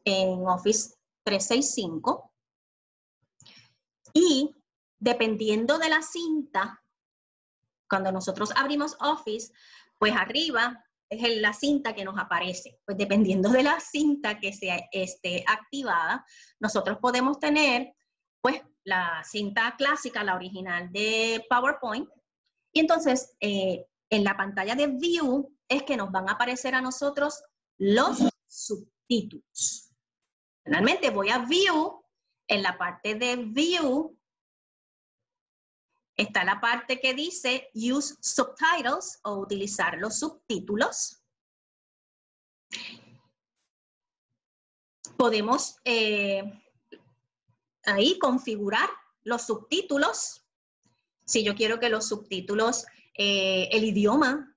[SPEAKER 5] en Office 365 y dependiendo de la cinta, cuando nosotros abrimos Office, pues arriba es la cinta que nos aparece. Pues dependiendo de la cinta que sea esté activada, nosotros podemos tener pues la cinta clásica, la original de PowerPoint. Y entonces, eh, en la pantalla de View es que nos van a aparecer a nosotros los subtítulos. Finalmente voy a View, en la parte de View está la parte que dice Use Subtitles o utilizar los subtítulos. Podemos eh, ahí configurar los subtítulos, si yo quiero que los subtítulos, eh, el idioma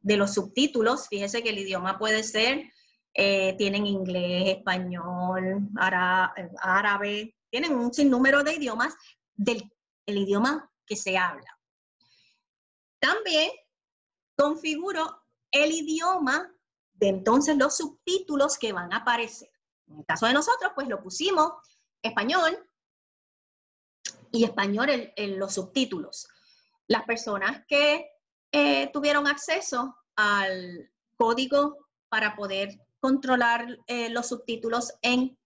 [SPEAKER 5] de los subtítulos, fíjese que el idioma puede ser, eh, tienen inglés, español, eh, árabe, tienen un sinnúmero de idiomas del idioma que se habla. También configuro el idioma de entonces los subtítulos que van a aparecer. En el caso de nosotros, pues lo pusimos español, y español en, los subtítulos. Las personas que eh, tuvieron acceso al código para poder controlar eh, los subtítulos en,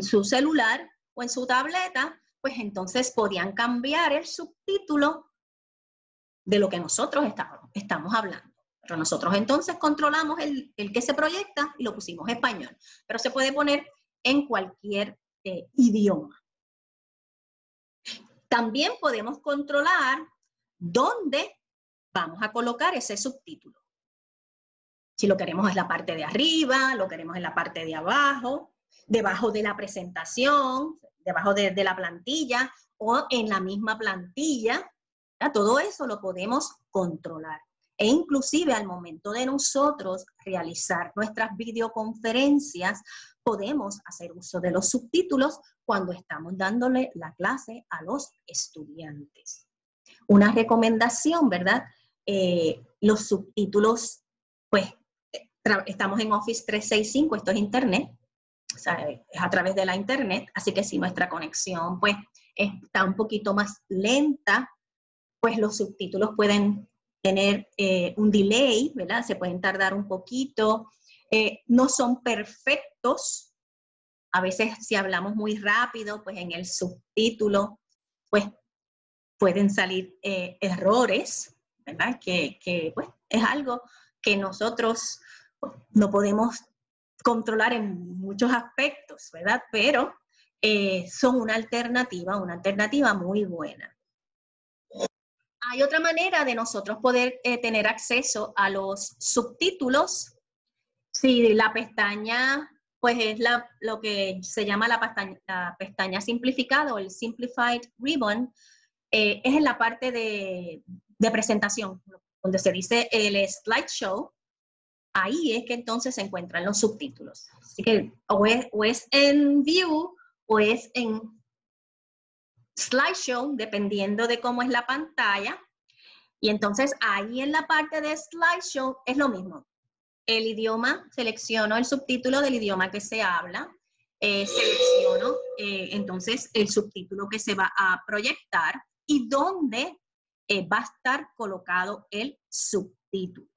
[SPEAKER 5] su celular o en su tableta, pues entonces podían cambiar el subtítulo de lo que nosotros estamos, hablando. Pero nosotros entonces controlamos el, que se proyecta y lo pusimos español. Pero se puede poner en cualquier eh, idioma. También podemos controlar dónde vamos a colocar ese subtítulo. Si lo queremos en la parte de arriba, lo queremos en la parte de abajo, debajo de la presentación, debajo de, la plantilla o en la misma plantilla. Todo eso lo podemos controlar. E inclusive al momento de nosotros realizar nuestras videoconferencias, podemos hacer uso de los subtítulos cuando estamos dándole la clase a los estudiantes. Una recomendación, ¿verdad? Eh, los subtítulos, pues estamos en Office 365, esto es Internet, o sea, es a través de la Internet, así que si nuestra conexión pues está un poquito más lenta, pues los subtítulos pueden tener eh, un delay, ¿verdad? Se pueden tardar un poquito, eh, no son perfectos, a veces si hablamos muy rápido, pues en el subtítulo, pues pueden salir eh, errores, ¿verdad? Que, pues, es algo que nosotros pues, no podemos controlar en muchos aspectos, ¿verdad? Pero eh, son una alternativa, una alternativa muy buena. Hay otra manera de nosotros poder eh, tener acceso a los subtítulos. Si la pestaña pues es lo que se llama la pestaña, simplificada o el Simplified Ribbon, eh, es en la parte de, presentación, donde se dice el slideshow, ahí es que entonces se encuentran los subtítulos. Así que es, o es, en view o es en slideshow, dependiendo de cómo es la pantalla. Y entonces ahí en la parte de slideshow es lo mismo el idioma, selecciono el subtítulo del idioma que se habla, eh, selecciono eh, entonces el subtítulo que se va a proyectar y dónde eh, va a estar colocado el
[SPEAKER 6] subtítulo.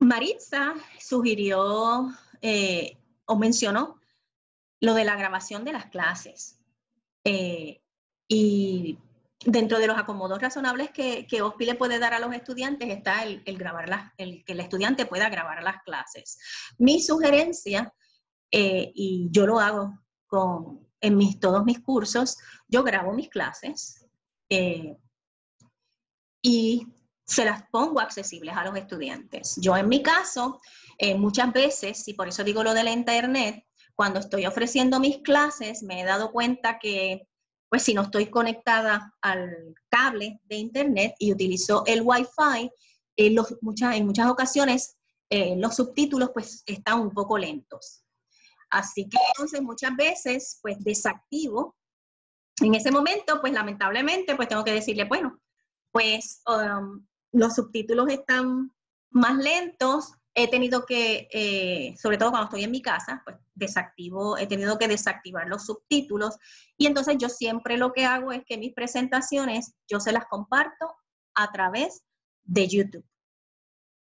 [SPEAKER 5] Maritza sugirió o mencionó lo de la grabación de las clases. y dentro de los acomodos razonables que, que OSPI le puede dar a los estudiantes está el, grabar las, el que el estudiante pueda grabar las clases. Mi sugerencia, eh, y yo lo hago con, en mis, todos mis cursos, yo grabo mis clases eh, y se las pongo accesibles a los estudiantes. Yo en mi caso, eh, muchas veces, y por eso digo lo de la internet, cuando estoy ofreciendo mis clases, me he dado cuenta que pues si no estoy conectada al cable de internet y utilizo el wifi, fi eh, muchas, en muchas ocasiones eh, los subtítulos pues están un poco lentos. Así que entonces muchas veces pues desactivo. En ese momento pues lamentablemente pues tengo que decirle, bueno, pues um, los subtítulos están más lentos, he tenido que, eh, sobre todo cuando estoy en mi casa, pues desactivo, he tenido que desactivar los subtítulos y entonces yo siempre lo que hago es que mis presentaciones yo se las comparto a través de YouTube.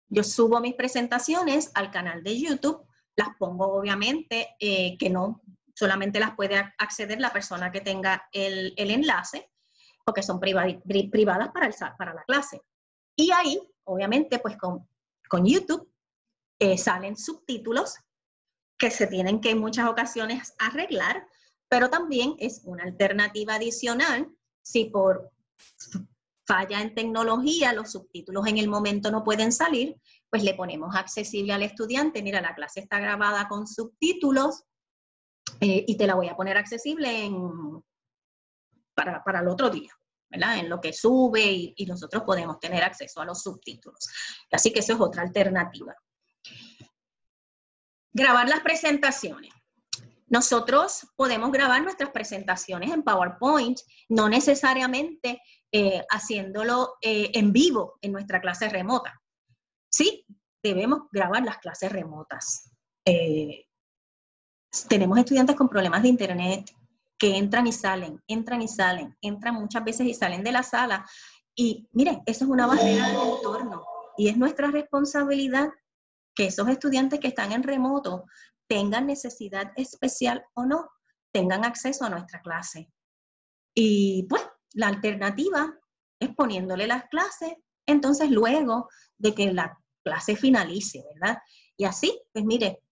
[SPEAKER 5] Yo subo mis presentaciones al canal de YouTube, las pongo obviamente eh, que no solamente las puede acceder la persona que tenga el, el enlace, porque son privadas para, el, para la clase. Y ahí, obviamente, pues con, con YouTube eh, salen subtítulos que se tienen que en muchas ocasiones arreglar, pero también es una alternativa adicional si por falla en tecnología, los subtítulos en el momento no pueden salir, pues le ponemos accesible al estudiante, mira, la clase está grabada con subtítulos eh, y te la voy a poner accesible para, el otro día, ¿verdad? En lo que sube y, y nosotros podemos tener acceso a los subtítulos. Así que eso es otra alternativa. Grabar las presentaciones. Nosotros podemos grabar nuestras presentaciones en PowerPoint, no necesariamente eh, haciéndolo eh, en vivo en nuestra clase remota. Sí, debemos grabar las clases remotas. Eh, tenemos estudiantes con problemas de internet que entran y salen, entran y salen, entran muchas veces y salen de la sala. Y miren, eso es una barrera del entorno y es nuestra responsabilidad que esos estudiantes que están en remoto tengan necesidad especial o no, tengan acceso a nuestra clase. Y pues la alternativa es poniéndole las clases, entonces luego de que la clase finalice, ¿verdad? Y así, pues mire,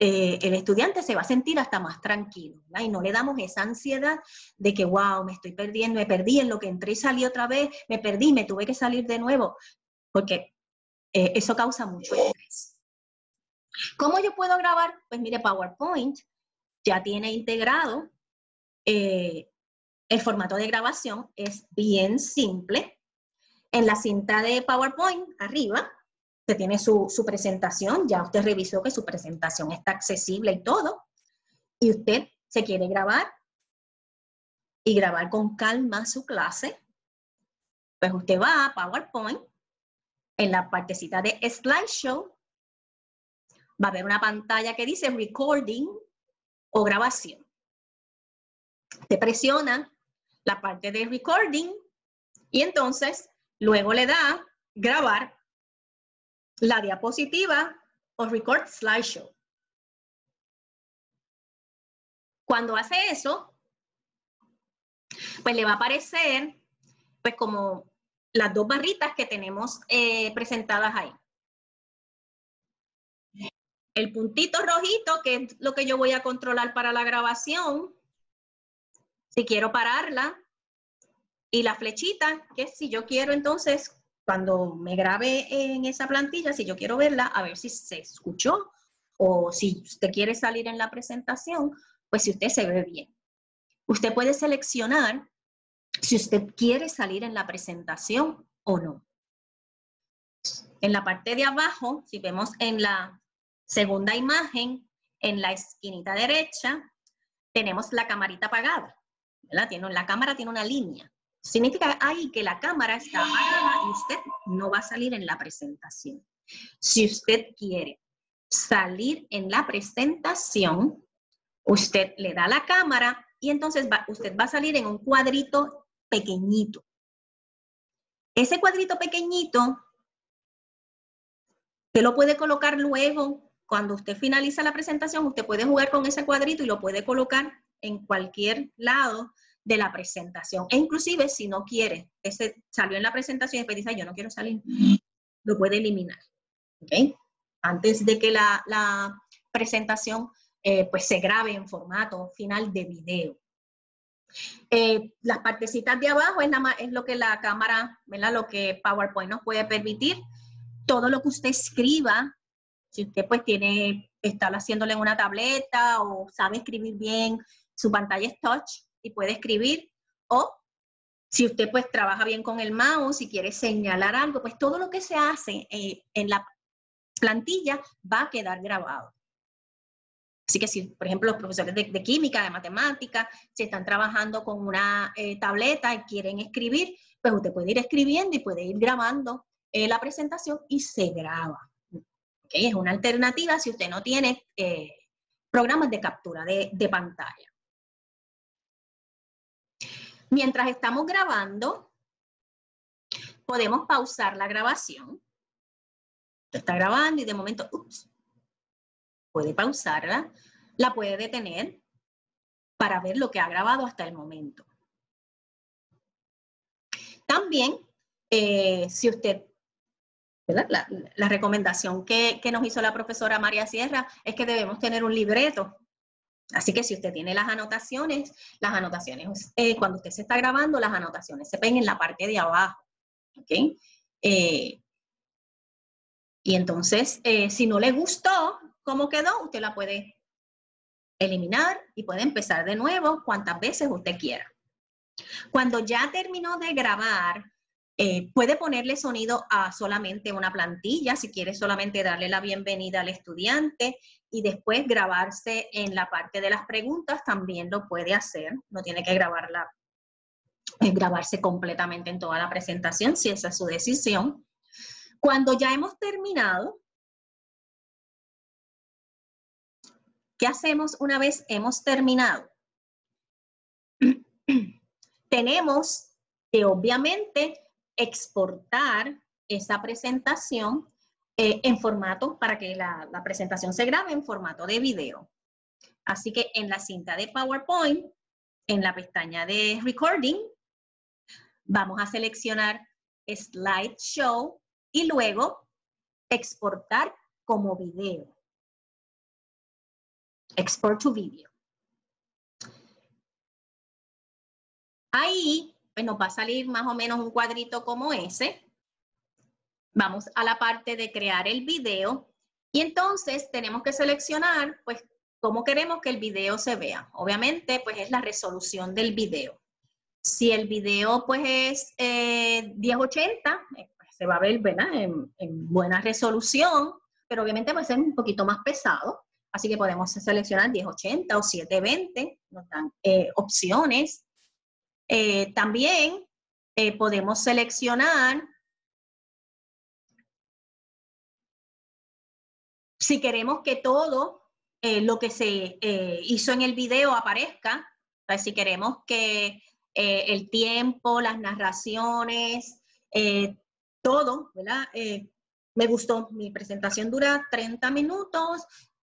[SPEAKER 5] eh, el estudiante se va a sentir hasta más tranquilo, ¿verdad? Y no le damos esa ansiedad de que, wow, me estoy perdiendo, me perdí en lo que entré y salí otra vez, me perdí, me tuve que salir de nuevo, porque eh, eso causa mucho estrés. ¿Cómo yo puedo grabar? Pues mire, PowerPoint ya tiene integrado. Eh, el formato de grabación es bien simple. En la cinta de PowerPoint, arriba, usted tiene su, su presentación. Ya usted revisó que su presentación está accesible y todo. Y usted se quiere grabar y grabar con calma su clase. Pues usted va a PowerPoint. En la partecita de slideshow va a haber una pantalla que dice recording o grabación. Te presiona la parte de recording y entonces luego le da grabar la diapositiva o record slideshow. Cuando hace eso, pues le va a aparecer pues como las dos barritas que tenemos eh, presentadas ahí el puntito rojito, que es lo que yo voy a controlar para la grabación, si quiero pararla, y la flechita, que si yo quiero entonces, cuando me grabe en esa plantilla, si yo quiero verla, a ver si se escuchó, o si usted quiere salir en la presentación, pues si usted se ve bien. Usted puede seleccionar si usted quiere salir en la presentación o no. En la parte de abajo, si vemos en la Segunda imagen, en la esquinita derecha tenemos la camarita apagada. ¿verdad? Tiene, la cámara tiene una línea. Significa ahí que la cámara está apagada y usted no va a salir en la presentación. Si usted quiere salir en la presentación, usted le da la cámara y entonces usted va a salir en un cuadrito pequeñito. Ese cuadrito pequeñito, se lo puede colocar luego cuando usted finaliza la presentación, usted puede jugar con ese cuadrito y lo puede colocar en cualquier lado de la presentación. E inclusive si no quiere, ese salió en la presentación y después dice, yo no quiero salir, lo puede eliminar. Antes de que la, presentación eh, pues se grabe en formato final de video. Eh, las partecitas de abajo es, es lo que la cámara, lo que PowerPoint nos puede permitir. Todo lo que usted escriba si usted pues tiene, está haciéndole en una tableta o sabe escribir bien, su pantalla es touch y puede escribir. O si usted pues trabaja bien con el mouse y quiere señalar algo, pues todo lo que se hace eh, en la plantilla va a quedar grabado. Así que si, por ejemplo, los profesores de, química, de matemáticas si están trabajando con una eh, tableta y quieren escribir, pues usted puede ir escribiendo y puede ir grabando eh, la presentación y se graba. Es una alternativa si usted no tiene eh, programas de captura de, pantalla. Mientras estamos grabando, podemos pausar la grabación. está grabando y de momento, ups, puede pausarla, la puede detener para ver lo que ha grabado hasta el momento. También, eh, si usted la, recomendación que, nos hizo la profesora María Sierra es que debemos tener un libreto Así que si usted tiene las anotaciones, las anotaciones, eh, cuando usted se está grabando, las anotaciones se ven en la parte de abajo. ¿okay? Eh, y entonces, eh, si no le gustó cómo quedó, usted la puede eliminar y puede empezar de nuevo cuantas veces usted quiera. Cuando ya terminó de grabar, eh, puede ponerle sonido a solamente una plantilla, si quiere solamente darle la bienvenida al estudiante y después grabarse en la parte de las preguntas, también lo puede hacer, no tiene que grabarla, eh, grabarse completamente en toda la presentación, si esa es su decisión. Cuando ya hemos terminado, ¿qué hacemos una vez hemos terminado? <clears throat> Tenemos que obviamente exportar esa presentación eh, en formato, para que la, la presentación se grabe en formato de video. Así que en la cinta de PowerPoint, en la pestaña de Recording, vamos a seleccionar Show y luego exportar como video. Export to video. Ahí pues nos va a salir más o menos un cuadrito como ese. Vamos a la parte de crear el video y entonces tenemos que seleccionar pues cómo queremos que el video se vea. Obviamente pues es la resolución del video. Si el video pues es 1080, eh, eh, pues, se va a ver ¿verdad? En, buena resolución, pero obviamente va a ser un poquito más pesado. Así que podemos seleccionar 1080 o 720, nos dan eh, opciones. Eh, también eh, podemos seleccionar si queremos que todo eh, lo que se hizo en el video aparezca, si queremos que el tiempo, las narraciones, todo, me gustó, mi presentación dura 30 minutos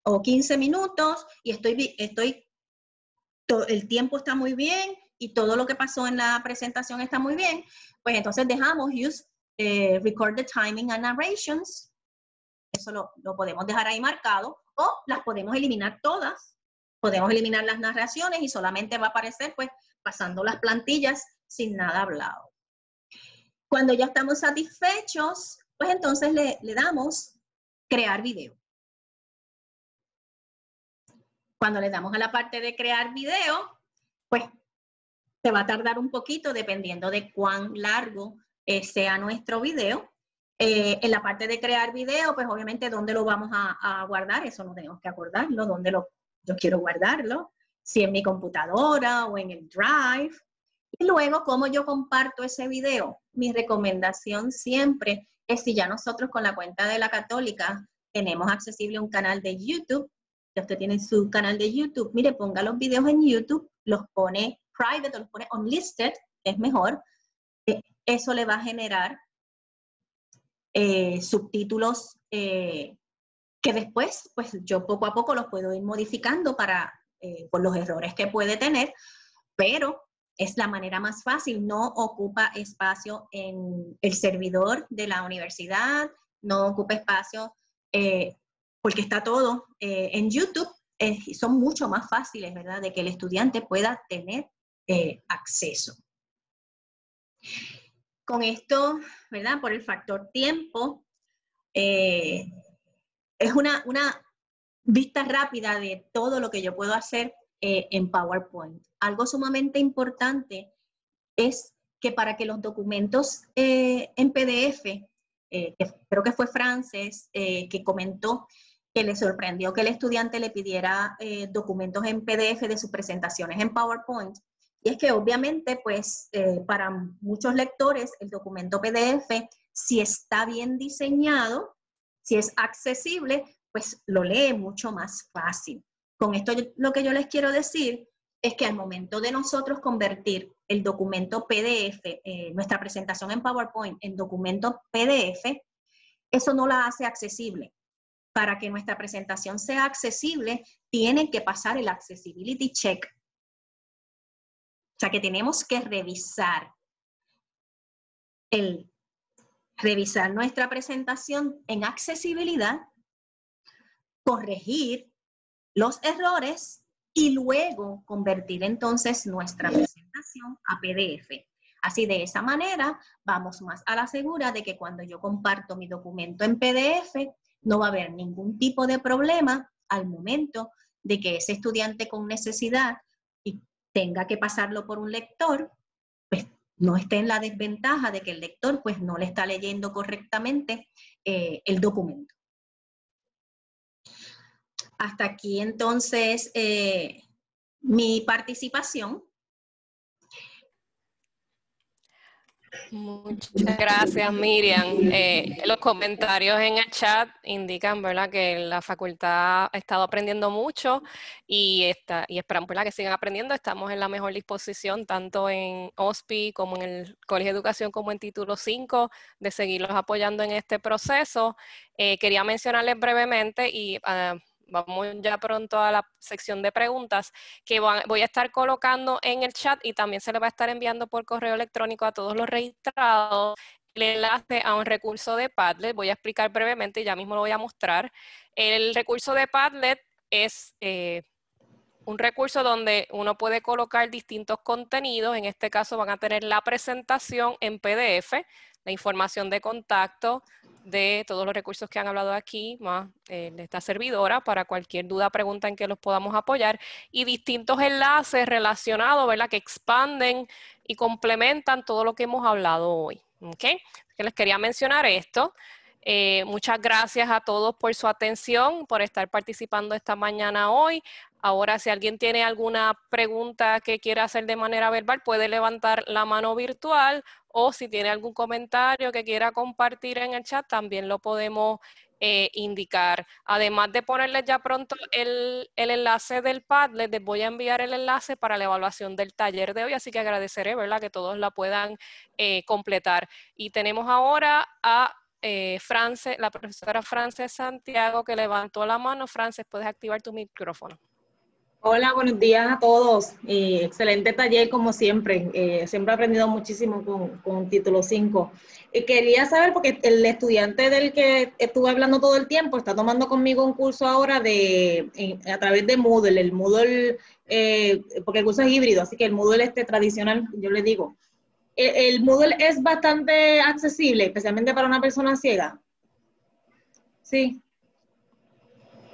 [SPEAKER 5] o 15 minutos y estoy, estoy, el tiempo está muy bien, y todo lo que pasó en la presentación está muy bien, pues entonces dejamos use eh, record the timing and narrations. Eso lo, podemos dejar ahí marcado o las podemos eliminar todas. Podemos eliminar las narraciones y solamente va a aparecer pues pasando las plantillas sin nada hablado. Cuando ya estamos satisfechos, pues entonces le, le damos crear video. Cuando le damos a la parte de crear video, pues se va a tardar un poquito dependiendo de cuán largo eh, sea nuestro video. Eh, en la parte de crear video, pues obviamente dónde lo vamos a, guardar, eso nos tenemos que acordarlo, dónde lo, yo quiero guardarlo, si en mi computadora o en el Drive. Y luego, cómo yo comparto ese video. Mi recomendación siempre es si ya nosotros con la cuenta de la católica tenemos accesible un canal de YouTube, ya usted tiene su canal de YouTube, mire, ponga los videos en YouTube, los pone private o lo pone unlisted, es mejor, eh, eso le va a generar eh, subtítulos eh, que después, pues yo poco a poco los puedo ir modificando para, por los errores que puede tener, pero es la manera más fácil, no ocupa espacio en el servidor de la universidad, no ocupa espacio porque está todo en YouTube, son mucho más fáciles, ¿verdad?, de que el estudiante pueda tener acceso. Con esto, ¿verdad? Por el factor tiempo, eh, es una, vista rápida de todo lo que yo puedo hacer eh, en PowerPoint. Algo sumamente importante es que para que los documentos eh, en PDF, creo que fue Frances que comentó, que le sorprendió que el estudiante le pidiera documentos en PDF de sus presentaciones en PowerPoint, y es que obviamente, pues eh, para muchos lectores, el documento PDF, si está bien diseñado, si es accesible, pues lo lee mucho más fácil. Con esto lo que yo les quiero decir es que al momento de nosotros convertir el documento PDF, eh, nuestra presentación en PowerPoint, en documento PDF, eso no la hace accesible. Para que nuestra presentación sea accesible, tienen que pasar el accessibility check o sea que tenemos que revisar el revisar nuestra presentación en accesibilidad, corregir los errores y luego convertir entonces nuestra presentación a PDF. Así de esa manera vamos más a la segura de que cuando yo comparto mi documento en PDF no va a haber ningún tipo de problema al momento de que ese estudiante con necesidad tenga que pasarlo por un lector, pues no esté en la desventaja de que el lector pues no le está leyendo correctamente eh, el documento. Hasta aquí entonces eh, mi participación. Muchas gracias,
[SPEAKER 1] Miriam. Eh, los comentarios en el chat indican ¿verdad? que la facultad ha estado aprendiendo mucho y, está, y esperamos que sigan aprendiendo. Estamos en la mejor disposición, tanto en OSPI como en el Colegio de Educación, como en Título 5, de seguirlos apoyando en este proceso. Eh, quería mencionarles brevemente y ah, vamos ya pronto a la sección de preguntas que voy a estar colocando en el chat y también se le va a estar enviando por correo electrónico a todos los registrados el enlace a un recurso de Padlet. Voy a explicar brevemente y ya mismo lo voy a mostrar. El recurso de Padlet es... Eh, un recurso donde uno puede colocar distintos contenidos, en este caso van a tener la presentación en PDF, la información de contacto, de todos los recursos que han hablado aquí, más eh, de esta servidora, para cualquier duda, pregunta en que los podamos apoyar, y distintos enlaces relacionados, ¿verdad?, que expanden y complementan todo lo que hemos hablado hoy. ¿Ok? Que les quería mencionar esto. Eh, muchas gracias a todos por su atención, por estar participando esta mañana hoy. Ahora, si alguien tiene alguna pregunta que quiera hacer de manera verbal, puede levantar la mano virtual o si tiene algún comentario que quiera compartir en el chat, también lo podemos eh, indicar. Además de ponerles ya pronto el, enlace del pad, les voy a enviar el enlace para la evaluación del taller de hoy, así que agradeceré ¿verdad? que todos la puedan eh, completar. Y tenemos ahora a eh, la profesora Frances Santiago que levantó la mano. Frances, puedes activar tu micrófono.
[SPEAKER 5] Hola, buenos días a todos. Eh, excelente taller como siempre. Eh, siempre he aprendido muchísimo con, con Título 5. Eh, quería
[SPEAKER 3] saber, porque el estudiante del que estuve hablando todo el tiempo está tomando conmigo un curso ahora de a través de Moodle. El Moodle, porque el curso es híbrido, así que
[SPEAKER 5] el Moodle este tradicional, yo le digo. El, el Moodle es bastante accesible, especialmente para una persona ciega. Sí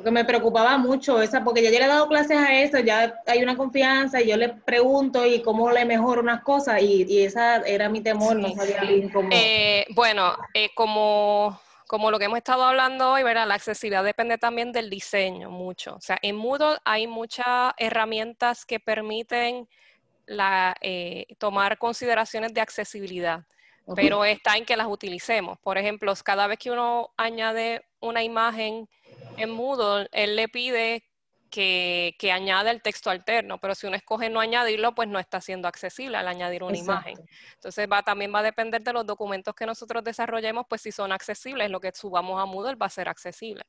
[SPEAKER 5] que
[SPEAKER 7] me preocupaba mucho esa, porque ya yo le he dado clases a eso, ya hay una confianza y yo le pregunto y cómo le mejoro unas cosas y, esa era mi temor, eh,
[SPEAKER 1] bueno, eh, como, como lo que hemos estado hablando hoy, ¿verdad? la accesibilidad depende también del diseño mucho. O sea, en Moodle hay muchas herramientas que permiten la, eh, tomar consideraciones de accesibilidad pero está en que las utilicemos. Por ejemplo, cada vez que uno añade una imagen en Moodle, él le pide que, que, añada el texto alterno, pero si uno escoge no añadirlo, pues no está siendo accesible al añadir una imagen. Entonces va, también va a depender de los documentos que nosotros desarrollemos, pues si son accesibles, lo que subamos a Moodle va a ser accesible.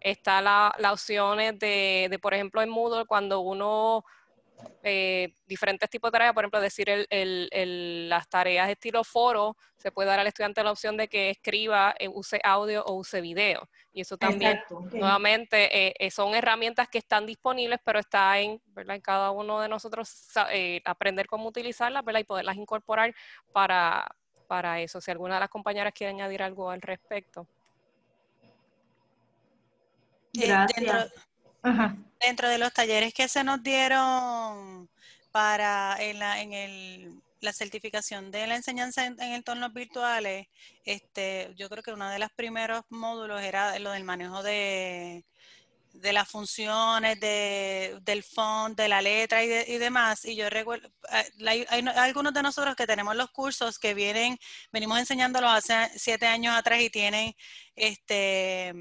[SPEAKER 1] Está la, la opción de, de, por ejemplo, en Moodle, cuando uno eh, diferentes tipos de tareas, por ejemplo, decir las tareas de estilo foro, se puede dar al estudiante la opción de que escriba, eh, use audio o use video. Y eso también, nuevamente, eh, son herramientas que están disponibles, pero está en, cada uno de nosotros aprender cómo utilizarlas y poderlas incorporar para, eso. Si alguna de las compañeras quiere añadir algo al respecto.
[SPEAKER 3] Este, Gracias. Dentro de los talleres que se nos dieron para en la, en el, la certificación de la enseñanza en, entornos virtuales, este, yo creo que uno de los primeros módulos era lo del manejo de, las funciones, de, del font, de la letra y, demás. Y yo recuerdo, ah, hay, hay, algunos de nosotros que tenemos los cursos que vienen, venimos enseñándolos hace siete años atrás y tienen este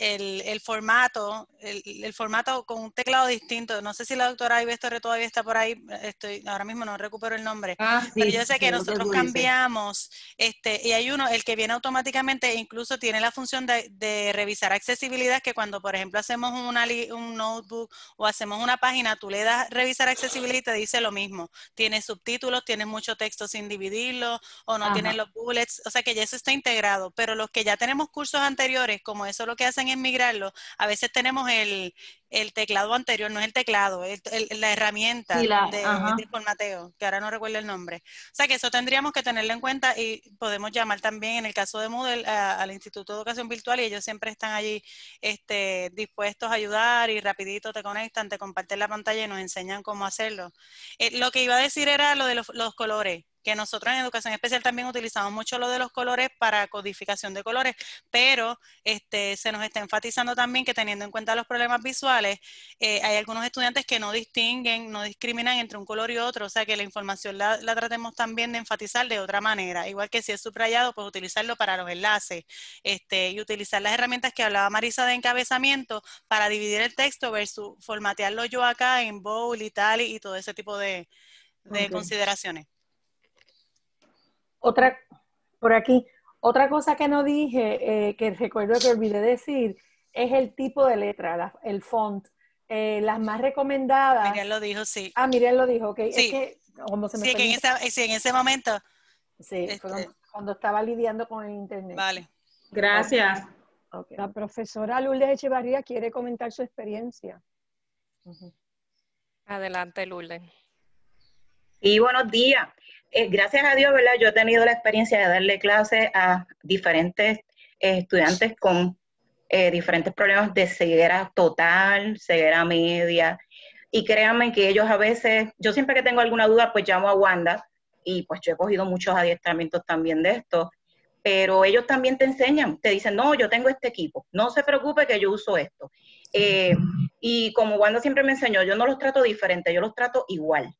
[SPEAKER 3] el, formato, el, formato con un teclado distinto. No sé si la doctora Torre todavía está por ahí, estoy, ahora mismo no recupero el nombre, ah, pero yo sé que nosotros cambiamos, este, y hay uno, el que viene automáticamente, incluso tiene la función de, revisar accesibilidad, que cuando, por ejemplo, hacemos una, un notebook o hacemos una página, tú le das revisar accesibilidad y te dice lo mismo. Tiene subtítulos, tiene mucho texto sin dividirlo, o no tiene los bullets, o sea que ya eso está integrado, pero los que ya tenemos cursos anteriores, como eso lo que hacen emigrarlo. a veces tenemos el, el teclado anterior, no es el teclado, es la herramienta de, de, que ahora no recuerdo el nombre. O sea que eso tendríamos que tenerlo en cuenta y podemos llamar también en el caso de Moodle al Instituto de Educación Virtual y ellos siempre están allí este, dispuestos a ayudar y rapidito te conectan, te comparten la pantalla y nos enseñan cómo hacerlo. Eh, lo que iba a decir era lo de los, los colores que nosotros en educación especial también utilizamos mucho lo de los colores para codificación de colores, pero este, se nos está enfatizando también que teniendo en cuenta los problemas visuales, eh, hay algunos estudiantes que no distinguen, no discriminan entre un color y otro, o sea que la información la, tratemos también de enfatizar de otra manera, igual que si es subrayado, pues utilizarlo para los enlaces este, y utilizar las herramientas que hablaba Marisa de encabezamiento para dividir el texto versus formatearlo yo acá en bowl y tal y, todo ese tipo de, consideraciones.
[SPEAKER 4] Otra, por aquí, otra cosa que no dije, eh, que recuerdo que olvidé decir, es el tipo de letra, el font. Eh, las más recomendadas. Miriam lo dijo, sí. Ah, Miriam lo dijo, ok. es que, se me en, ese momento. Sí, este. cuando, estaba lidiando con el internet. Vale. Gracias. La profesora Lulde Echevarría quiere comentar
[SPEAKER 6] su experiencia.
[SPEAKER 1] Adelante, Lourdes.
[SPEAKER 6] Y buenos días. Eh, gracias a Dios, ¿verdad? Yo he tenido la experiencia de darle clases a diferentes eh, estudiantes con eh, diferentes problemas de ceguera total, ceguera media. Y créanme que ellos a veces, yo siempre que tengo alguna duda, pues llamo a Wanda y pues yo he cogido muchos adiestramientos también de esto, pero ellos también te enseñan, te dicen, no, yo tengo este equipo, no se preocupe que yo uso esto. Eh, y como Wanda siempre me enseñó, yo no los trato diferente, yo los trato igual.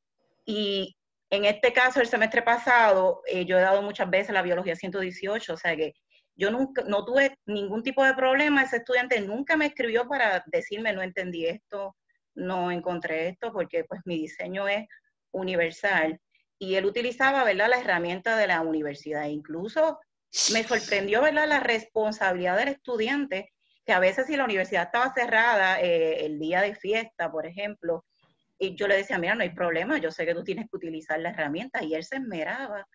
[SPEAKER 6] Y en este caso, el semestre pasado, eh, yo he dado muchas veces la biología 118, o sea que yo nunca, no tuve ningún tipo de problema, ese estudiante nunca me escribió para decirme no entendí esto, no encontré esto, porque pues mi diseño es universal. Y él utilizaba, ¿verdad?, la herramienta de la universidad. Incluso me sorprendió, ¿verdad?, la responsabilidad del estudiante, que a veces si la universidad estaba cerrada eh, el día de fiesta, por ejemplo, y yo le decía, mira, no hay problema, yo sé que tú tienes que utilizar la herramienta, y él se esmeraba,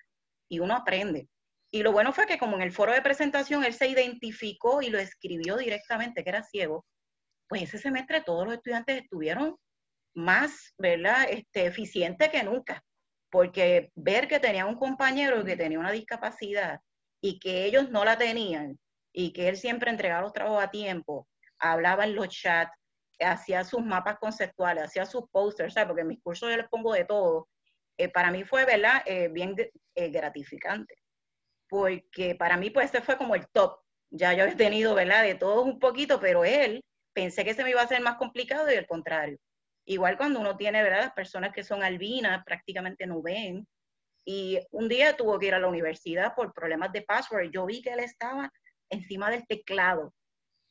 [SPEAKER 6] y uno aprende. Y lo bueno fue que como en el foro de presentación él se identificó y lo escribió directamente, que era ciego, pues ese semestre todos los estudiantes estuvieron más, ¿verdad?, este, eficientes que nunca, porque ver que tenía un compañero que tenía una discapacidad y que ellos no la tenían y que él siempre entregaba los trabajos a tiempo, hablaba en los chats, hacía sus mapas conceptuales, hacía sus posters, ¿sabes? Porque en mis cursos yo les pongo de todo. Eh, para mí fue, ¿verdad?, eh, bien eh, gratificante porque para mí pues este fue como el top. Ya yo he tenido, ¿verdad? De todos un poquito, pero él pensé que se me iba a hacer más complicado y al contrario. Igual cuando uno tiene, ¿verdad? Las personas que son albinas prácticamente no ven. Y un día tuvo que ir a la universidad por problemas de password. Yo vi que él estaba encima del teclado.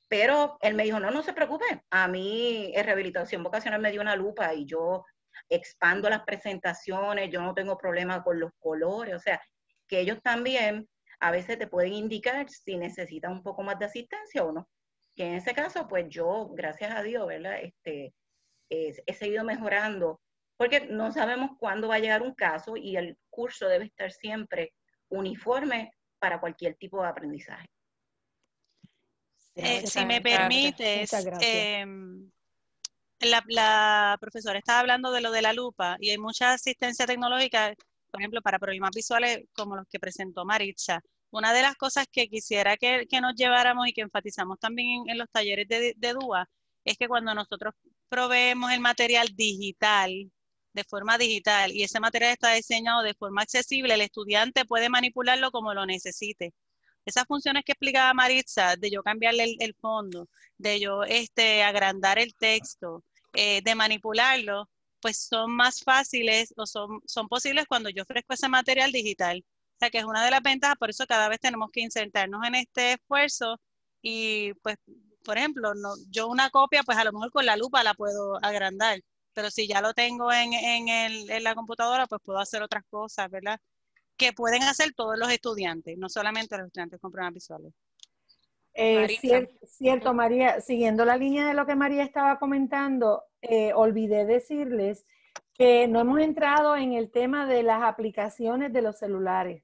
[SPEAKER 6] Pero él me dijo, no, no se preocupe. A mí en eh, rehabilitación vocacional me dio una lupa y yo expando las presentaciones, yo no tengo problema con los colores. O sea, que ellos también a veces te pueden indicar si necesitas un poco más de asistencia o no. Que en ese caso, pues yo, gracias a Dios, ¿verdad? Este, he seguido mejorando, porque no sabemos cuándo va a llegar un caso y el curso debe estar siempre uniforme para cualquier tipo de aprendizaje.
[SPEAKER 3] Eh, si me permites, em, la, la, profesora estaba hablando de lo de la lupa y hay mucha asistencia tecnológica, por ejemplo, para problemas visuales como los que presentó Maritza. Una de las cosas que quisiera que, nos lleváramos y que enfatizamos también en, los talleres de, DUA es que cuando nosotros proveemos el material digital, de forma digital, y ese material está diseñado de forma accesible, el estudiante puede manipularlo como lo necesite. Esas funciones que explicaba Maritza, de yo cambiarle el, fondo, de yo este, agrandar el texto, eh, de manipularlo, pues son más fáciles o son, son posibles cuando yo ofrezco ese material digital que es una de las ventajas, por eso cada vez tenemos que insertarnos en este esfuerzo y pues, por ejemplo, yo una copia, pues a lo mejor con la lupa la puedo agrandar, pero si ya lo tengo en, la computadora, pues puedo hacer otras cosas, ¿verdad? Que pueden hacer todos los estudiantes, no solamente los estudiantes con problemas visuales. Eh, cierto,
[SPEAKER 4] María, siguiendo la línea de lo que María estaba comentando, eh, olvidé decirles que no hemos entrado en el tema de las aplicaciones de los celulares.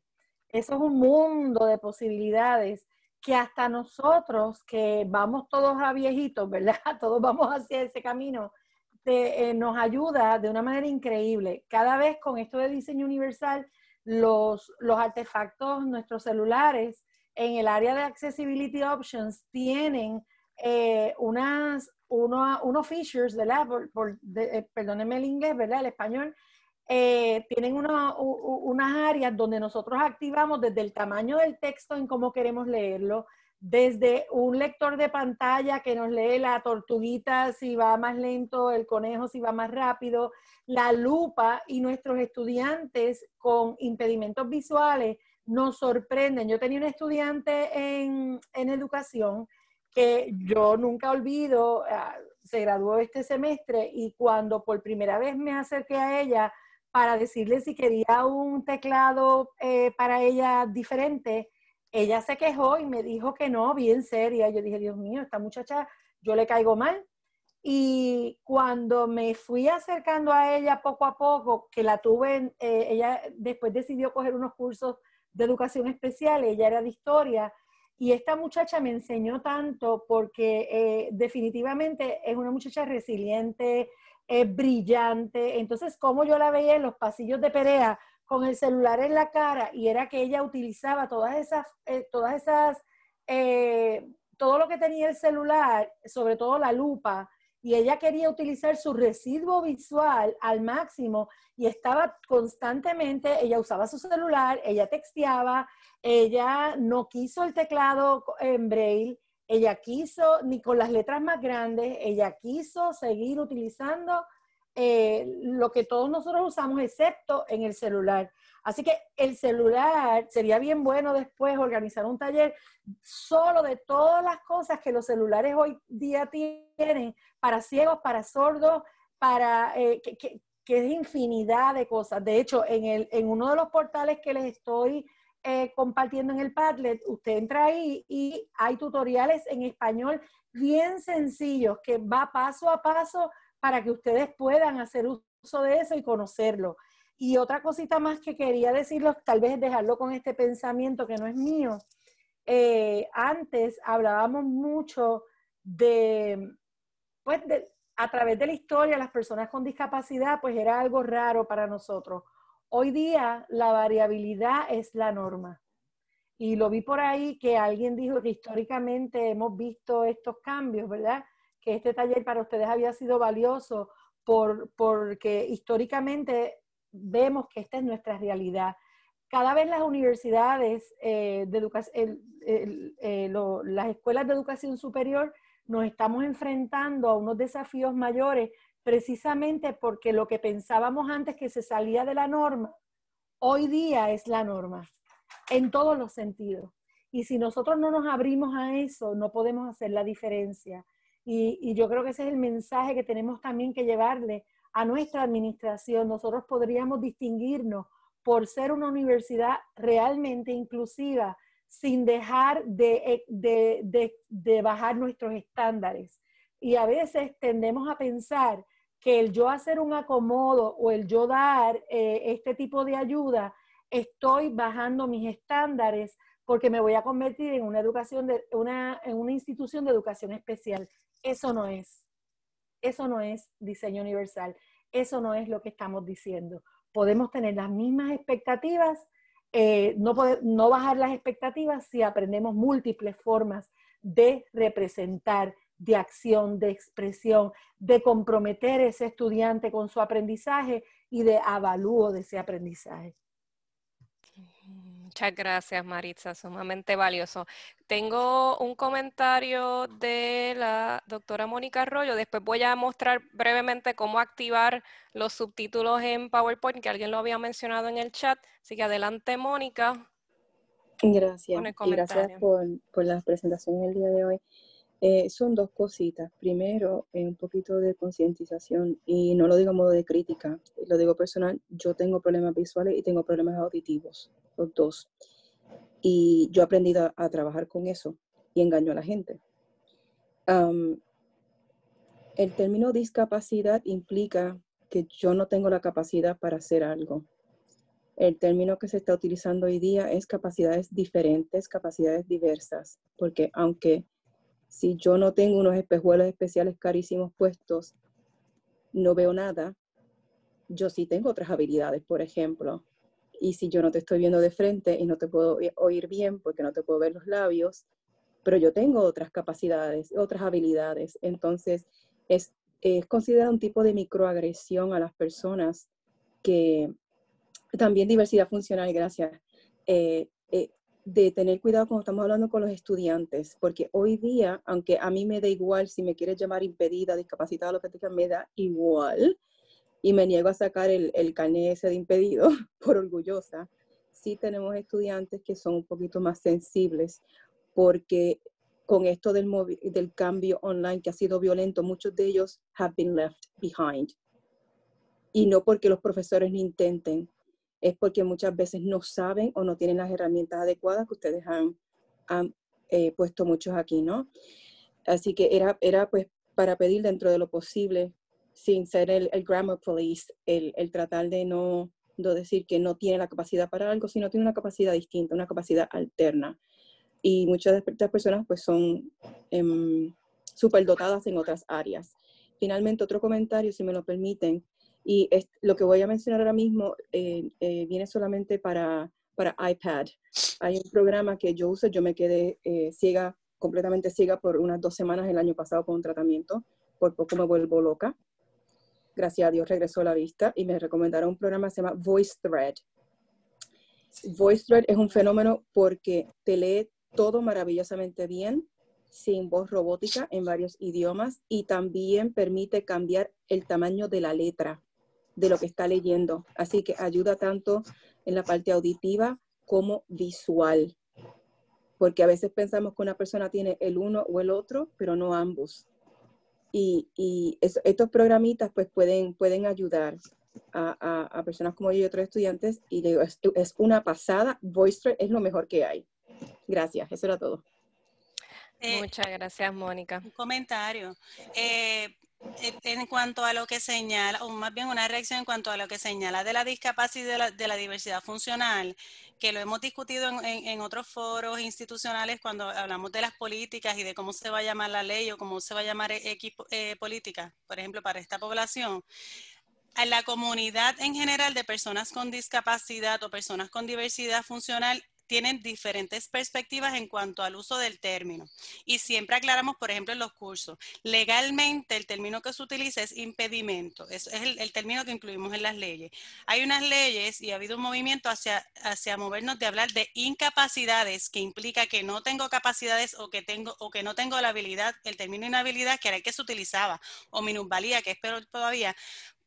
[SPEAKER 4] Eso es un mundo de posibilidades que hasta nosotros, que vamos todos a viejitos, ¿verdad? <laughs> Todos vamos hacia ese camino, te, eh, nos ayuda de una manera increíble. Cada vez con esto de diseño universal, los, los artefactos, nuestros celulares, en el área de Accessibility Options, tienen eh, unas, unos features, ¿verdad? de, eh, perdónenme el inglés, ¿verdad? El español, eh, tienen unas áreas donde nosotros activamos desde el tamaño del texto en cómo queremos leerlo, desde un lector de pantalla que nos lee la tortuguita si va más lento, el conejo si va más rápido, la lupa y nuestros estudiantes con impedimentos visuales nos sorprenden. Yo tenía un estudiante en educación que yo nunca olvido, ah, se graduó este semestre y cuando por primera vez me acerqué a ella, para decirle si quería un teclado eh, para ella diferente. Ella se quejó y me dijo que no, bien seria. Yo dije, Dios mío, esta muchacha, yo le caigo mal. Y cuando me fui acercando a ella poco a poco, que la tuve, eh, ella después decidió coger unos cursos de educación especial, ella era de historia, y esta muchacha me enseñó tanto porque eh, definitivamente es una muchacha resiliente, es brillante. Entonces, como yo la veía en los pasillos de Perea con el celular en la cara y era que ella utilizaba todas esas, eh, todas esas, eh, todo lo que tenía el celular, sobre todo la lupa, y ella quería utilizar su residuo visual al máximo y estaba constantemente, ella usaba su celular, ella texteaba, ella no quiso el teclado en braille ella quiso, ni con las letras más grandes, ella quiso seguir utilizando eh, lo que todos nosotros usamos, excepto en el celular. Así que el celular sería bien bueno después organizar un taller solo de todas las cosas que los celulares hoy día tienen para ciegos, para sordos, para eh, que, es infinidad de cosas. De hecho, el, en uno de los portales que les estoy eh, compartiendo en el Padlet, usted entra ahí y hay tutoriales en español bien sencillos que va paso a paso para que ustedes puedan hacer uso de eso y conocerlo. Y otra cosita más que quería decirles, tal vez dejarlo con este pensamiento que no es mío. Eh, antes hablábamos mucho de, pues, de, a través de la historia, las personas con discapacidad, pues era algo raro para nosotros hoy día la variabilidad es la norma. Y lo vi por ahí que alguien dijo que históricamente hemos visto estos cambios, ¿verdad? Que este taller para ustedes había sido valioso porque históricamente vemos que esta es nuestra realidad. Cada vez las universidades, eh, de eh, las escuelas de educación superior, nos estamos enfrentando a unos desafíos mayores precisamente porque lo que pensábamos antes que se salía de la norma, hoy día es la norma, en todos los sentidos. Y si nosotros no nos abrimos a eso, no podemos hacer la diferencia. Y, yo creo que ese es el mensaje que tenemos también que llevarle a nuestra administración. Nosotros podríamos distinguirnos por ser una universidad realmente inclusiva, sin dejar de bajar nuestros estándares y a veces tendemos a pensar que el yo hacer un acomodo o el yo dar eh, este tipo de ayuda, estoy bajando mis estándares porque me voy a convertir en una educación de en una institución de educación especial. Eso no es. Eso no es diseño universal. Eso no es lo que estamos diciendo. Podemos tener las mismas expectativas, eh, no, no bajar las expectativas si aprendemos múltiples formas de representar de acción, de expresión, de comprometer ese estudiante con su aprendizaje y de avalúo de ese aprendizaje.
[SPEAKER 1] Muchas gracias, Maritza, sumamente valioso. Tengo un comentario de la doctora Mónica Arroyo. Después voy a mostrar brevemente cómo activar los subtítulos en PowerPoint, que alguien lo había mencionado en el chat. Así que adelante, Mónica.
[SPEAKER 7] Gracias. y gracias por, las la presentación el día de hoy. Eh, son dos cositas. Primero, eh, un poquito de concientización y no lo digo a modo de crítica, eh, lo digo personal. Yo tengo problemas visuales y tengo problemas auditivos, los dos. Y yo he aprendido a, trabajar con eso y engaño a la gente. el término discapacidad implica que yo no tengo la capacidad para hacer algo. El término que se está utilizando hoy día es capacidades diferentes, capacidades diversas, porque aunque si yo no tengo unos espejuelos especiales carísimos puestos, no veo nada. Yo sí tengo otras habilidades, por ejemplo. Y si yo no te estoy viendo de frente y no te puedo oír bien porque no te puedo ver los labios, pero yo tengo otras capacidades, otras habilidades. Entonces, es, es considerado un tipo de microagresión a las personas que también diversidad funcional, gracias. Eh, de tener cuidado cuando estamos hablando con los estudiantes, porque hoy día, aunque a mí me da igual si me quieres llamar impedida, discapacitada, lo que te me da igual y me niego a sacar el, el ese de impedido <laughs> por orgullosa, sí tenemos estudiantes que son un poquito más sensibles porque con esto del, del cambio online que ha sido violento, muchos de ellos have been left behind. Y no porque los profesores no intenten, es porque muchas veces no saben o no tienen las herramientas adecuadas que ustedes han, han eh, puesto muchos aquí, ¿no? Así que era, era pues para pedir dentro de lo posible, sin ser el, el grammar police, el, el tratar de no, decir que no tiene la capacidad para algo, sino tiene una capacidad distinta, una capacidad alterna. Y muchas de estas personas pues son eh, superdotadas en otras áreas. Finalmente, otro comentario, si me lo permiten, y lo que voy a mencionar ahora mismo eh, eh, viene solamente para, para iPad. Hay un programa que yo uso, yo me quedé eh, ciega, completamente ciega por unas dos semanas el año pasado con un tratamiento, por poco me vuelvo loca. Gracias a Dios regresó a la vista y me recomendaron un programa que se llama VoiceThread. VoiceThread es un fenómeno porque te lee todo maravillosamente bien, sin voz robótica en varios idiomas y también permite cambiar el tamaño de la letra de lo que está leyendo. Así que ayuda tanto en la parte auditiva como visual, porque a veces pensamos que una persona tiene el uno o el otro, pero no ambos. Y, estos programitas pues pueden, pueden ayudar a, personas como yo y otros estudiantes y digo, es, es una pasada, VoiceTrack es lo mejor que hay. Gracias, eso era todo.
[SPEAKER 3] Eh, Muchas gracias, Mónica. Un comentario. Eh, en cuanto a lo que señala, o más bien una reacción en cuanto a lo que señala de la discapacidad y de la, diversidad funcional, que lo hemos discutido en, otros foros institucionales cuando hablamos de las políticas y de cómo se va a llamar la ley o cómo se va a llamar X e, eh, política, por ejemplo, para esta población. A la comunidad en general de personas con discapacidad o personas con diversidad funcional tienen diferentes perspectivas en cuanto al uso del término. Y siempre aclaramos, por ejemplo, en los cursos, legalmente el término que se utiliza es impedimento, es, el, término que incluimos en las leyes. Hay unas leyes y ha habido un movimiento hacia, hacia movernos de hablar de incapacidades, que implica que no tengo capacidades o que, tengo, o que no tengo la habilidad, el término inhabilidad, que era el que se utilizaba, o minusvalía, que es peor todavía,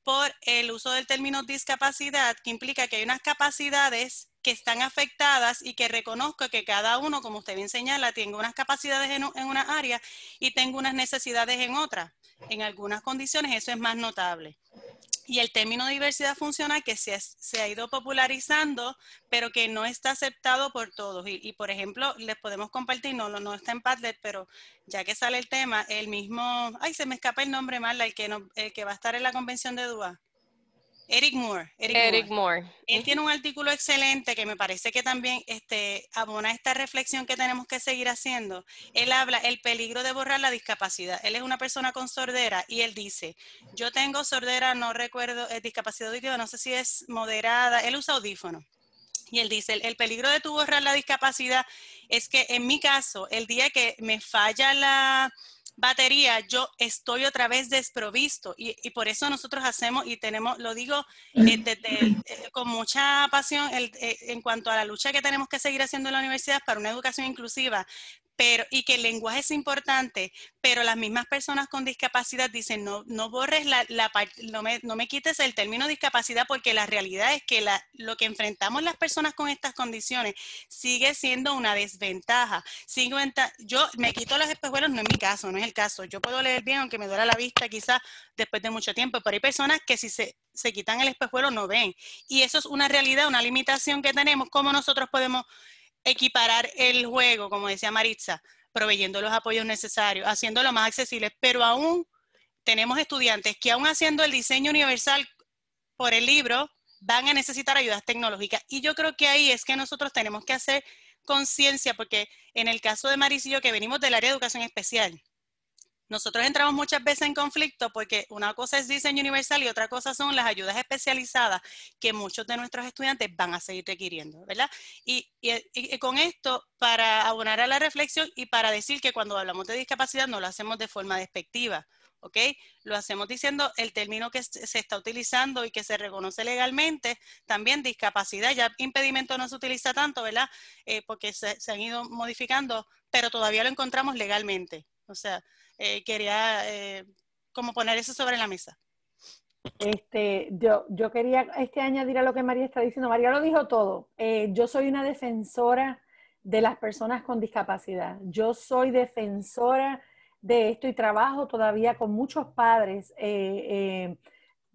[SPEAKER 3] por el uso del término discapacidad, que implica que hay unas capacidades que están afectadas y que reconozco que cada uno, como usted bien señala, tiene unas capacidades en, una área y tengo unas necesidades en otra. En algunas condiciones eso es más notable. Y el término diversidad funcional que se, ha, ido popularizando, pero que no está aceptado por todos. Y, por ejemplo, les podemos compartir, no, no está en Padlet, pero ya que sale el tema, el mismo, ay, se me escapa el nombre, mal, el que, el que va a estar en la convención de DUA. Eric Moore. Eric, Moore. Él tiene un artículo excelente que me parece que también este, abona esta reflexión que tenemos que seguir haciendo. Él habla el peligro de borrar la discapacidad. Él es una persona con sordera y él dice, yo tengo sordera, no recuerdo, es eh, discapacidad auditiva, no sé si es moderada, él usa audífono. Y él dice, el peligro de tu borrar la discapacidad es que en mi caso, el día que me falla la batería, yo estoy otra vez desprovisto. Y, y por eso nosotros hacemos y tenemos, lo digo eh, eh, con mucha pasión eh, en cuanto a la lucha que tenemos que seguir haciendo en la universidad para una educación inclusiva, pero, y que el lenguaje es importante, pero las mismas personas con discapacidad dicen, no, no borres la, no, me, quites el término discapacidad porque la realidad es que lo que enfrentamos las personas con estas condiciones sigue siendo una desventaja. yo me quito los espejuelos, no es mi caso, no es el caso. Yo puedo leer bien aunque me duela la vista quizás después de mucho tiempo, pero hay personas que si se, se quitan el espejuelo no ven. Y eso es una realidad, una limitación que tenemos, cómo nosotros podemos equiparar el juego, como decía Maritza, proveyendo los apoyos necesarios, haciéndolo más accesible, pero aún tenemos estudiantes que aún haciendo el diseño universal por el libro, van a necesitar ayudas tecnológicas. Y yo creo que ahí es que nosotros tenemos que hacer conciencia, porque en el caso de Maris y yo, que venimos del área de educación especial, nosotros entramos muchas veces en conflicto porque una cosa es diseño universal y otra cosa son las ayudas especializadas que muchos de nuestros estudiantes van a seguir requiriendo, ¿verdad? Y, con esto, para abonar a la reflexión y para decir que cuando hablamos de discapacidad no lo hacemos de forma despectiva, ¿ok? Lo hacemos diciendo el término que se está utilizando y que se reconoce legalmente, también discapacidad, ya impedimento no se utiliza tanto, ¿verdad? Eh, porque se han ido modificando, pero todavía lo encontramos legalmente. O sea, eh, quería eh, como poner eso sobre la mesa.
[SPEAKER 4] Este, yo, yo quería este, añadir a lo que María está diciendo. María lo dijo todo. Eh, yo soy una defensora de las personas con discapacidad. Yo soy defensora de esto y trabajo todavía con muchos padres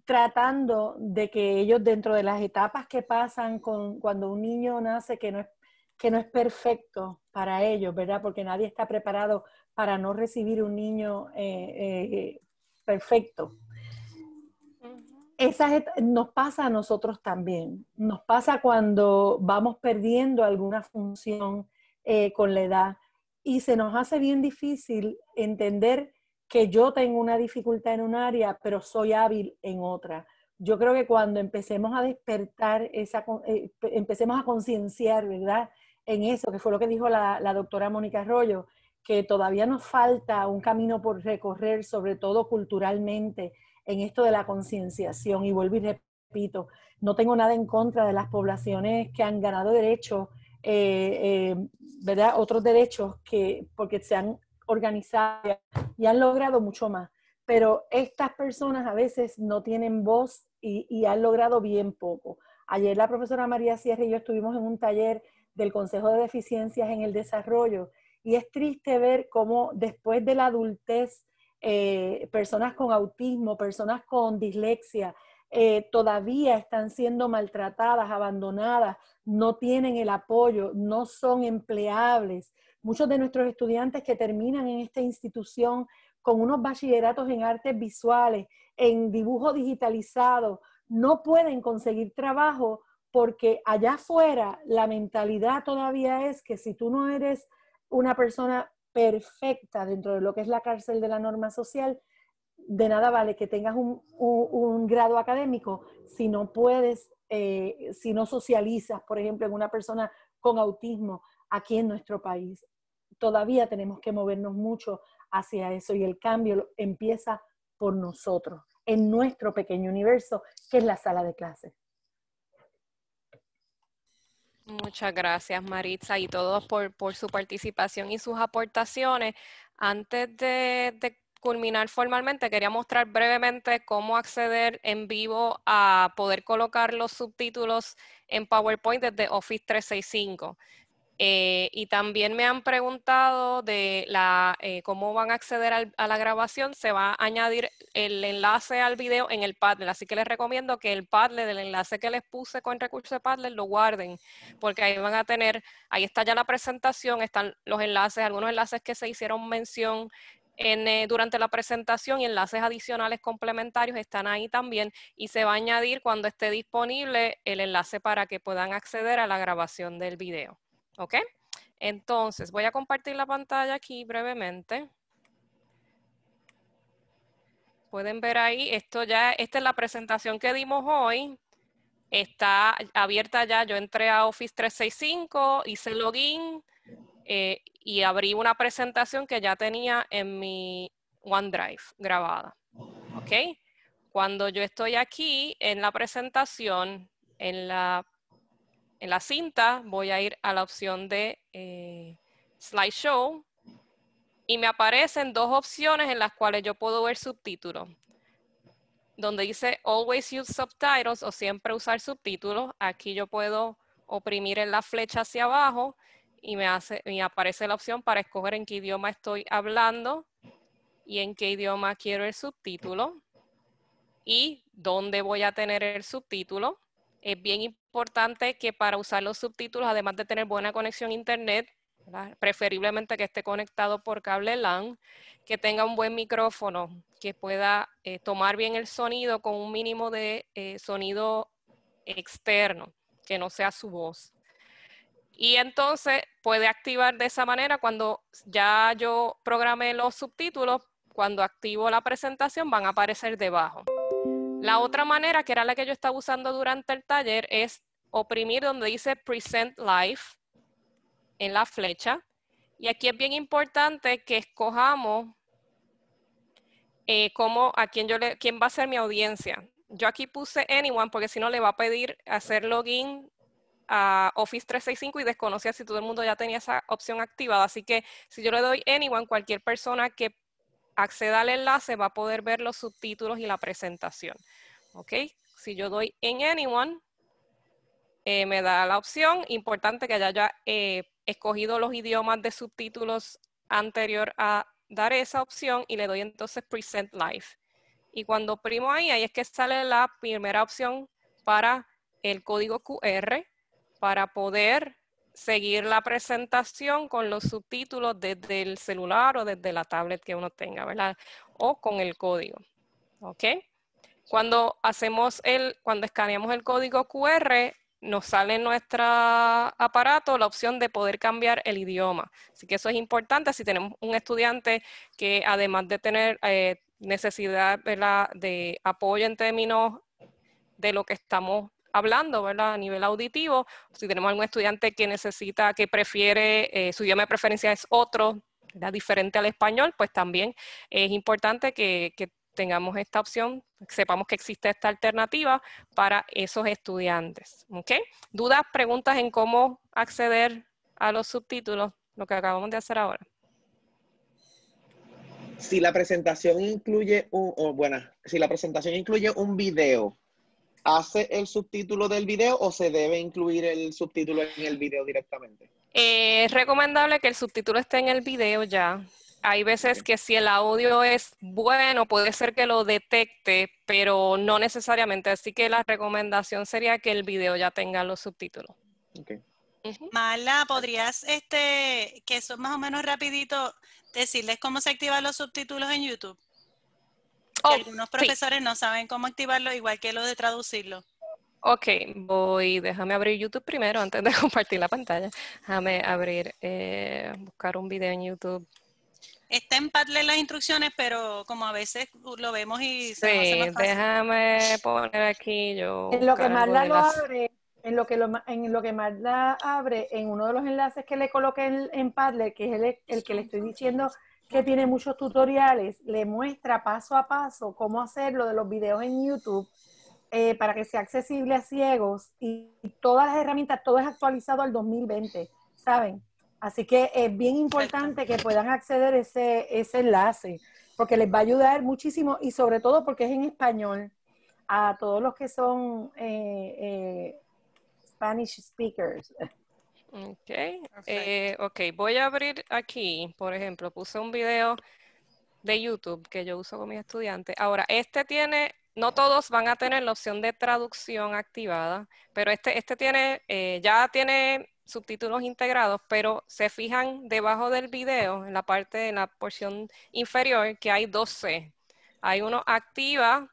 [SPEAKER 4] tratando de que ellos dentro de las etapas que pasan con, cuando un niño nace que no es que no es perfecto para ellos, ¿verdad? Porque nadie está preparado para no recibir un niño eh, eh, perfecto. Esa nos pasa a nosotros también. Nos pasa cuando vamos perdiendo alguna función eh, con la edad y se nos hace bien difícil entender que yo tengo una dificultad en un área, pero soy hábil en otra. Yo creo que cuando empecemos a despertar, esa, empecemos a concienciar, ¿verdad? en eso, que fue lo que dijo la, doctora Mónica Arroyo, que todavía nos falta un camino por recorrer, sobre todo culturalmente, en esto de la concienciación. Y vuelvo y repito, no tengo nada en contra de las poblaciones que han ganado derechos, eh, eh, ¿verdad? Otros derechos que, porque se han organizado y han logrado mucho más. Pero estas personas a veces no tienen voz y, y han logrado bien poco. Ayer la profesora María Sierra y yo estuvimos en un taller del Consejo de Deficiencias en el Desarrollo. Y es triste ver cómo después de la adultez, eh, personas con autismo, personas con dislexia, eh, todavía están siendo maltratadas, abandonadas, no tienen el apoyo, no son empleables. Muchos de nuestros estudiantes que terminan en esta institución con unos bachilleratos en artes visuales, en dibujo digitalizado, no pueden conseguir trabajo porque allá afuera la mentalidad todavía es que si tú no eres una persona perfecta dentro de lo que es la cárcel de la norma social, de nada vale que tengas un, grado académico si no puedes, eh, si no socializas, por ejemplo, en una persona con autismo aquí en nuestro país. Todavía tenemos que movernos mucho hacia eso y el cambio empieza por nosotros, en nuestro pequeño universo, que es la sala de clases.
[SPEAKER 1] Muchas gracias Maritza y todos por, su participación y sus aportaciones. Antes de, de culminar formalmente, quería mostrar brevemente cómo acceder en vivo a poder colocar los subtítulos en PowerPoint desde Office 365. Eh, y también me han preguntado de eh, cómo van a acceder a la grabación. Se va a añadir el enlace al video en el Padlet, así que les recomiendo que el Padlet, del enlace que les puse con recursos de Padlet, lo guarden, porque ahí van a tener, ahí está ya la presentación, están los enlaces, algunos enlaces que se hicieron mención eh, durante la presentación y enlaces adicionales complementarios están ahí también y se va a añadir cuando esté disponible el enlace para que puedan acceder a la grabación del video. ¿Ok? Entonces, voy a compartir la pantalla aquí brevemente. Pueden ver ahí, esto ya, esta es la presentación que dimos hoy. Está abierta ya, yo entré a Office 365, hice login eh, y abrí una presentación que ya tenía en mi OneDrive grabada. ¿Ok? Cuando yo estoy aquí en la presentación, en la en la cinta voy a ir a la opción de eh, slideshow y me aparecen dos opciones en las cuales yo puedo ver subtítulos. Donde dice always use subtitles o siempre usar subtítulos, aquí yo puedo oprimir en la flecha hacia abajo y me, me aparece la opción para escoger en qué idioma estoy hablando y en qué idioma quiero el subtítulo y dónde voy a tener el subtítulo. Es bien importante importante que para usar los subtítulos, además de tener buena conexión Internet, preferiblemente que esté conectado por cable LAN, que tenga un buen micrófono, que pueda eh, tomar bien el sonido con un mínimo de eh, sonido externo, que no sea su voz. Y entonces puede activar de esa manera cuando ya yo programé los subtítulos, cuando activo la presentación van a aparecer debajo. La otra manera, que era la que yo estaba usando durante el taller, es oprimir donde dice Present Live en la flecha. Y aquí es bien importante que escojamos eh, cómo, a quién, yo le, quién va a ser mi audiencia. Yo aquí puse anyone porque si no le va a pedir hacer login a Office 365 y desconocía si todo el mundo ya tenía esa opción activada. Así que si yo le doy anyone, cualquier persona que acceda al enlace va a poder ver los subtítulos y la presentación. ¿Ok? Si yo doy en anyone, eh, me da la opción. Importante que haya eh, escogido los idiomas de subtítulos anterior a dar esa opción y le doy entonces Present Live. Y cuando primo ahí, ahí es que sale la primera opción para el código QR para poder seguir la presentación con los subtítulos desde el celular o desde la tablet que uno tenga, ¿verdad? O con el código, ¿ok? Cuando hacemos el, cuando escaneamos el código QR, nos sale en nuestro aparato la opción de poder cambiar el idioma. Así que eso es importante si tenemos un estudiante que además de tener eh, necesidad de apoyo en términos de lo que estamos hablando, A nivel auditivo, si tenemos algún estudiante que necesita, que prefiere, eh, su idioma de preferencia es otro, diferente al español, pues también es importante que tengamos esta opción, sepamos que existe esta alternativa para esos estudiantes. ¿Dudas, preguntas en cómo acceder a los subtítulos? Lo que acabamos de hacer ahora.
[SPEAKER 2] Si la presentación incluye un,
[SPEAKER 4] si la presentación incluye un video, ¿hace el subtítulo del video o se debe incluir el subtítulo en el video directamente?
[SPEAKER 1] Eh, es recomendable que el subtítulo esté en el video ya, hay veces que si el audio es bueno, puede ser que lo detecte, pero no necesariamente. Así que la recomendación sería que el video ya tenga los subtítulos.
[SPEAKER 3] Okay. Mala, ¿podrías, este, que eso más o menos rapidito, decirles cómo se activan los subtítulos en YouTube? Oh, algunos profesores no saben cómo activarlo, igual que lo de traducirlo.
[SPEAKER 1] Ok, voy, déjame abrir YouTube primero antes de <laughs> compartir la pantalla. Déjame abrir, eh, buscar un video en YouTube
[SPEAKER 3] está en Padlet las instrucciones, pero como a veces lo vemos y se sí,
[SPEAKER 1] déjame poner aquí yo. En lo que Marla lo abre,
[SPEAKER 3] en lo que
[SPEAKER 4] lo, en abre, en uno de los enlaces que le coloqué en, Padlet, que es el, que le estoy diciendo que tiene muchos tutoriales, le muestra paso a paso cómo hacerlo de los videos en YouTube eh, para que sea accesible a ciegos y, y todas las herramientas, todo es actualizado al 2020, ¿saben? Así que es bien importante que puedan acceder a ese, ese enlace, porque les va a ayudar muchísimo y sobre todo porque es en español a todos los que son eh, eh, Spanish speakers. Ok,
[SPEAKER 1] eh, ok, voy a abrir aquí, por ejemplo, puse un video de YouTube que yo uso con mis estudiantes. Ahora, este tiene no todos van a tener la opción de traducción activada, pero este, este tiene, eh, ya tiene subtítulos integrados, pero se fijan debajo del video, en la parte de la porción inferior, que hay 12. Hay uno activa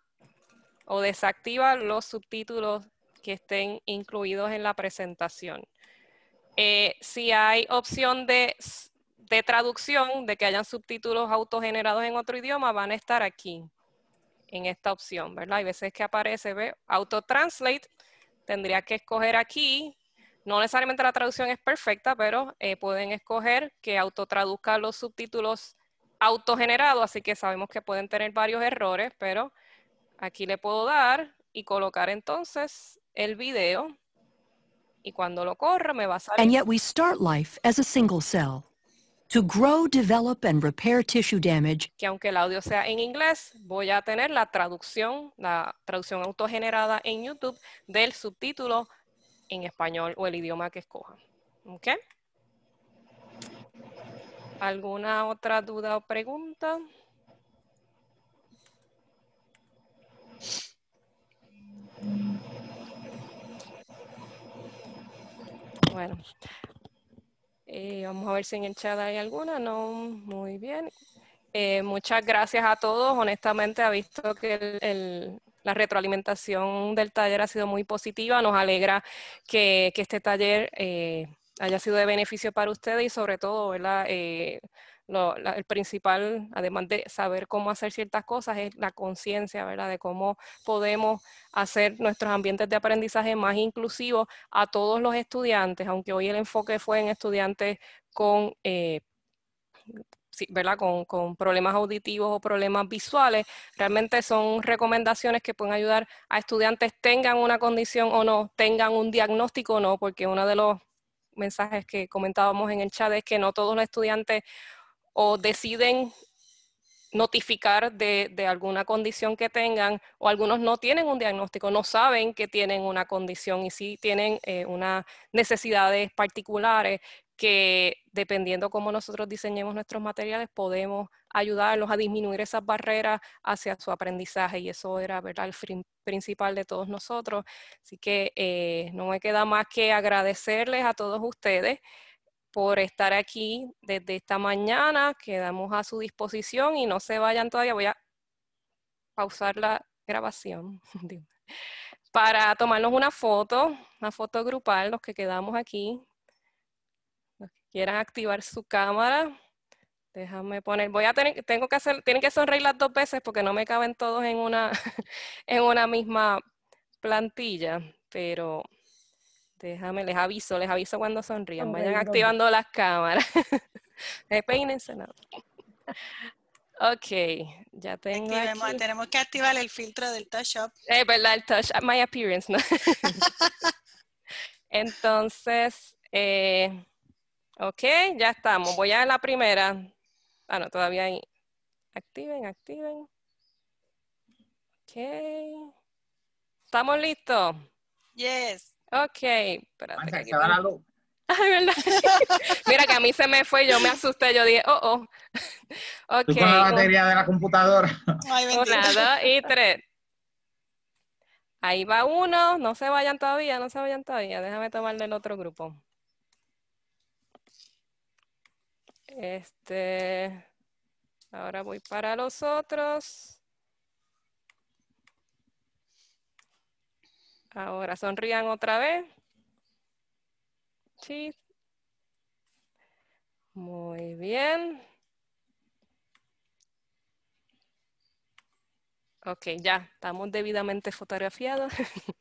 [SPEAKER 1] o desactiva los subtítulos que estén incluidos en la presentación. Eh, si hay opción de, de traducción, de que hayan subtítulos autogenerados en otro idioma, van a estar aquí en esta opción, ¿verdad? Hay veces que aparece, ve, auto translate tendría que escoger aquí, no necesariamente la traducción es perfecta, pero eh, pueden escoger que autotraduzca los subtítulos autogenerados, así que sabemos que pueden tener varios errores, pero aquí le puedo dar y colocar entonces el video y cuando lo corra me va a salir. And yet we
[SPEAKER 4] start life as a single cell to grow, develop and repair tissue damage.
[SPEAKER 1] Que aunque el audio sea en inglés, voy a tener la traducción, la traducción autogenerada en YouTube del subtítulo en español o el idioma que escoja. ¿Ok? ¿Alguna otra duda o pregunta? Bueno, eh, vamos a ver si en el chat hay alguna. No, muy bien. Eh, muchas gracias a todos. Honestamente, ha visto que la retroalimentación del taller ha sido muy positiva. Nos alegra que, este taller eh, haya sido de beneficio para ustedes y sobre todo, ¿verdad? el principal, además de saber cómo hacer ciertas cosas, es la conciencia, ¿verdad? De cómo podemos hacer nuestros ambientes de aprendizaje más inclusivos a todos los estudiantes, aunque hoy el enfoque fue en estudiantes con... Eh, ¿verdad? Con, con, problemas auditivos o problemas visuales, realmente son recomendaciones que pueden ayudar a estudiantes tengan una condición o no, tengan un diagnóstico o no, porque uno de los mensajes que comentábamos en el chat es que no todos los estudiantes o deciden notificar de, alguna condición que tengan o algunos no tienen un diagnóstico, no saben que tienen una condición y sí tienen eh, unas necesidades particulares que dependiendo cómo nosotros diseñemos nuestros materiales podemos ayudarlos a disminuir esas barreras hacia su aprendizaje y eso era ¿verdad? el principal de todos nosotros. Así que eh, no me queda más que agradecerles a todos ustedes por estar aquí desde esta mañana. Quedamos a su disposición y no se vayan todavía. Voy a pausar la grabación <laughs> para tomarnos una foto, una foto grupal, los que quedamos aquí. Los que quieran activar su cámara. Déjame poner, voy a tener, tengo que hacer, tienen que sonreír las dos veces porque no me caben todos en una, <laughs> en una misma plantilla, pero Déjame, les aviso, les aviso cuando sonrían. Vayan activando las cámaras. <laughs> Peínense, no. Ok, ya tengo. aquí.
[SPEAKER 3] Tenemos que activar el filtro del touch up. Es eh,
[SPEAKER 1] verdad, el touch up, uh, my appearance, ¿no? <laughs> Entonces, eh, ok, ya estamos. Voy a la primera. Ah, no, todavía hay. Activen, activen. Ok. ¿Estamos listos? Yes. Ok. Espérate,
[SPEAKER 7] que <laughs>
[SPEAKER 1] Ay, ¿verdad? <laughs> Mira que a mí se me fue, yo me asusté, yo dije, oh, oh.
[SPEAKER 7] <laughs>
[SPEAKER 1] Okay, la batería de
[SPEAKER 7] la computadora.
[SPEAKER 1] Una, dos y tres. Ahí va uno, no se vayan todavía, no se vayan todavía. Déjame tomar del otro grupo. Este, ahora voy para los otros. Ahora sonrían otra vez. Sí. Muy bien. Ok, ya, estamos debidamente fotografiados. <laughs>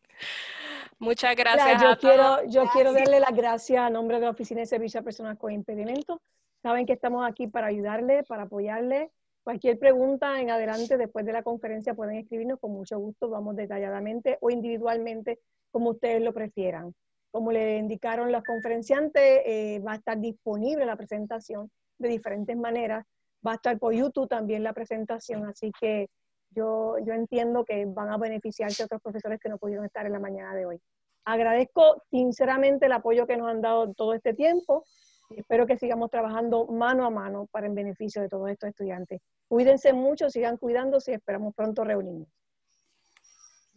[SPEAKER 1] Muchas gracias. Yo, quiero, yo quiero darle
[SPEAKER 2] las gracias a nombre de la Oficina de Servicio a Personas con Impedimento. Saben que estamos aquí para ayudarle, para apoyarle Cualquier pregunta en adelante después de la conferencia pueden escribirnos con mucho gusto, vamos detalladamente o individualmente, como ustedes lo prefieran. Como le indicaron los conferenciantes, eh, va a estar disponible la presentación de diferentes maneras. Va a estar por YouTube también la presentación, así que yo, yo entiendo que van a beneficiarse otros profesores que no pudieron estar en la mañana de hoy. Agradezco sinceramente el apoyo que nos han dado todo este tiempo. Espero que sigamos trabajando mano a mano para el beneficio de todos estos estudiantes. Cuídense mucho, sigan cuidándose y esperamos pronto reunirnos.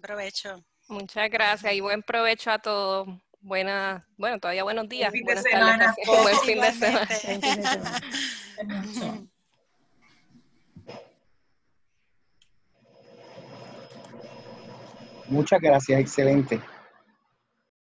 [SPEAKER 3] Provecho.
[SPEAKER 1] Muchas gracias y buen provecho a todos. Buenas, bueno, todavía buenos días. Buenas Buen fin de semana.
[SPEAKER 5] Muchas gracias, excelente.